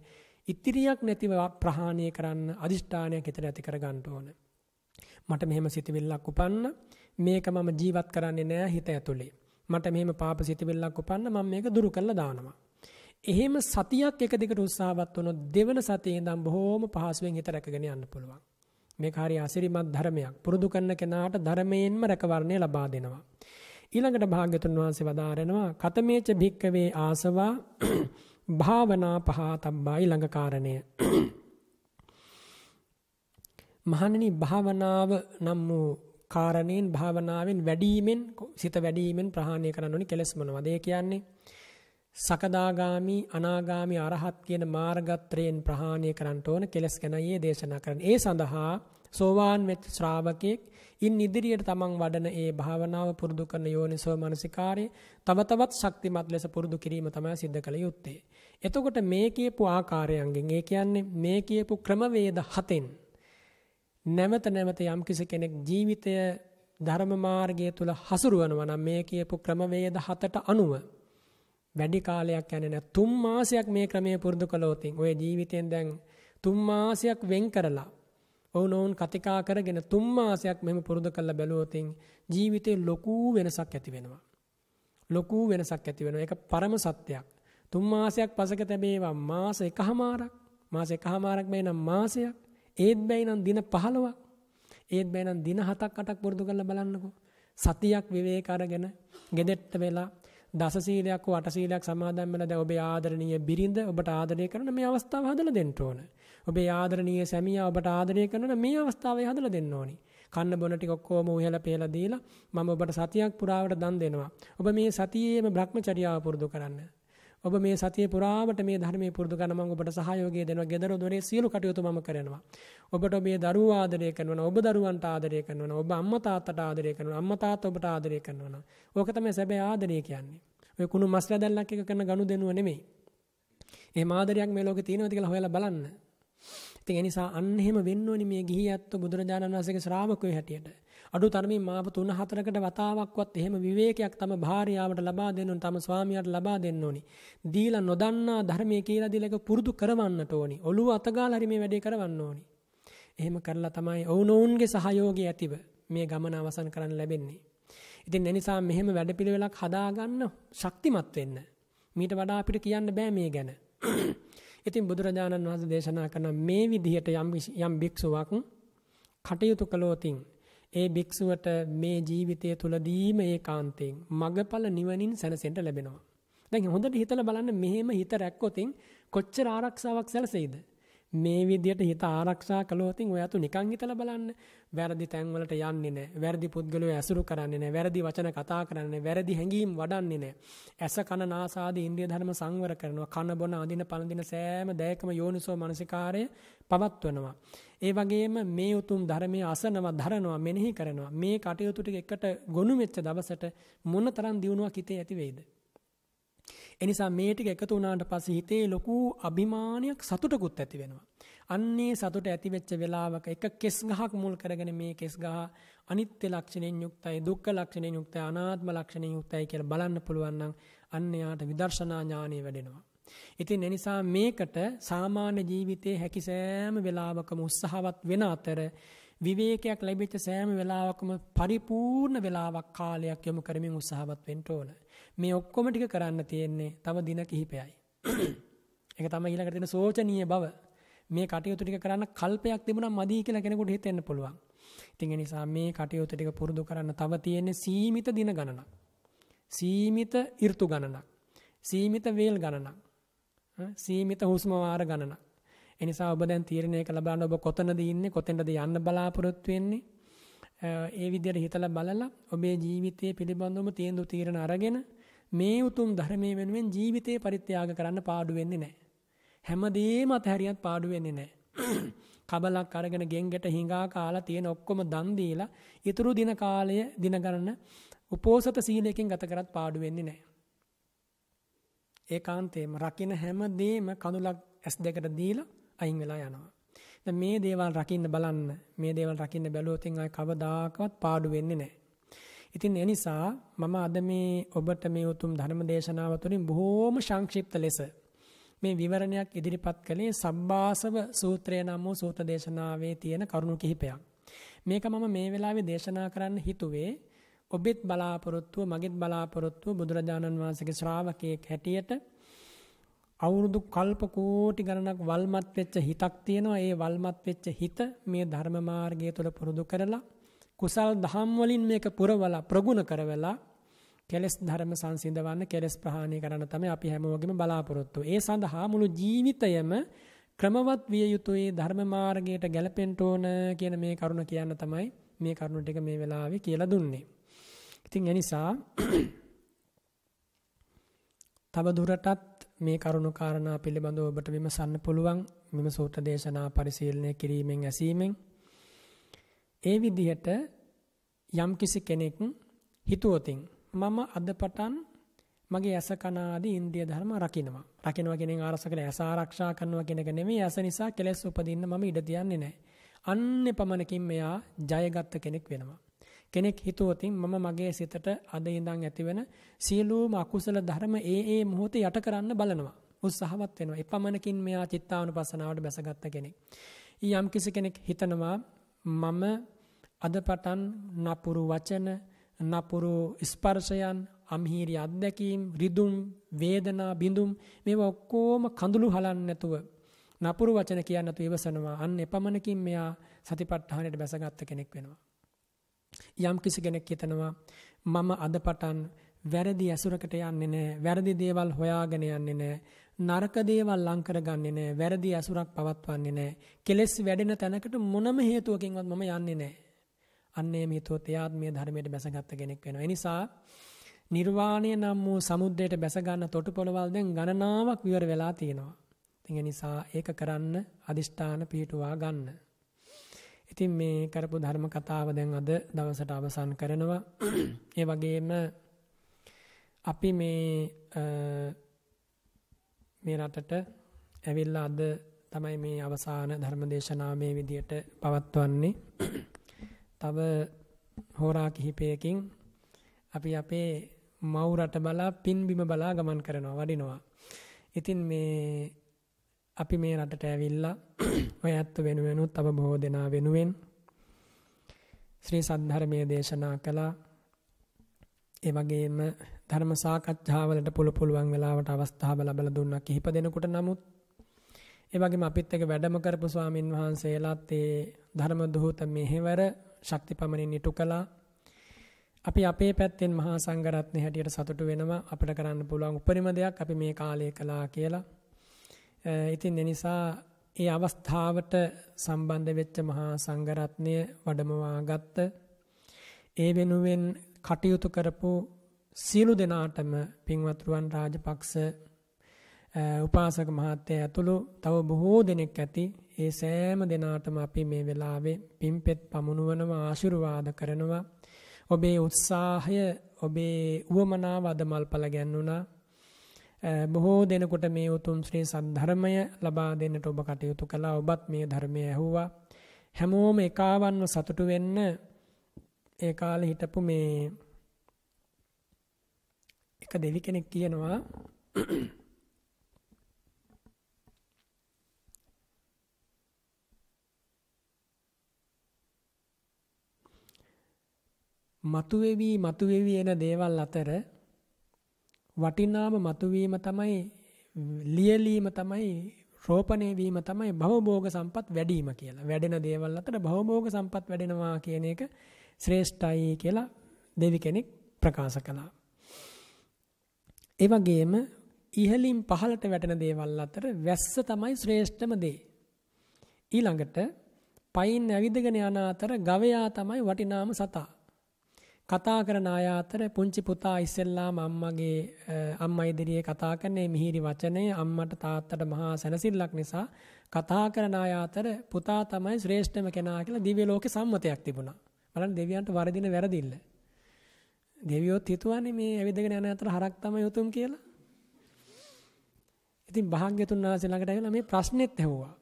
ඉතිරියක් නැතිව ප්‍රහාණය කරන්න අදිෂ්ඨානයක් හිතට ඇති කර ගන්න ඕන. මට මෙහෙම සිතවිල්ලක් උපන්න මේක මම ජීවත් කරන්නේ නෑ හිත ඇතුලේ. මට මෙහෙම පාප සිතවිල්ලක් උපන්න මම මේක දුරු කරලා දානවා. එහෙම සතියක් එක දිගට උත්සාහවත් වුණොත් දෙවන සතියේ ඉඳන් බොහොම පහසුවෙන් හිත රැකගෙන යන්න පුළුවන්. මේක හරිය අසිරිමත් ධර්මයක්. පුරුදු කරන කෙනාට ධර්මයෙන්ම රැකවරණය ලබා දෙනවා. ඊළඟට භාග්‍යතුන් වහන්සේ වදාරනවා කතමේච භික්කවේ ආසවා භාවනා පහතබ්බා ඊළඟ කාරණය. මහණෙනි භාවනාව නම් වූ කාරණයෙන් භාවනාවෙන් වැඩිවීමෙන් සිත වැඩිවීමෙන් ප්‍රහාණය කරන්න ඕනි කෙලස් මොනවද? ඒ කියන්නේ සකදාගාමි අනාගාමි අරහත් කියන මාර්ගත්‍රයෙන් ප්‍රහාණය කරන්න ඕන කෙලස් ගැනයේ දේශනා කරන. ඒ සඳහා සෝවාන් වෙත් ශ්‍රාවකෙක් ඉන් ඉදිරියට තමන් වඩන ඒ භාවනාව පුරුදු කරන යෝනිසෝ මනසිකාරය තව තවත් ශක්තිමත් ලෙස පුරුදු කිරීම තමයි සිද්ධ කළ යුත්තේ. එතකොට මේ කියපු ආකාරයන්ගෙන් ඒ කියන්නේ මේ කියපු ක්‍රමවේද හතෙන් නැවත නැවත යම්කිසි කෙනෙක් ජීවිතය ධර්ම මාර්ගය තුල හසුරුවනවා නම් මේ කියපු ක්‍රමවේද හතට අනුව වැඩි කාලයක් යන්නේ නැහැ. තුන් මාසයක් මේ ක්‍රමයේ පුරුදු කළොත් ඔය ජීවිතෙන් දැන් තුන් මාසයක් වෙන් කරලා ඔවුනොවුන් කතිකා කරගෙන තුන් මාසයක් මෙහෙම පුරුදු කළා බැලුවොත් ජීවිතේ ලොකු වෙනසක් ඇති වෙනවා. ලොකු වෙනසක් ඇති වෙනවා. ඒක පරම සත්‍යයක්. තුන් මාසයක් පසක තැබේවා මාස එකහමාරක්. මාස එකහමාරක් බැයි නම් මාසයක්. ඒත් බැයි නම් දින 15ක්. ඒත් බැයි නම් දින 7ක් 8ක් පුරුදු කරලා බලන්නකෝ. සතියක් විවේක අරගෙන ගෙදෙට්ට වෙලා දස සීලයක් හෝ අට සීලයක් සමාදන් වෙලා දැන් ඔබේ ආදරණීය බිරිඳ ඔබට ආදරය කරන මේ අවස්ථාව හදලා දෙන්න ඕන. ඔබේ ආදරණීය සැමියා ඔබට ආදරය කරන මේ අවස්ථාවේ හදලා දෙන්න ඕනි. කන්න බොන ටික ඔක්කොම උයලා පෙලා දීලා මම ඔබට සතියක් පුරාවට දන් දෙනවා. ඔබ මේ සතියේම Brahmacharya පුරුදු කරන්න. ඔබ මේ සතිය පුරාමට මේ ධර්මයේ පුරුදු කරන මම ඔබට සහයෝගය දෙනවා. gedara dore සියලු කටයුතු මම කරනවා. ඔබට මේ දරුවා ආදරය කරනවා. ඔබ දරුවන්ට ආදරය කරනවා. ඔබ අම්මා තාත්තට ආදරය කරනවා. අම්මා තාත්තා ඔබට ආදරය කරනවා. ඕක තමයි සැබෑ ආදරය කියන්නේ. ඔය කුණු මස් රැදල්ලක් එක කරන ගනුදෙනුව නෙමෙයි. එහෙම ආදරයක් මේ ලෝකේ තියෙනවද කියලා හොයලා බලන්න. ඉතින් ඒ නිසා අන්න එහෙම වෙන්න ඕනි මේ ගිහි ඇත්තෝ බුදුරජාණන් වහන්සේගේ ශ්‍රාවකයෝ හැටියට. අඩු තරමින් මාව 3 4කට වතාවක්වත් එහෙම විවේකයක් තම භාර්යාවට ලබා දෙන්න ඕනි තම ස්වාමියාට ලබා දෙන්න ඕනි දීලා නොදන්නා ධර්මයේ කියලා දීලා ඒක පුරුදු කරවන්නට ඕනි ඔළුව අතගාලා හරි මේ වැඩේ කරවන්න ඕනි එහෙම කරලා තමයි ඔවුනොවුන්ගේ සහයෝගය ඇතිව මේ ගමන අවසන් කරන්න ලැබෙන්නේ ඉතින් එනිසා මෙහෙම වැඩපිළිවෙලක් හදාගන්න ශක්තිමත් වෙන්න මීට වඩා අපිට කියන්න බෑ මේ ගැන ඉතින් බුදුරජාණන් වහන්සේ දේශනා කරන මේ විදිහට යම් යම් භික්ෂුවක් කටයුතු කළොතින් ඒ භික්ෂුවට මේ ජීවිතය තුලදීම ඒකාන්තයෙන් මගඵල නිවනින් සැනසෙන්න ලැබෙනවා. දැන් හොඳට හිතලා බලන්න මෙහෙම හිත රැක්කොතින් කොච්චර ආරක්ෂාවක් සැලසෙයිද? මේ විදියට හිත ආරක්ෂා කළොතින් ඔය අතු නිකන් හිතලා බලන්න වැරදි තැන්වලට යන්නේ නැහැ වැරදි පුද්ගලයෝ ඇසුරු කරන්නේ නැහැ වැරදි වචන කතා කරන්නේ නැහැ වැරදි හැඟීම් වඩන්නේ නැහැ ඇස කන නාස ආදී ඉන්ද්‍රිය ධර්ම සංවර කරනවා කන බොන අඳින පළඳින සෑම දයකම යෝනිසෝ මනසිකාරය පවත්වනවා ඒ වගේම මේ උතුම් ධර්මයේ අසනවා ධරනවා මෙනෙහි කරනවා මේ කටයුතු ටික එකට ගොනු වෙච්ච දවසට මොනතරම් දියුණුවක් හිතේ ඇති වෙයිද එනිසා මේ ටික එකතු වුණාට පස්සේ හිතේ ලොකු අභිමානයක් සතුටකුත් ඇති වෙනවා. අන්නේ සතුට ඇති වෙච්ච වෙලාවක එක කෙස් ගහක් මුල් කරගෙන මේ කෙස් ගහ අනිත්‍ය ලක්ෂණයෙන් යුක්තයි, දුක්ඛ ලක්ෂණයෙන් යුක්තයි, අනාත්ම ලක්ෂණයෙන් යුක්තයි කියලා බලන්න පුළුවන් නම් අන්න යාට විදර්ශනා ඥානෙ වැඩෙනවා. ඉතින් එනිසා මේකට සාමාන්‍ය ජීවිතයේ හැකි සෑම වෙලාවකම උත්සාහවත් වෙන අතර විවේකයක් ලැබිච්ච සෑම වෙලාවකම පරිපූර්ණ වෙලාවක් කාලයක් යොමු කරමින් උත්සාහවත් වෙන්න ඕනේ. මේ ඔක්කොම ටික කරන්න තියෙන්නේ තව දින කිහිපයයි. ඒක තමයි ඊළඟට තියෙන සෝචනීය බව. මේ කටයුතු ටික කරන්න කල්පයක් තිබුණා මදි කියලා කෙනෙකුට හිතෙන්න පුළුවන්. ඉතින් ඒ නිසා මේ කටයුතු ටික පුරුදු කරන්න තව තියෙන්නේ සීමිත දින ගණනක්. සීමිත ඍතු ගණනක්. සීමිත වේල් ගණනක්. සීමිත හුස්ම වාර ගණනක්. ඒ නිසා ඔබ දැන් තීරණය කළ බලන්න ඔබ කොතනද ඉන්නේ කොතෙන්ද යන්න බලාපොරොත්තු වෙන්නේ. ඒ විදිහට හිතලා බලලා ඔබේ ජීවිතයේ පිළිබඳවම තීන්දුව තීරණ අරගෙන මේ උතුම් ධර්මයේ වෙනුවෙන් ජීවිතේ පරිත්‍යාග කරන්න පාඩු වෙන්නේ නැහැ. හැමදේම අතහැරියත් පාඩු වෙන්නේ නැහැ. කබලක් අරගෙන ගෙන්ගට හිඟා කාලා තියෙන ඔක්කොම දන් දීලා ඊතුරු දින කාලය දින ගන්න උපෝසත සීලයෙන් ගත කරත් පාඩු වෙන්නේ නැහැ. ඒකාන්තයෙන්ම රකින්න හැමදේම කඳුලක් ඇස් දෙකට දීලා අයින් වෙලා යනවා. දැන් මේ දේවල් රකින්න බලන්න මේ දේවල් රකින්න බැලුවොත් එන් ආයි කවදාකවත් පාඩු වෙන්නේ නැහැ. ඉතින් ඒ නිසා මම අද මේ ඔබට මේ උතුම් ධර්ම දේශනාව තුළින් බොහෝම සංක්ෂිප්ත ලෙස මේ විවරණයක් ඉදිරිපත් කළේ සබ්බාසව සූත්‍රය නම් වූ සූත්‍ර දේශනාවේ තියෙන කරුණු කිහිපයක්. මේක මම මේ වෙලාවේ දේශනා කරන්න හිතුවේ ඔබෙත් බලාපොරොත්තුව මගෙත් බලාපොරොත්තුව බුදුරජාණන් වහන්සේගේ ශ්‍රාවකයෙක් හැටියට අවුරුදු කල්ප කෝටි ගණනක් වල්මත් වෙච්ච හිතක් තියෙනවා ඒ වල්මත් වෙච්ච හිත මේ ධර්ම මාර්ගය තුළ පුරුදු කරලා කුසල් දහම් වලින් මේක පුරවලා ප්‍රගුණ කරවලා කෙලස් ධර්ම සංසිඳවන්න කෙලස් ප්‍රහාණය කරන්න තමයි අපි හැමෝගෙම බලාපොරොත්තු. ඒ සඳහා මුළු ජීවිතයම ක්‍රමවත් විය යුතුයි ධර්ම මාර්ගයට ගැලපෙන්න ඕන කියන මේ කරුණ කියන්න තමයි මේ කරුණ ටික මේ වෙලාවේ කියලා දුන්නේ. ඉතින් ඒ නිසා තව දුරටත් මේ කරුණ කාරණා පිළිබඳව ඔබට විමසන්න පුළුවන්. මෙම සූත්‍ර දේශනා පරිශීලනය කිරීමෙන් ඇසීමෙන් ඒ විදිහට යම්කිසි කෙනෙක් හිතුවොතින් මම අද පටන් මගේ ඇස කන ආදී ඉන්ද්‍රිය ධර්ම රකින්නවා. රකින්නවා කියන්නේ ආරස කරලා ඇස ආරක්ෂා කරනවා කියන එක නෙමෙයි ඇස නිසා කෙලෙස් උපදින්න මම ඉඩ දෙන්නේ නැහැ. අන්නේ පමණකින් මෙයා ජයගත් කෙනෙක් වෙනවා. කෙනෙක් හිතුවොතින් මම මගේ සිතට අද ඉඳන් ඇතිවෙන සියලුම අකුසල ධර්ම ඒ ඒ මොහොතේ යට කරන්න බලනවා. උත්සාහවත් වෙනවා. එපමණකින් මෙයා චිත්තානුපස්සනාවට බැසගත් කෙනෙක්. යම් කෙනෙක් හිතනවා මම අද පටන් නපුරු වචන නපුරු ස්පර්ශයන් අම්හිරි අත්දැකීම් රිදුම් වේදනා බිඳුම් මේවා ඔක්කොම කඳුළු හලන්නේ නැතුව නපුරු වචන කියන්නේ නැතුව ඉවසනවා අන්න එපමණකින් මෙයා සතිපට්ඨානෙට බැසගත් කෙනෙක් වෙනවා යම් කිසි කෙනෙක් හිතනවා මම අද පටන් වැරදි ඇසුරකට යන්නේ නැහැ වැරදි දේවල් හොයාගෙන යන්නේ නැහැ නරක දේවල් ලං කරගන්නේ නැහැ වැරදි ඇසුරක් පවත්වන්නේ නැහැ කෙලෙස් වැඩෙන තැනකට මොනම හේතුවකින්වත් මම යන්නේ නැහැ අන්නේ මිතොත් එයාත් මේ ධර්මයට බැසගත් කෙනෙක් වෙනවා. ඒ නිසා නිර්වාණය නම් වූ සමුද්‍රයට බැස ගන්න තොටුපළවල් දැන් ගණනාවක් විවර වෙලා තියෙනවා. ඉතින් ඒ නිසා ඒක කරන්න අදිෂ්ඨාන පිහිටුවා ගන්න. ඉතින් මේ කරපු ධර්ම කතාව දැන් අද දවසට අවසන් කරනවා. ඒ වගේම අපි මේ මේ රටට ඇවිල්ලා අද තමයි මේ අවසාන ධර්මදේශනාව මේ විදියට පවත්වන්නේ. තව හෝරා කිහිපයකින් අපි අපේ මව් රට බලා පින්බිම බලා ගමන් කරනවා වඩිනවා. ඉතින් මේ අපි මේ රටට ඇවිල්ලා ඔය ඇත්ත වෙනුවෙනුත් අප බොහෝ දෙනා වෙනුවෙන් ශ්‍රී සද්ධර්මයේ දේශනා කළා. ඒ වගේම ධර්ම සාකච්ඡාවලට පුළු පුළුවන් වෙලාවට අවස්ථාව ලැබලා දුන්නා කිහිප දෙනෙකුට නමුත් ඒ වගේම අපිත් එක්ක වැඩම කරපු ස්වාමින් වහන්සේලාත් ඒ ධර්ම දූත මෙහෙවර ශක්ති පමණින් ඉටු කළා. අපි අපේ පැත්තෙන් මහා සංඝරත්නය හැටියට සතුටු වෙනවා අපිට කරන්න පුළුවන් උපරිම දෙයක් අපි මේ කාලය කළා කියලා. ඉතින් ඒ නිසා ඒ අවස්ථාවට සම්බන්ධ වෙච්ච මහා සංඝරත්නය වඩමවා ගත්ත ඒ වෙනුවෙන් කටයුතු කරපු සියලු දෙනාටම පින්වත්රුවන් රාජපක්ෂ උපාසක මහත්තයා ඇතුළු තව බොහෝ දෙනෙක් ඇති ඒ සෑම දෙනාටම අපි මේ වෙලාවේ පිම්පෙත් පමුණුවනම ආශිර්වාද කරනවා. ඔබේ උත්සාහය ඔබේ උවමනාව අදමල් පළ ගැන්වුණා. බොහෝ දෙනකොට මේ උතුම් ශ්‍රී සද්ධර්මය ලබා දෙන්නට ඔබ කටයුතු කළා. ඔබත් මේ ධර්මය ඇහුවා. හැමෝම එකාවන්ව සතුටු වෙන්න ඒ කාලේ හිටපු මේ එක දෙවි කෙනෙක් කියනවා මතුවෙවි මතුවෙවි එන දේවල් අතර වටිනාම මතුවීම තමයි ලියලීම තමයි රෝපණය වීම තමයි භවභෝග සම්පත් වැඩිම කියලා. වැඩෙන දේවල් අතර භවභෝග සම්පත් වැඩෙනවා කියන එක ශ්‍රේෂ්ඨයි කියලා දෙවි කෙනෙක් ප්‍රකාශ කළා. ඒ වගේම ඉහළින් පහළට වැටෙන දේවල් අතර වැස්ස තමයි ශ්‍රේෂ්ඨම දේ. ඊළඟට පයින් ඇවිදගෙන යන අතර ගවයා තමයි වටිනාම සතා. කතා කරන අය අතර පුංචි පුතා ඉස්සෙල්ලාම අම්මගේ අම්මා ඉදිරියේ කතා කරන්නේ මිහිරි වචනය අම්මට තාත්තට මහා සැනසෙල්ලක් නිසා කතා කරන අය අතර පුතා තමයි ශ්‍රේෂ්ඨම කෙනා කියලා දිව්‍ය ලෝකේ සම්මතයක් තිබුණා. බලන්න දෙවියන්ට වරදින වැරදිල්ල. දෙවියොත් හිතුවන්නේ මේ ඇවිදගෙන යන අතර හරක් තමයි උතුම් කියලා. ඉතින් භාග්‍යතුන් වහන්සේ ළඟට ඇවිල්ලා මේ ප්‍රශ්නෙත් ඇහුවා.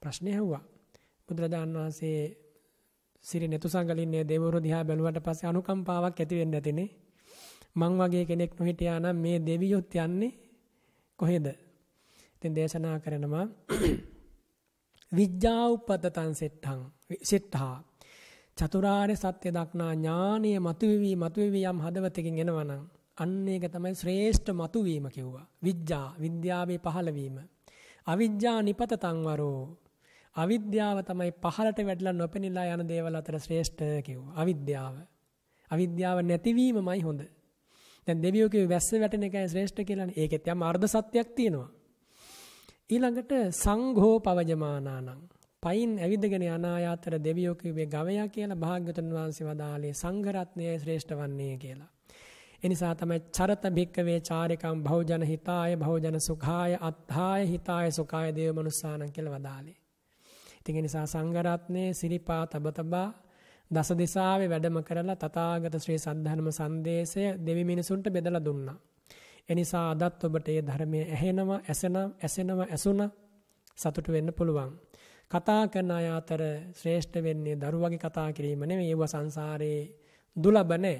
ප්‍රශ්නේ ඇහුවා. බුදුරජාන් වහන්සේ සිරි නෙතුසඟලින්නේ දෙවිවරු දිහා බැලුවට පස්සේ අනුකම්පාවක් ඇති වෙන්නේ නැතිනේ. මං වගේ කෙනෙක් නොහිටියා නම් මේ දෙවියොත් යන්නේ කොහෙද? ඉතින් දේශනා කරනවා විඥා උපතතං සෙට්ඨං සෙට්ඨා චතුරාර්ය සත්‍ය දක්නා ඥානීය මතුවේවි මතුවේවි යම් හදවතකින් එනවනම් අන්න ඒක තමයි ශ්‍රේෂ්ඨ මතුවීම කිව්වා. විඥා විද්‍යාවේ පහළවීම. අවිඥා නිපතතං වරෝ අවිද්‍යාව තමයි පහළට වැඩිලා නොපෙනිලා යන දේවල් අතර ශ්‍රේෂ්ඨ කිව්වා. අවිද්‍යාව. අවිද්‍යාව නැතිවීමමයි හොඳ. දැන් දෙවියෝ කිව්වේ වැස්ස වැටෙන එකයි ශ්‍රේෂ්ඨ කියලානේ. ඒකෙත් යම් අර්ධ සත්‍යයක් තියෙනවා. ඊළඟට සංඝෝ පවජමානානම් පයින් ඇවිදගෙන යන ආයතර දෙවියෝ කිව්වේ ගවයා කියලා භාග්‍යවතුන් වහන්සේ වදාළේ සංඝ රත්නයයි ශ්‍රේෂ්ඨ වන්නේ කියලා. ඒ නිසා තමයි චරත භික්කවේ චාරිකම් භෞජන හිතාය භෞජන සුඛාය අත්ථාය හිතාය සුඛාය දේව මනුස්සානම් කියලා වදාළේ. තික නිසා සංගරත්නය සිරිපා තබතබා දස දෙසාාවේ වැඩම කරලා තතාගත ශ්‍රී සද්ධහනම සන්දේශය දෙවි මිනිසුන්ට බෙදල දුන්නා. එනිසා අදත් ඔබට ඒ ධර්මය ඇහෙනවා ඇසනම් ඇසෙනව ඇසුන සතුට වෙන්න පුළුවන්. කතා කරන අය අතර ශ්‍රේෂ්ඨ වෙන්නේ දරුවගේ කතා කිරීම නෙවෙයි ඒව සංසාරේ දුලබ නැහැ.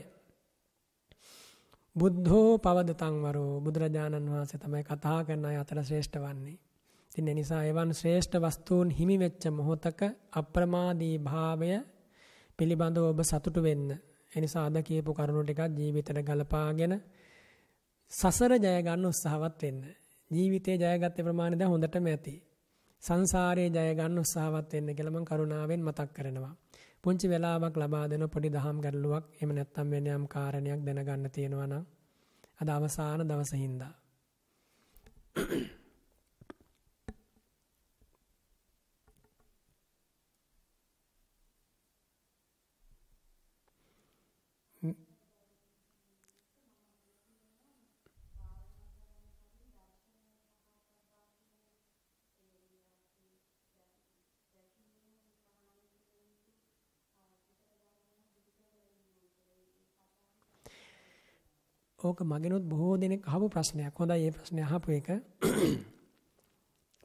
බුද්ධෝ පවදතං වරෝ බුදුරජාණන් වහන්සේ තමයි කතා කරන අය අතර ශ්‍රේෂ්ඨ වන්නේ. ඉතින් ඒ නිසා එවන් ශ්‍රේෂ්ඨ වස්තුන් හිමි වෙච්ච මොහොතක අප්‍රමාදී භාවය පිළිබඳව ඔබ සතුටු වෙන්න. ඒ නිසා අද කියපු කරුණු ටිකක් ජීවිතේට ගලපාගෙන සසර ජය ගන්න උත්සාහවත් වෙන්න. ජීවිතේ ජයගත්ත ප්‍රමාණය දැන් හොඳටම ඇති. සංසාරේ ජය ගන්න උත්සාහවත් වෙන්න කියලා මම කරුණාවෙන් මතක් කරනවා. පුංචි වෙලාවක් ලබා දෙන පොඩි දහම් ගැටලුවක් එහෙම නැත්නම් වෙන යම් කාරණයක් දැනගන්න තියෙනවා නම් අද අවසාන දවසින්දා. ඕක මගෙනුත් බොහෝ දෙනෙක් අහපු ප්‍රශ්නයක්. හොඳයි මේ ප්‍රශ්නේ අහපු එක.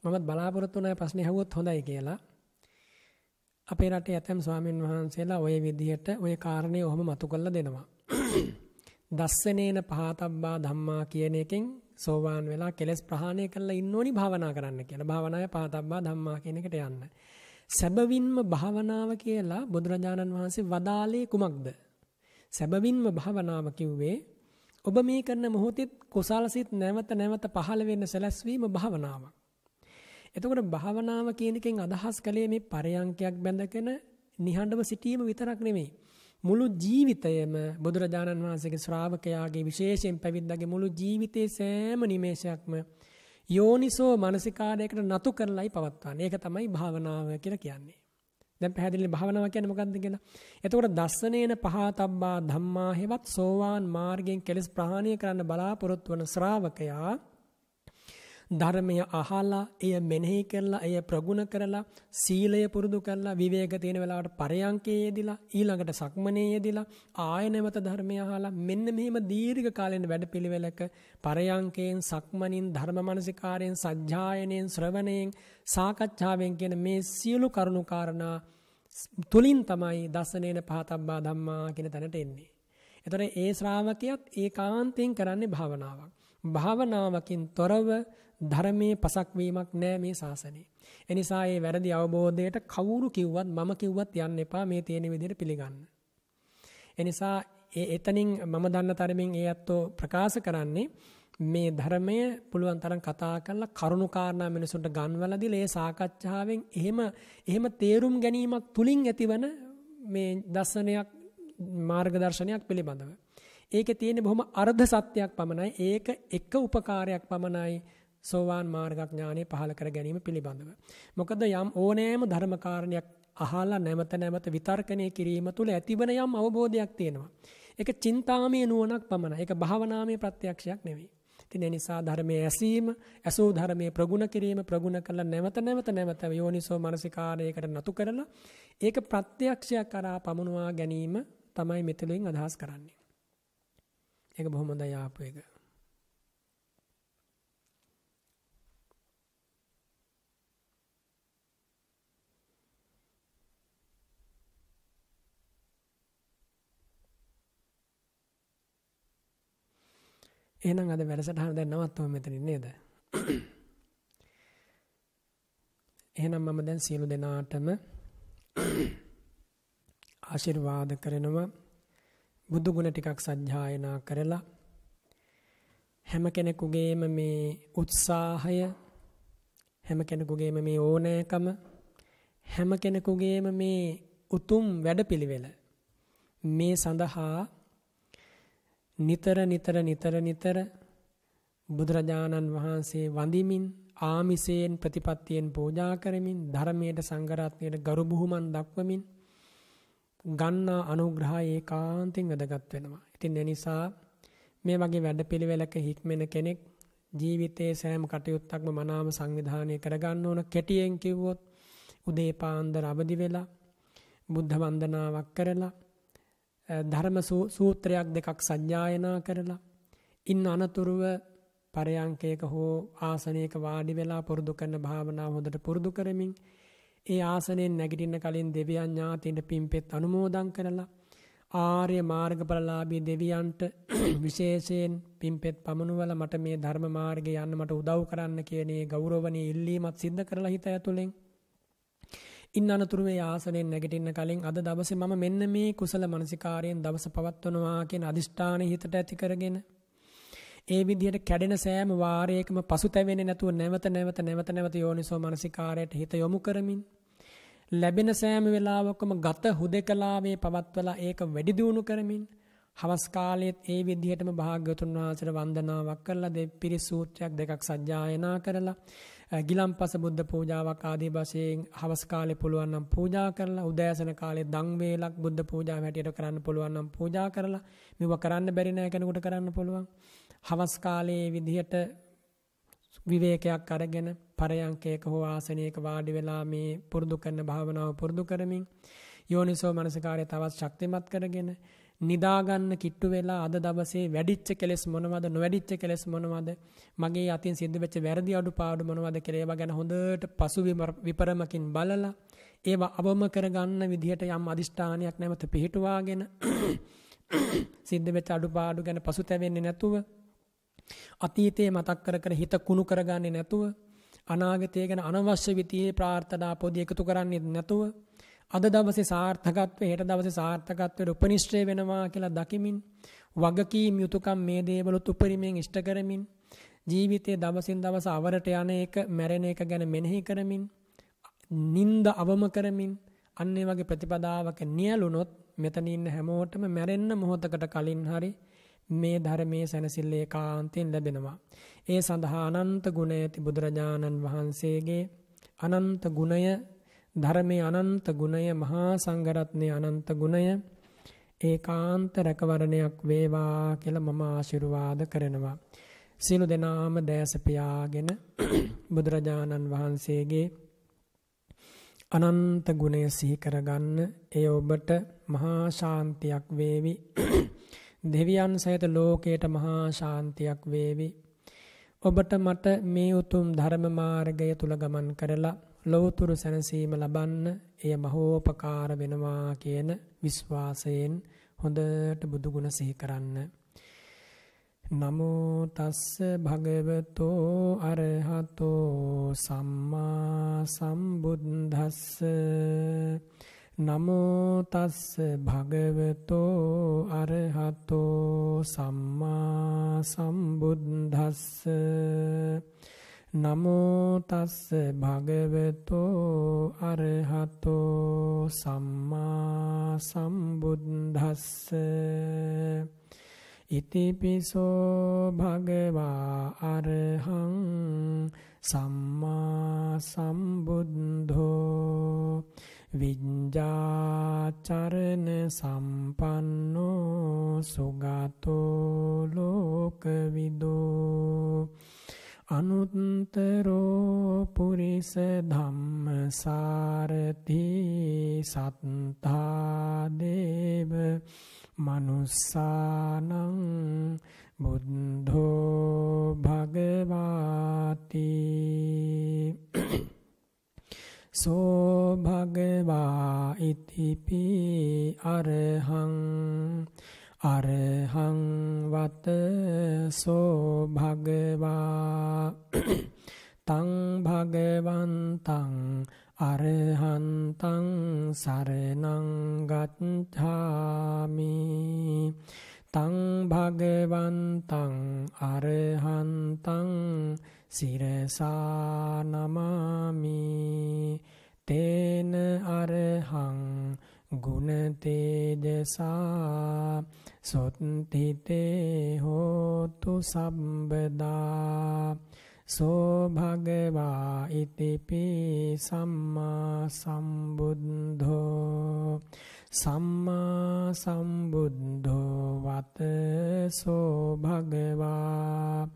මමත් බලාපොරොත්තු වුණා ප්‍රශ්නේ අහුවොත් හොඳයි කියලා. අපේ රටේ ඇතම් ස්වාමීන් වහන්සේලා ওই විදිහට ওই කාරණේ ඔහොම මතු කරලා දෙනවා. දස්සනේන පහතබ්බා ධම්මා කියන එකෙන් සෝවාන් වෙලා කෙලස් ප්‍රහාණය කරලා ඉන්න ඕනි භාවනා කරන්න කියලා. භාවනාවේ පහතබ්බා ධම්මා කියන එකට යන්න. සැබවින්ම භාවනාව කියලා බුදුරජාණන් වහන්සේ වදාලේ කුමක්ද? සැබවින්ම භාවනාව කිව්වේ ඔබ මේ කරන මොහොතෙත් කුසල් සිත් නැවත නැවත පහළ වෙන්න සැලැස්වීම භාවනාවක්. එතකොට භාවනාව කියන එකෙන් අදහස් කළේ මේ පරයන්කයක් බැඳගෙන නිහඬව සිටීම විතරක් නෙමෙයි. මුළු ජීවිතයම බුදුරජාණන් වහන්සේගේ ශ්‍රාවකයාගේ විශේෂයෙන් පැවිද්දාගේ මුළු ජීවිතයේ සෑම නිමේෂයක්ම යෝනිසෝ මානසිකාරයකට නතු කරලයි පවත්වන්නේ. ඒක තමයි භාවනාව කියලා කියන්නේ. දැන් පැහැදිලි භාවනාව කියන්නේ මොකක්ද කියලා. එතකොට දස්සනේන පහතබ්බා ධම්මා හෙවත් සෝවාන් මාර්ගයෙන් කෙලස් ප්‍රහාණය කරන්න බලාපොරොත්තු වන ශ්‍රාවකයා ධර්මය අහලා එය මෙනෙහි කරලා එය ප්‍රගුණ කරලා සීලය පුරුදු කරලා විවේක තියෙන වෙලාවට පරයන්කේ යෙදිලා ඊළඟට සක්මනේ යෙදිලා ආය නැවත ධර්මය අහලා මෙන්න මෙහෙම දීර්ඝ කාලෙන වැඩපිළිවෙලක පරයන්කයෙන් සක්මනින් ධර්ම මනසිකාරයෙන් සජ්ජායනයෙන් ශ්‍රවණයෙන් සාකච්ඡාවෙන් කියන මේ සියලු කරුණු කාරණා තුලින් තමයි දසනේන පහතබ්බා ධම්මා කියන තැනට එන්නේ. එතකොට ඒ ශ්‍රාවකයාත් ඒකාන්තයෙන් කරන්නේ භාවනාවක්. භාවනාවකින් තොරව ධර්මයේ පසක් වීමක් නෑ මේ ශාසනයේ. එනිසා මේ වැරදි අවබෝධයට කවුරු කිව්වත් මම කිව්වත් යන්න එපා මේ තියෙන විදිහට පිළිගන්න. එනිසා ඒ එතනින් මම දන්න තරමින් ඒ අත්ෝ ප්‍රකාශ කරන්නේ මේ ධර්මය පුළුවන් තරම් කතා කරලා කරුණු කාරණා මිනිසුන්ට ගන්වලා දීලා ඒ සාකච්ඡාවෙන් එහෙම එහෙම තේරුම් ගැනීමක් තුලින් ඇතිවන මේ දර්ශනයක් මාර්ගදර්ශනයක් පිළිබඳව. ඒකේ තියෙන බොහොම අර්ධ සත්‍යයක් පමණයි. ඒක එක උපකාරයක් පමණයි සෝවාන් මාර්ගඥානෙ පහල කර ගැනීම පිළිබඳව. මොකද යම් ඕනෑම ධර්මකාරණයක් අහලා නැමත නැමත විතර්කණය කිරීම තුළ ඇතිවන යම් අවබෝධයක් තියෙනවා. ඒක චින්තාමය නුවණක් පමණ. ඒක භාවනාමය ප්‍රත්‍යක්ෂයක් නෙවෙයි. ඉතින් ඒ නිසා ධර්මයේ ඇසීම, අසෝ ධර්මයේ ප්‍රගුණ කිරීම, ප්‍රගුණ කළ නැවත නැවත නැවත යෝනිසෝ මනසිකාරයකට නතු කරලා ඒක ප්‍රත්‍යක්ෂයක් කරා පමුණවා ගැනීම තමයි මෙතනින් අදහස් කරන්නේ. ඒක බොහොම හොඳයි ආපු එක. එහෙනම් අද වැඩසටහන දැන් නවත්වමු මෙතනින් නේද? එහෙනම් මම දැන් සියලු දෙනාටම ආශිර්වාද කරනවා බුදු ගුණ ටිකක් සජ්ජායනා කරලා හැම කෙනෙකුගේම මේ උත්සාහය හැම කෙනෙකුගේම මේ ඕනෑකම හැම කෙනෙකුගේම මේ උතුම් වැඩපිළිවෙල මේ සඳහා නිතර නිතර නිතර නිතර බුදුරජාණන් වහන්සේ වඳිමින් ආමිසයෙන් ප්‍රතිපත්තියෙන් පෝජා කරමින් ධර්මයට සංඝරත්නයට ගරු බුහුමන් දක්වමින් ගන්නා අනුග්‍රහය ඒකාන්තයෙන් වැදගත් වෙනවා. ඉතින් ඒ නිසා මේ වගේ වැඩපිළිවෙලක හික්මෙන කෙනෙක් ජීවිතයේ සෑම කටයුත්තක්ම මනාව සංවිධානය කරගන්න ඕන කෙටියෙන් කිව්වොත් උදේ පාන්දර අවදි වෙලා බුද්ධ වන්දනාවක් කරලා ධර්ම සූත්‍රයක් දෙකක් සජ්ජායනා කරලා ඉන් අනතුරුව පරයංකයක හෝ ආසනයක වාඩි වෙලා පුරුදු කරන භාවනාව හොඳට පුරුදු කරමින් ඒ ආසනයෙන් නැගිටින්න කලින් දෙවියන් ඥාතීන්ට පිම්පෙත් අනුමෝදන් කරලා ආර්ය මාර්ගඵලලාභී දෙවියන්ට විශේෂයෙන් පිම්පෙත් පමනුවල මට මේ ධර්ම මාර්ගේ යන්න මට උදව් කරන්න කියන ගෞරවණීය ඉල්ලීමත් සිද්ධ කරලා හිත ඇතුලෙන් ඉන් අනතුරු මේ ආසනෙන් නැගිටින්න කලින් අද දවසේ මම මෙන්න මේ කුසල මනසිකාරයෙන් දවස පවත්වනවා කියන අදිෂ්ඨානය හිතට ඇති කරගෙන ඒ විදිහට කැඩෙන සෑම වාරයකම පසුතැවෙන්නේ නැතුව නැවත නැවත නැවත නැවත යෝනිසෝ මනසිකාරයට හිත යොමු කරමින් ලැබෙන සෑම වෙලාවකම ගත හුදකලාවේ පවත්වලා ඒක වැඩි දියුණු කරමින් හවස් කාලයේත් ඒ විදිහටම භාග්‍යතුන් වහන්සේට වන්දනාවක් කරලා දෙපිරි සූත්‍රයක් දෙකක් සජ්ජායනා කරලා ගිලම් පස බුද්ධ පූජාවක් ආදී වශයෙන් හවස් කාලේ පුළුවන් නම් පූජා කරලා උදෑසන කාලේ දන් වේලක් බුද්ධ පූජාව හැටියට කරන්න පුළුවන් නම් පූජා කරලා මෙව කරන්න බැරි නෑ කෙනෙකුට කරන්න පුළුවන් හවස් කාලයේ විදිහට විවේකයක් අරගෙන පරයන්කයක හෝ ආසනයක වාඩි වෙලා මේ පුරුදු කරන භාවනාව පුරුදු කරමින් යෝනිසෝ මනසකාරය තවත් ශක්තිමත් කරගෙන නිදාගන්න කිට්ටු වෙලා අද දවසේ වැඩිච්ච කෙලෙස් මොනවද නොවැඩිච්ච කෙලෙස් මොනවද මගේ අතින් සිද්ධ වෙච්ච වැරදි අඩු පාඩු මොනවද කියලා ගැන හොඳට පසු විපරමකින් බලලා ඒවා අවම කරගන්න විදිහට යම් අදිෂ්ඨානයක් නැමත පිහිටුවාගෙන සිද්ධ වෙච්ච අඩුපාඩු ගැන පසුතැවෙන්නේ නැතුව අතීතයේ මතක් කර කර හිත කුණු කරගන්නේ නැතුව අනාගතය ගැන අනවශ්‍ය විදිහේ ප්‍රාර්ථනා පොදි එකතු කරන්නේ නැතුව අද දවසේ සාර්ථකත්වය හෙට දවසේ සාර්ථකත්වයට උපනිෂ්ඨය වෙනවා කියලා දකිමින් වගකීම් යුතුයකම් මේ දේවලුත් උපරිමයෙන් ඉෂ්ට කරමින් ජීවිතයේ දවසින් දවස අවරට යන එක මැරෙන එක ගැන මෙනෙහි කරමින් නිନ୍ଦ අවම කරමින් අන්න වගේ ප්‍රතිපදාවක නියලුනොත් මෙතන ඉන්න හැමෝටම මැරෙන්න මොහොතකට කලින් හරි මේ ධර්මයේ සැනසෙල්ල ඒකාන්තයෙන් ලැබෙනවා. ඒ සඳහා අනන්ත ගුණ ඇති බුදුරජාණන් වහන්සේගේ අනන්ත ගුණය ධර්මයේ අනන්ත ගුණය මහා සංඝරත්නයේ අනන්ත ගුණය ඒකාන්ත රැකවරණයක් වේවා කියලා මම ආශිර්වාද කරනවා. සියලු දෙනාම දැස පියාගෙන බුදුරජාණන් වහන්සේගේ අනන්ත ගුණය සිහි කරගන්න එය ඔබට මහා ශාන්තියක් වේවි. දෙවියන් සහිත ලෝකයට මහා ශාන්තියක් වේවි. ඔබට මට මේ උතුම් ධර්ම මාර්ගය තුල ගමන් කරලා ලෞතර සැනසීම ලබන්න එය මහෝපකාර වෙනවා කියන විශ්වාසයෙන් හොඳට බුදු ගුණ සිහි කරන්න. නමෝ තස්ස භගවතෝ අරහතෝ සම්මා සම්බුද්දස්ස නමෝ තස්ස භගවතෝ අරහතෝ සම්මා සම්බුද්දස්ස නමෝතස්ස භගවතෝ අරහතෝ සම්මා සම්බුද්ධස්ස ඉතිපිසෝ භගවා අරහං සම්මා සම්බුද්ධෝ විඤ්ජාචරණ සම්පන්නෝ සුගතෝ ලෝකවිදෝ අනුත්තරෝ පුරිස ධම්ම සාරති සත්තා දේව මනුස්සානං බුද්ධෝ භගවාති සෝ භගවා ඉතිපි අරහං අරහං වත සෝ භගවා තං භගවන්තං අරහන්තං සරණං ගච්ඡාමි තං භගවන්තං අරහන්තං සිරසා නමාමි තේන අරහං ගුණතේජසා සොත්තිතේ හෝතු සම්බදා සෝභගවා ඉතිපි සම්මා සම්බුද්ධෝ සම්මා සම්බුද්ධෝ වත සෝභගවා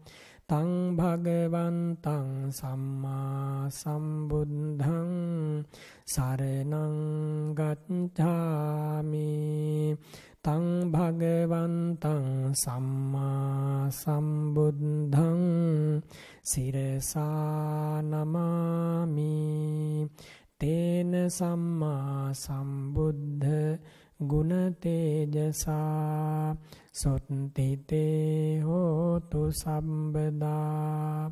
තං භගවන්තං සම්මා සම්බුද්ධං සරණං ගච්ඡාමි තං භගවන්තං සම්මා සම්බුද්ධං සිරසා නමාමි තේන සම්මා සම්බුද්ධ ගුණ තේජසා සොත්තිතේ හෝතු සම්බදා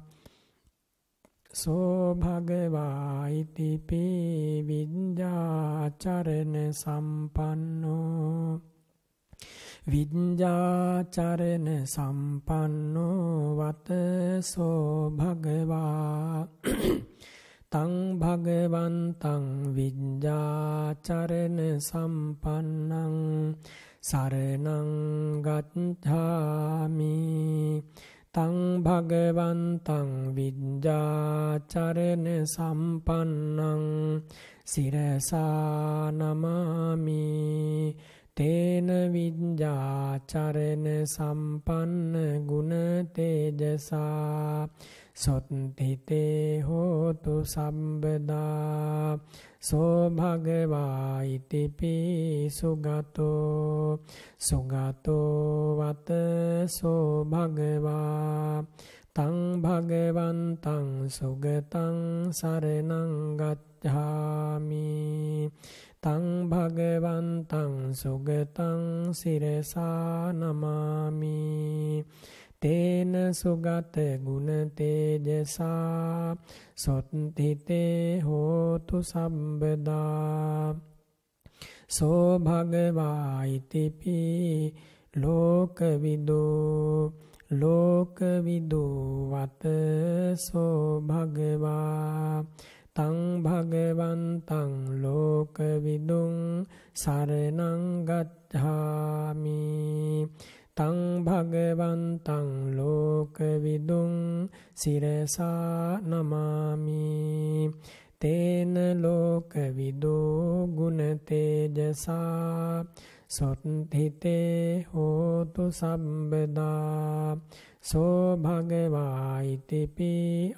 සෝ භගවායිති පේ විඤ්ඤාචරණ සම්පන්නෝ විඤ්ඤාචරණ සම්පන්නෝ වත සෝ භගවා තං භගවන්තං විඤ්ඤාචරණ සම්පන්නං සරණං ගත්තාමි තං භගවන්තං විද්‍යාචරණ සම්පන්නං සිරසා නමාමි තේන විද්‍යාචරණ සම්පන්න ගුණ තේජසා සොත්තිතේ හෝතු සම්බදා සෝ භගවා ඉතිපිසු ගතෝ සුගතෝ වත සෝ භගවා තං භගවන්තං සුගතං සරණං ගච්ඡාමි තං භගවන්තං සුගතං සිරසා නමාමි තේන සුගත ගුණ තේජසා සොත්තිතේ හෝතු සම්බදා සෝ භගවායිතිපි ලෝකවිදෝ ලෝකවිදෝ වත සෝ භගවා තං භගවන්තං ලෝකවිදුං සරණං ගච්ඡාමි තං භගවන්තං ලෝකවිදුං සිරසා නමාමි තේන ලෝකවිදෝ ගුණතේජසා සොත්හිතේ හෝතු සම්බදා සෝ භගවායිතිපි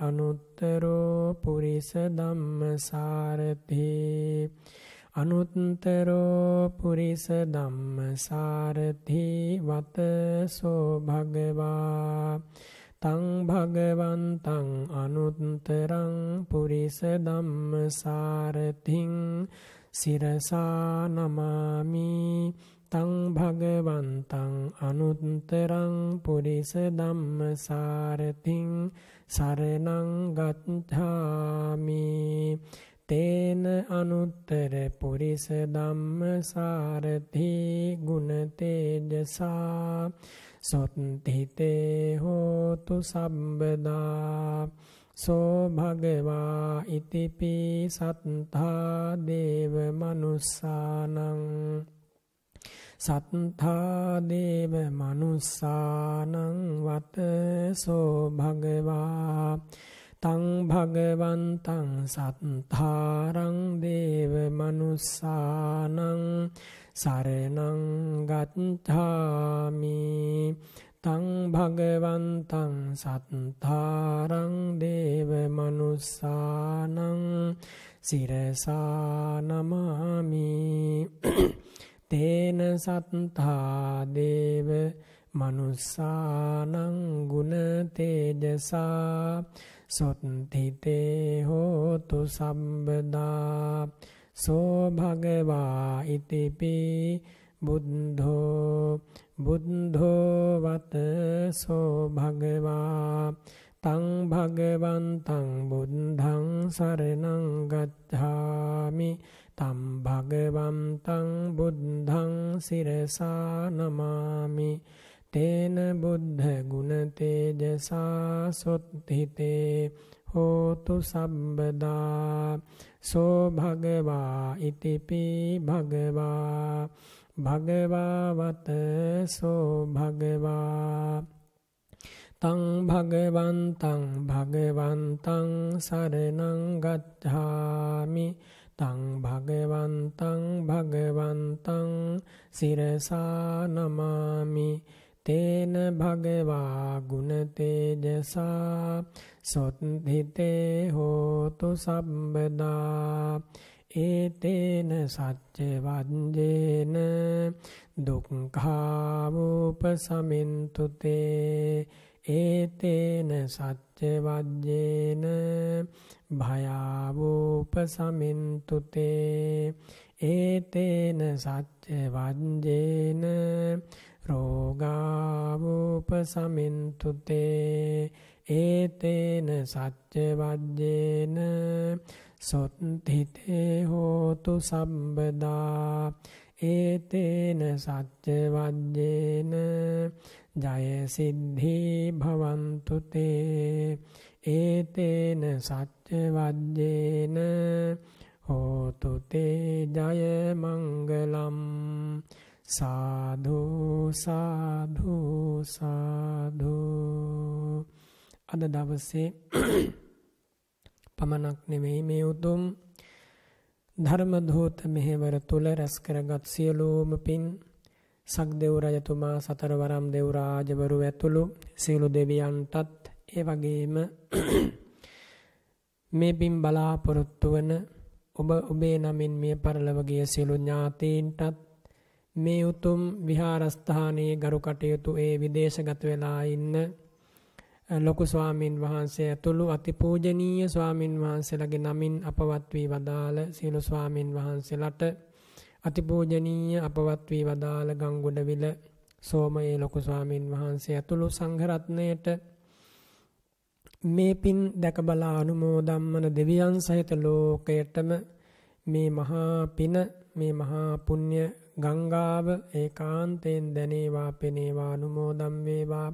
අනුත්තරෝ පුරිස ධම්මසාරතේ අනුත්තරෝ පුරිස ධම්ම සාරති වතසෝ භගවා තං භගවන්තං අනුත්තරං පුරිස ධම්ම සාරතිං සිරසා නමාමි තං භගවන්තං අනුත්තරං පුරිස ධම්ම සාරතිං සරණං ගච්ඡාමි තේන අනුත්තර පුරිස ධම්ම සාරති ගුණ තේජසා සොත්තිතේ හෝතු සම්බදා සෝ භගවා ඉතිපි සත්තා දේව මනුස්සානං සත්තා දේව මනුස්සානං වත සෝ භගවා තං භගවන්තං සත්තාරං දේව මනුස්සානං සරණං ගත්තාමි තං භගවන්තං සත්තාරං දේව මනුස්සානං සිරසා නමාමි තේන සත්තා දේව මනුස්සානං ගුණ තේජසා සොත්තිතේ හෝතු සම්බදා සෝ භගවා ඉතිපි බුද්ධෝ බුද්ධෝ වත සෝ භගවා තං භගවන්තං බුද්ධං සරණං ගච්ඡාමි තම් භගවන්තං බුද්ධං සිරසා නමාමි තේන බුද්ධ ගුණ තේජසා සොත්හිතේ හෝතු සම්බදා සෝ භගවා ඉතිපි භගවා භගවාවත සෝ භගවා තං භගවන්තං භගවන්තං සරණං ගච්ඡාමි තං භගවන්තං භගවන්තං සිරසා නමාමි තේන භගවා ගුණ තේජසා සොත්ථිතේ හෝතු සම්බදා ඒතේන සච්ච වංජේන දුක්ඛාවූපසමින්තු තේ ඒතේන සච්ච වජ්ජේන භයාවූපසමින්තු තේ ඒතේන සච්ච වංජේන රෝගාවූපසමින්තු තේ ඒතේන සච්චවජ්ජේන සොත්තිතේ හෝතු සම්බදා ඒතේන සච්චවජ්ජේන ජයසිද්ධී භවන්තුතේ ඒතේන සච්චවජ්ජේන හෝතුතේ ජයමංගලම් සාදු සාදු සාදු අද දවසේ පමණක් නෙමෙයි මේ උතුම් ධර්ම දූත මෙහෙවර තුල රැස් කරගත් සියලුම පින් සක්දේව රජතුමා සතරවරම් දේව රාජවරු ඇතුළු සියලු දෙවියන්ටත් ඒ වගේම මේ පින් බලාපොරොත්තු වන ඔබ ඔබේ නමින් මිය පරලව ගිය සියලු ඥාතීන්ටත් මේ උතුම් විහාරස්ථානයේ ගරු කටයුතු ඒ විදේශගත වෙලා ඉන්න ලොකු ස්වාමින් වහන්සේ ඇතුළු අතිපූජනීය ස්වාමින් වහන්සේලාගේ නමින් අපවත් වී වදාළ සියලු ස්වාමින් වහන්සේලාට අතිපූජනීය අපවත් වී වදාළ ගංගොඩවිල සෝමයේ ලොකු ස්වාමින් වහන්සේ ඇතුළු සංඝ රත්නයට මේ පින් දැක බලා අනුමෝදම්මන දෙවියන් සහිත ලෝකයටම මේ මහා පින මේ මහා පුණ්‍ය ගංගාව ඒකාන්තයෙන් දැනේවා පෙනේවා අනුමෝදම් වේවා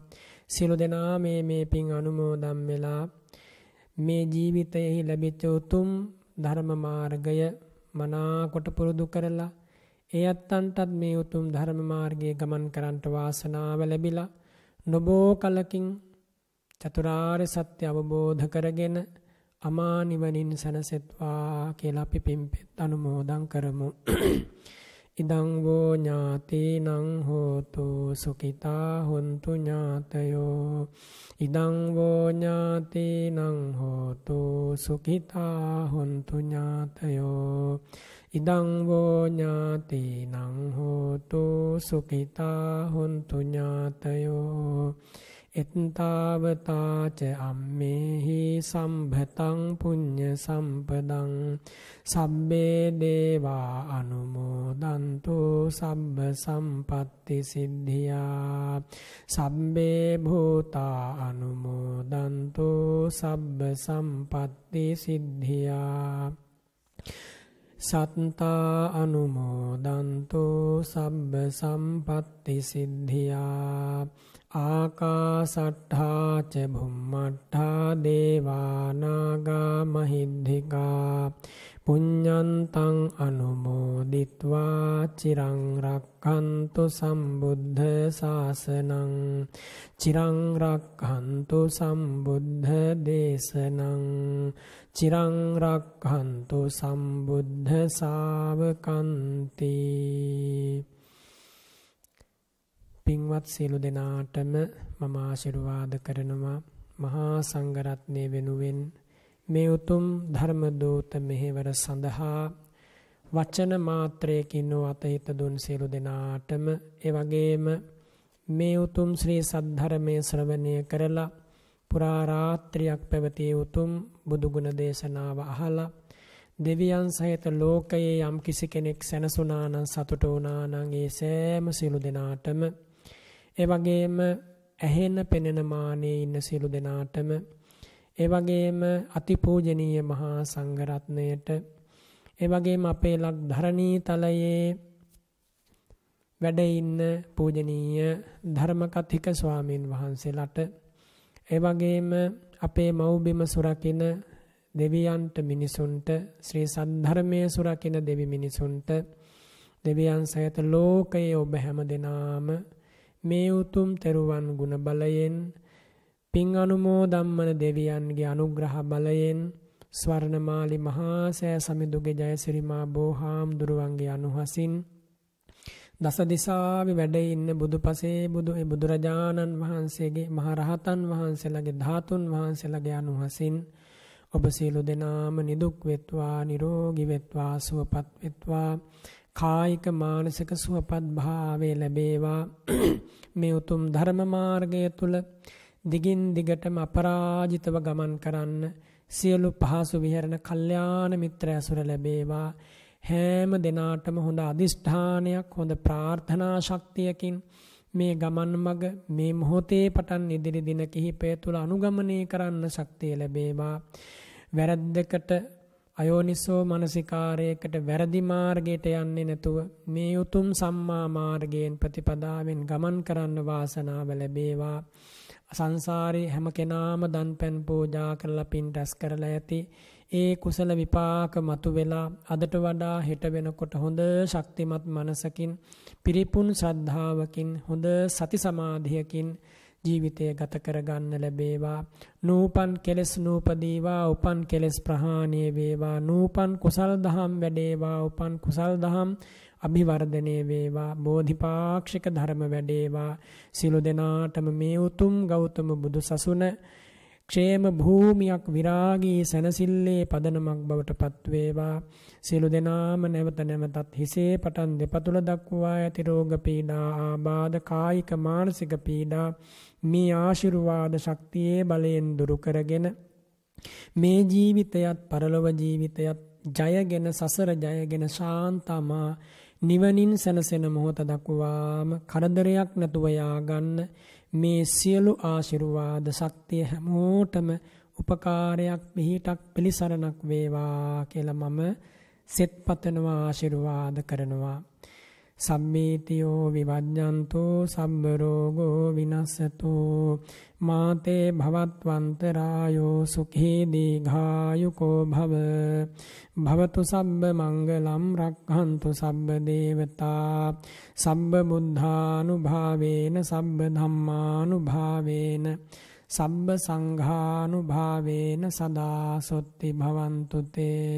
සියලු දෙනා මේ මේ පින් අනුමෝදම් වෙලා මේ ජීවිතයෙහි ලැබිච්ච උතුම් ධර්ම මාර්ගය මනාකොට පුරුදු කරලා ඒ අත්තන්ටත් මේ උතුම් ධර්ම මාර්ගයේ ගමන් කරන්නට වාසනාව ලැබිලා නොබෝ කලකින් චතුරාර්ය සත්‍ය අවබෝධ කරගෙන අමා නිවනින් සැනසෙත්වා කියලා අපි පිම්පෙත් අනුමෝදන් කරමු ඉදංගෝ ඥාතීනං හෝතු සුකිතා හොන්තු ඥාතයෝ ඉදංගෝ ඥාතීනං හෝතු සුකිතා හොන්තු ඥාතයෝ ඉදංගෝ ඥාතීනං හෝතු සුකිතා හොන්තු ඥාතයෝ එත්තාවතාච අම්මේහි සම්භතං පුඤ්ඤ සම්පදං සබ්බේ දේවා අනුමෝදන්තු සබ්බ සම්පත්ති සිද්ධියා සබ්බේ භූතා අනුමෝදන්තු සබ්බ සම්පත්ති සිද්ධියා සත්තා අනුමෝදන්තු සබ්බ සම්පත්ති සිද්ධියා ආකාසට්ඨා ච භුම්මට්ඨා දේවානාගා මහිද්దికා පුඤ්ඤන්තං අනුමෝදිත්වා චිරං රක්ඛන්තු සම්බුද්ධ ශාසනං චිරං රක්ඛන්තු සම්බුද්ධ දේශනං චිරං රක්ඛන්තු සම්බුද්ධ ශාවකන්ති පින්වත් සියලු දෙනාටම මම ආශිර්වාද කරනවා මහා සංඝරත්නය වෙනුවෙන් මේ උතුම් ධර්ම දූත මෙහෙවර සඳහා වචන මාත්‍රයකින් අතහිත දුන් සියලු දෙනාටම ඒ වගේම මේ උතුම් ශ්‍රී සද්ධර්මයේ ශ්‍රවණය කරලා පුරා රාත්‍රියක් පැවති උතුම් බුදු ගුණ දේශනාව අහලා දෙවියන් සහිත ලෝකයේ යම් කිසි කෙනෙක් සැනසුණා නම් සතුට වුණා නම් ඒ සෑම සියලු දෙනාටම ඒ වගේම ඇහෙන පෙනෙන මානේ ඉන්න සියලු දෙනාටම ඒ වගේම අතිපූජනීය මහා සංඝරත්නයට ඒ වගේම අපේ ලක්ධරණී තලයේ වැඩ ඉන්න පූජනීය ධර්මකථික ස්වාමින් වහන්සේලාට ඒ වගේම අපේ මව්බිම සුරකින දෙවියන්ට මිනිසුන්ට ශ්‍රී සද්ධර්මයේ සුරකින දෙවි මිනිසුන්ට දෙවියන් සහිත ලෝකයේ ඔබ හැම දෙනාම මේ උතුම් තෙරුවන් ගුණ බලයෙන් පින් අනුමෝදම්මන දෙවියන්ගේ අනුග්‍රහ බලයෙන් ස්වර්ණමාලි මහා සෑ සමිඳුගේ ජයසිරිමා බෝහාම්දුරුවන්ගේ අනුහසින් දස දිසාවේ වැඩ ඉන්න බුදුපසේ බුදු බුදුරජාණන් වහන්සේගේ මහරහතන් වහන්සේලාගේ ධාතුන් වහන්සේලාගේ අනුහසින් ඔබ සියලු දෙනාම නිදුක් වෙත්වා නිරෝගී වෙත්වා සුවපත් වෙත්වා කායික මානසික සුවපත් භාවය ලැබේවා මේ උතුම් ධර්ම මාර්ගය තුල දිගින් දිගටම අපරාජිතව ගමන් කරන්න සියලු පහසු විහරණ කල්යාණ මිත්‍ර ඇසුර ලැබේවා හැම දිනාටම හොඳ අදිෂ්ඨානයක් හොඳ ප්‍රාර්ථනා ශක්තියකින් මේ ගමන් මග මේ මොහොතේ පටන් ඉදිරි දින කිහිපය තුල අනුගමනය කරන්න ශක්තිය ලැබේවා වැරද්දකට අයෝනිසෝ මනසිකාරයකට වැරදි මාර්ගයට යන්නේ නැතුව මේ උතුම් සම්මා මාර්ගයෙන් ප්‍රතිපදාවෙන් ගමන් කරන්න වාසනාව ලැබේවා සංසාරේ හැම කෙනාම දන්පැන් පූජා කරලා පින් රැස් කරලා ඇති ඒ කුසල විපාක මතු වෙලා අදට වඩා හෙට වෙනකොට හොඳ ශක්තිමත් මනසකින් පිරිපුන් ශ්‍රද්ධාවකින් හොඳ සති සමාධියකින් ජීවිතය ගත කරගන්න ලැබේවා නූපන් කෙලෙස් නූපදීවා උපන් කෙලෙස් ප්‍රහාණය වේවා නූපන් කුසල් දහම් වැඩේවා උපන් කුසල් දහම් අභිවර්ධනය වේවා බෝධිපාක්ෂික ධර්ම වැඩේවා සිළු දෙනාටම මේ උතුම් ගෞතම බුදු සසුන ක්ෂේම භූමියක් විරාගී සැනසිල්ලේ පදනමක් බවට පත්වේවා සියලු දෙනාම නැවත නැවතත් හිසේ පටන් දෙපතුල දක්වා ඇති රෝග පීඩා ආබාධ කායික මානසික පීඩා මේ ආශිර්වාද ශක්තියේ බලයෙන් දුරු කරගෙන මේ ජීවිතයත් පරලොව ජීවිතයත් ජයගෙන සසර ජයගෙන ශාන්තමා නිවනින් සැනසෙන මොහොත දක්වාම කරදරයක් නැතුව යාගන්න මේ සියලු ආශිර්වාද ශක්තිය හැමෝටම උපකාරයක් පිහිටක් පිළිසරණක් වේවා කියලා මම සෙත්පතනවා ආශිර්වාද කරනවා සම්මේතියෝ විවඥ්ජන්තෝ සම්බරෝගෝ විනස්සතෝ මාතේ භවත්වන්තරායෝ සුඛී දීඝායුකෝ භව භවතු සම්බ මංගලම් රක්හන්තු සම්බ දේවතා සම්බ බුද්ධානුභාවේන සම්බ ධම්මානුභාවේන සම්බ සංඝානුභාවේන සදා සොත්ති භවන්තු තේ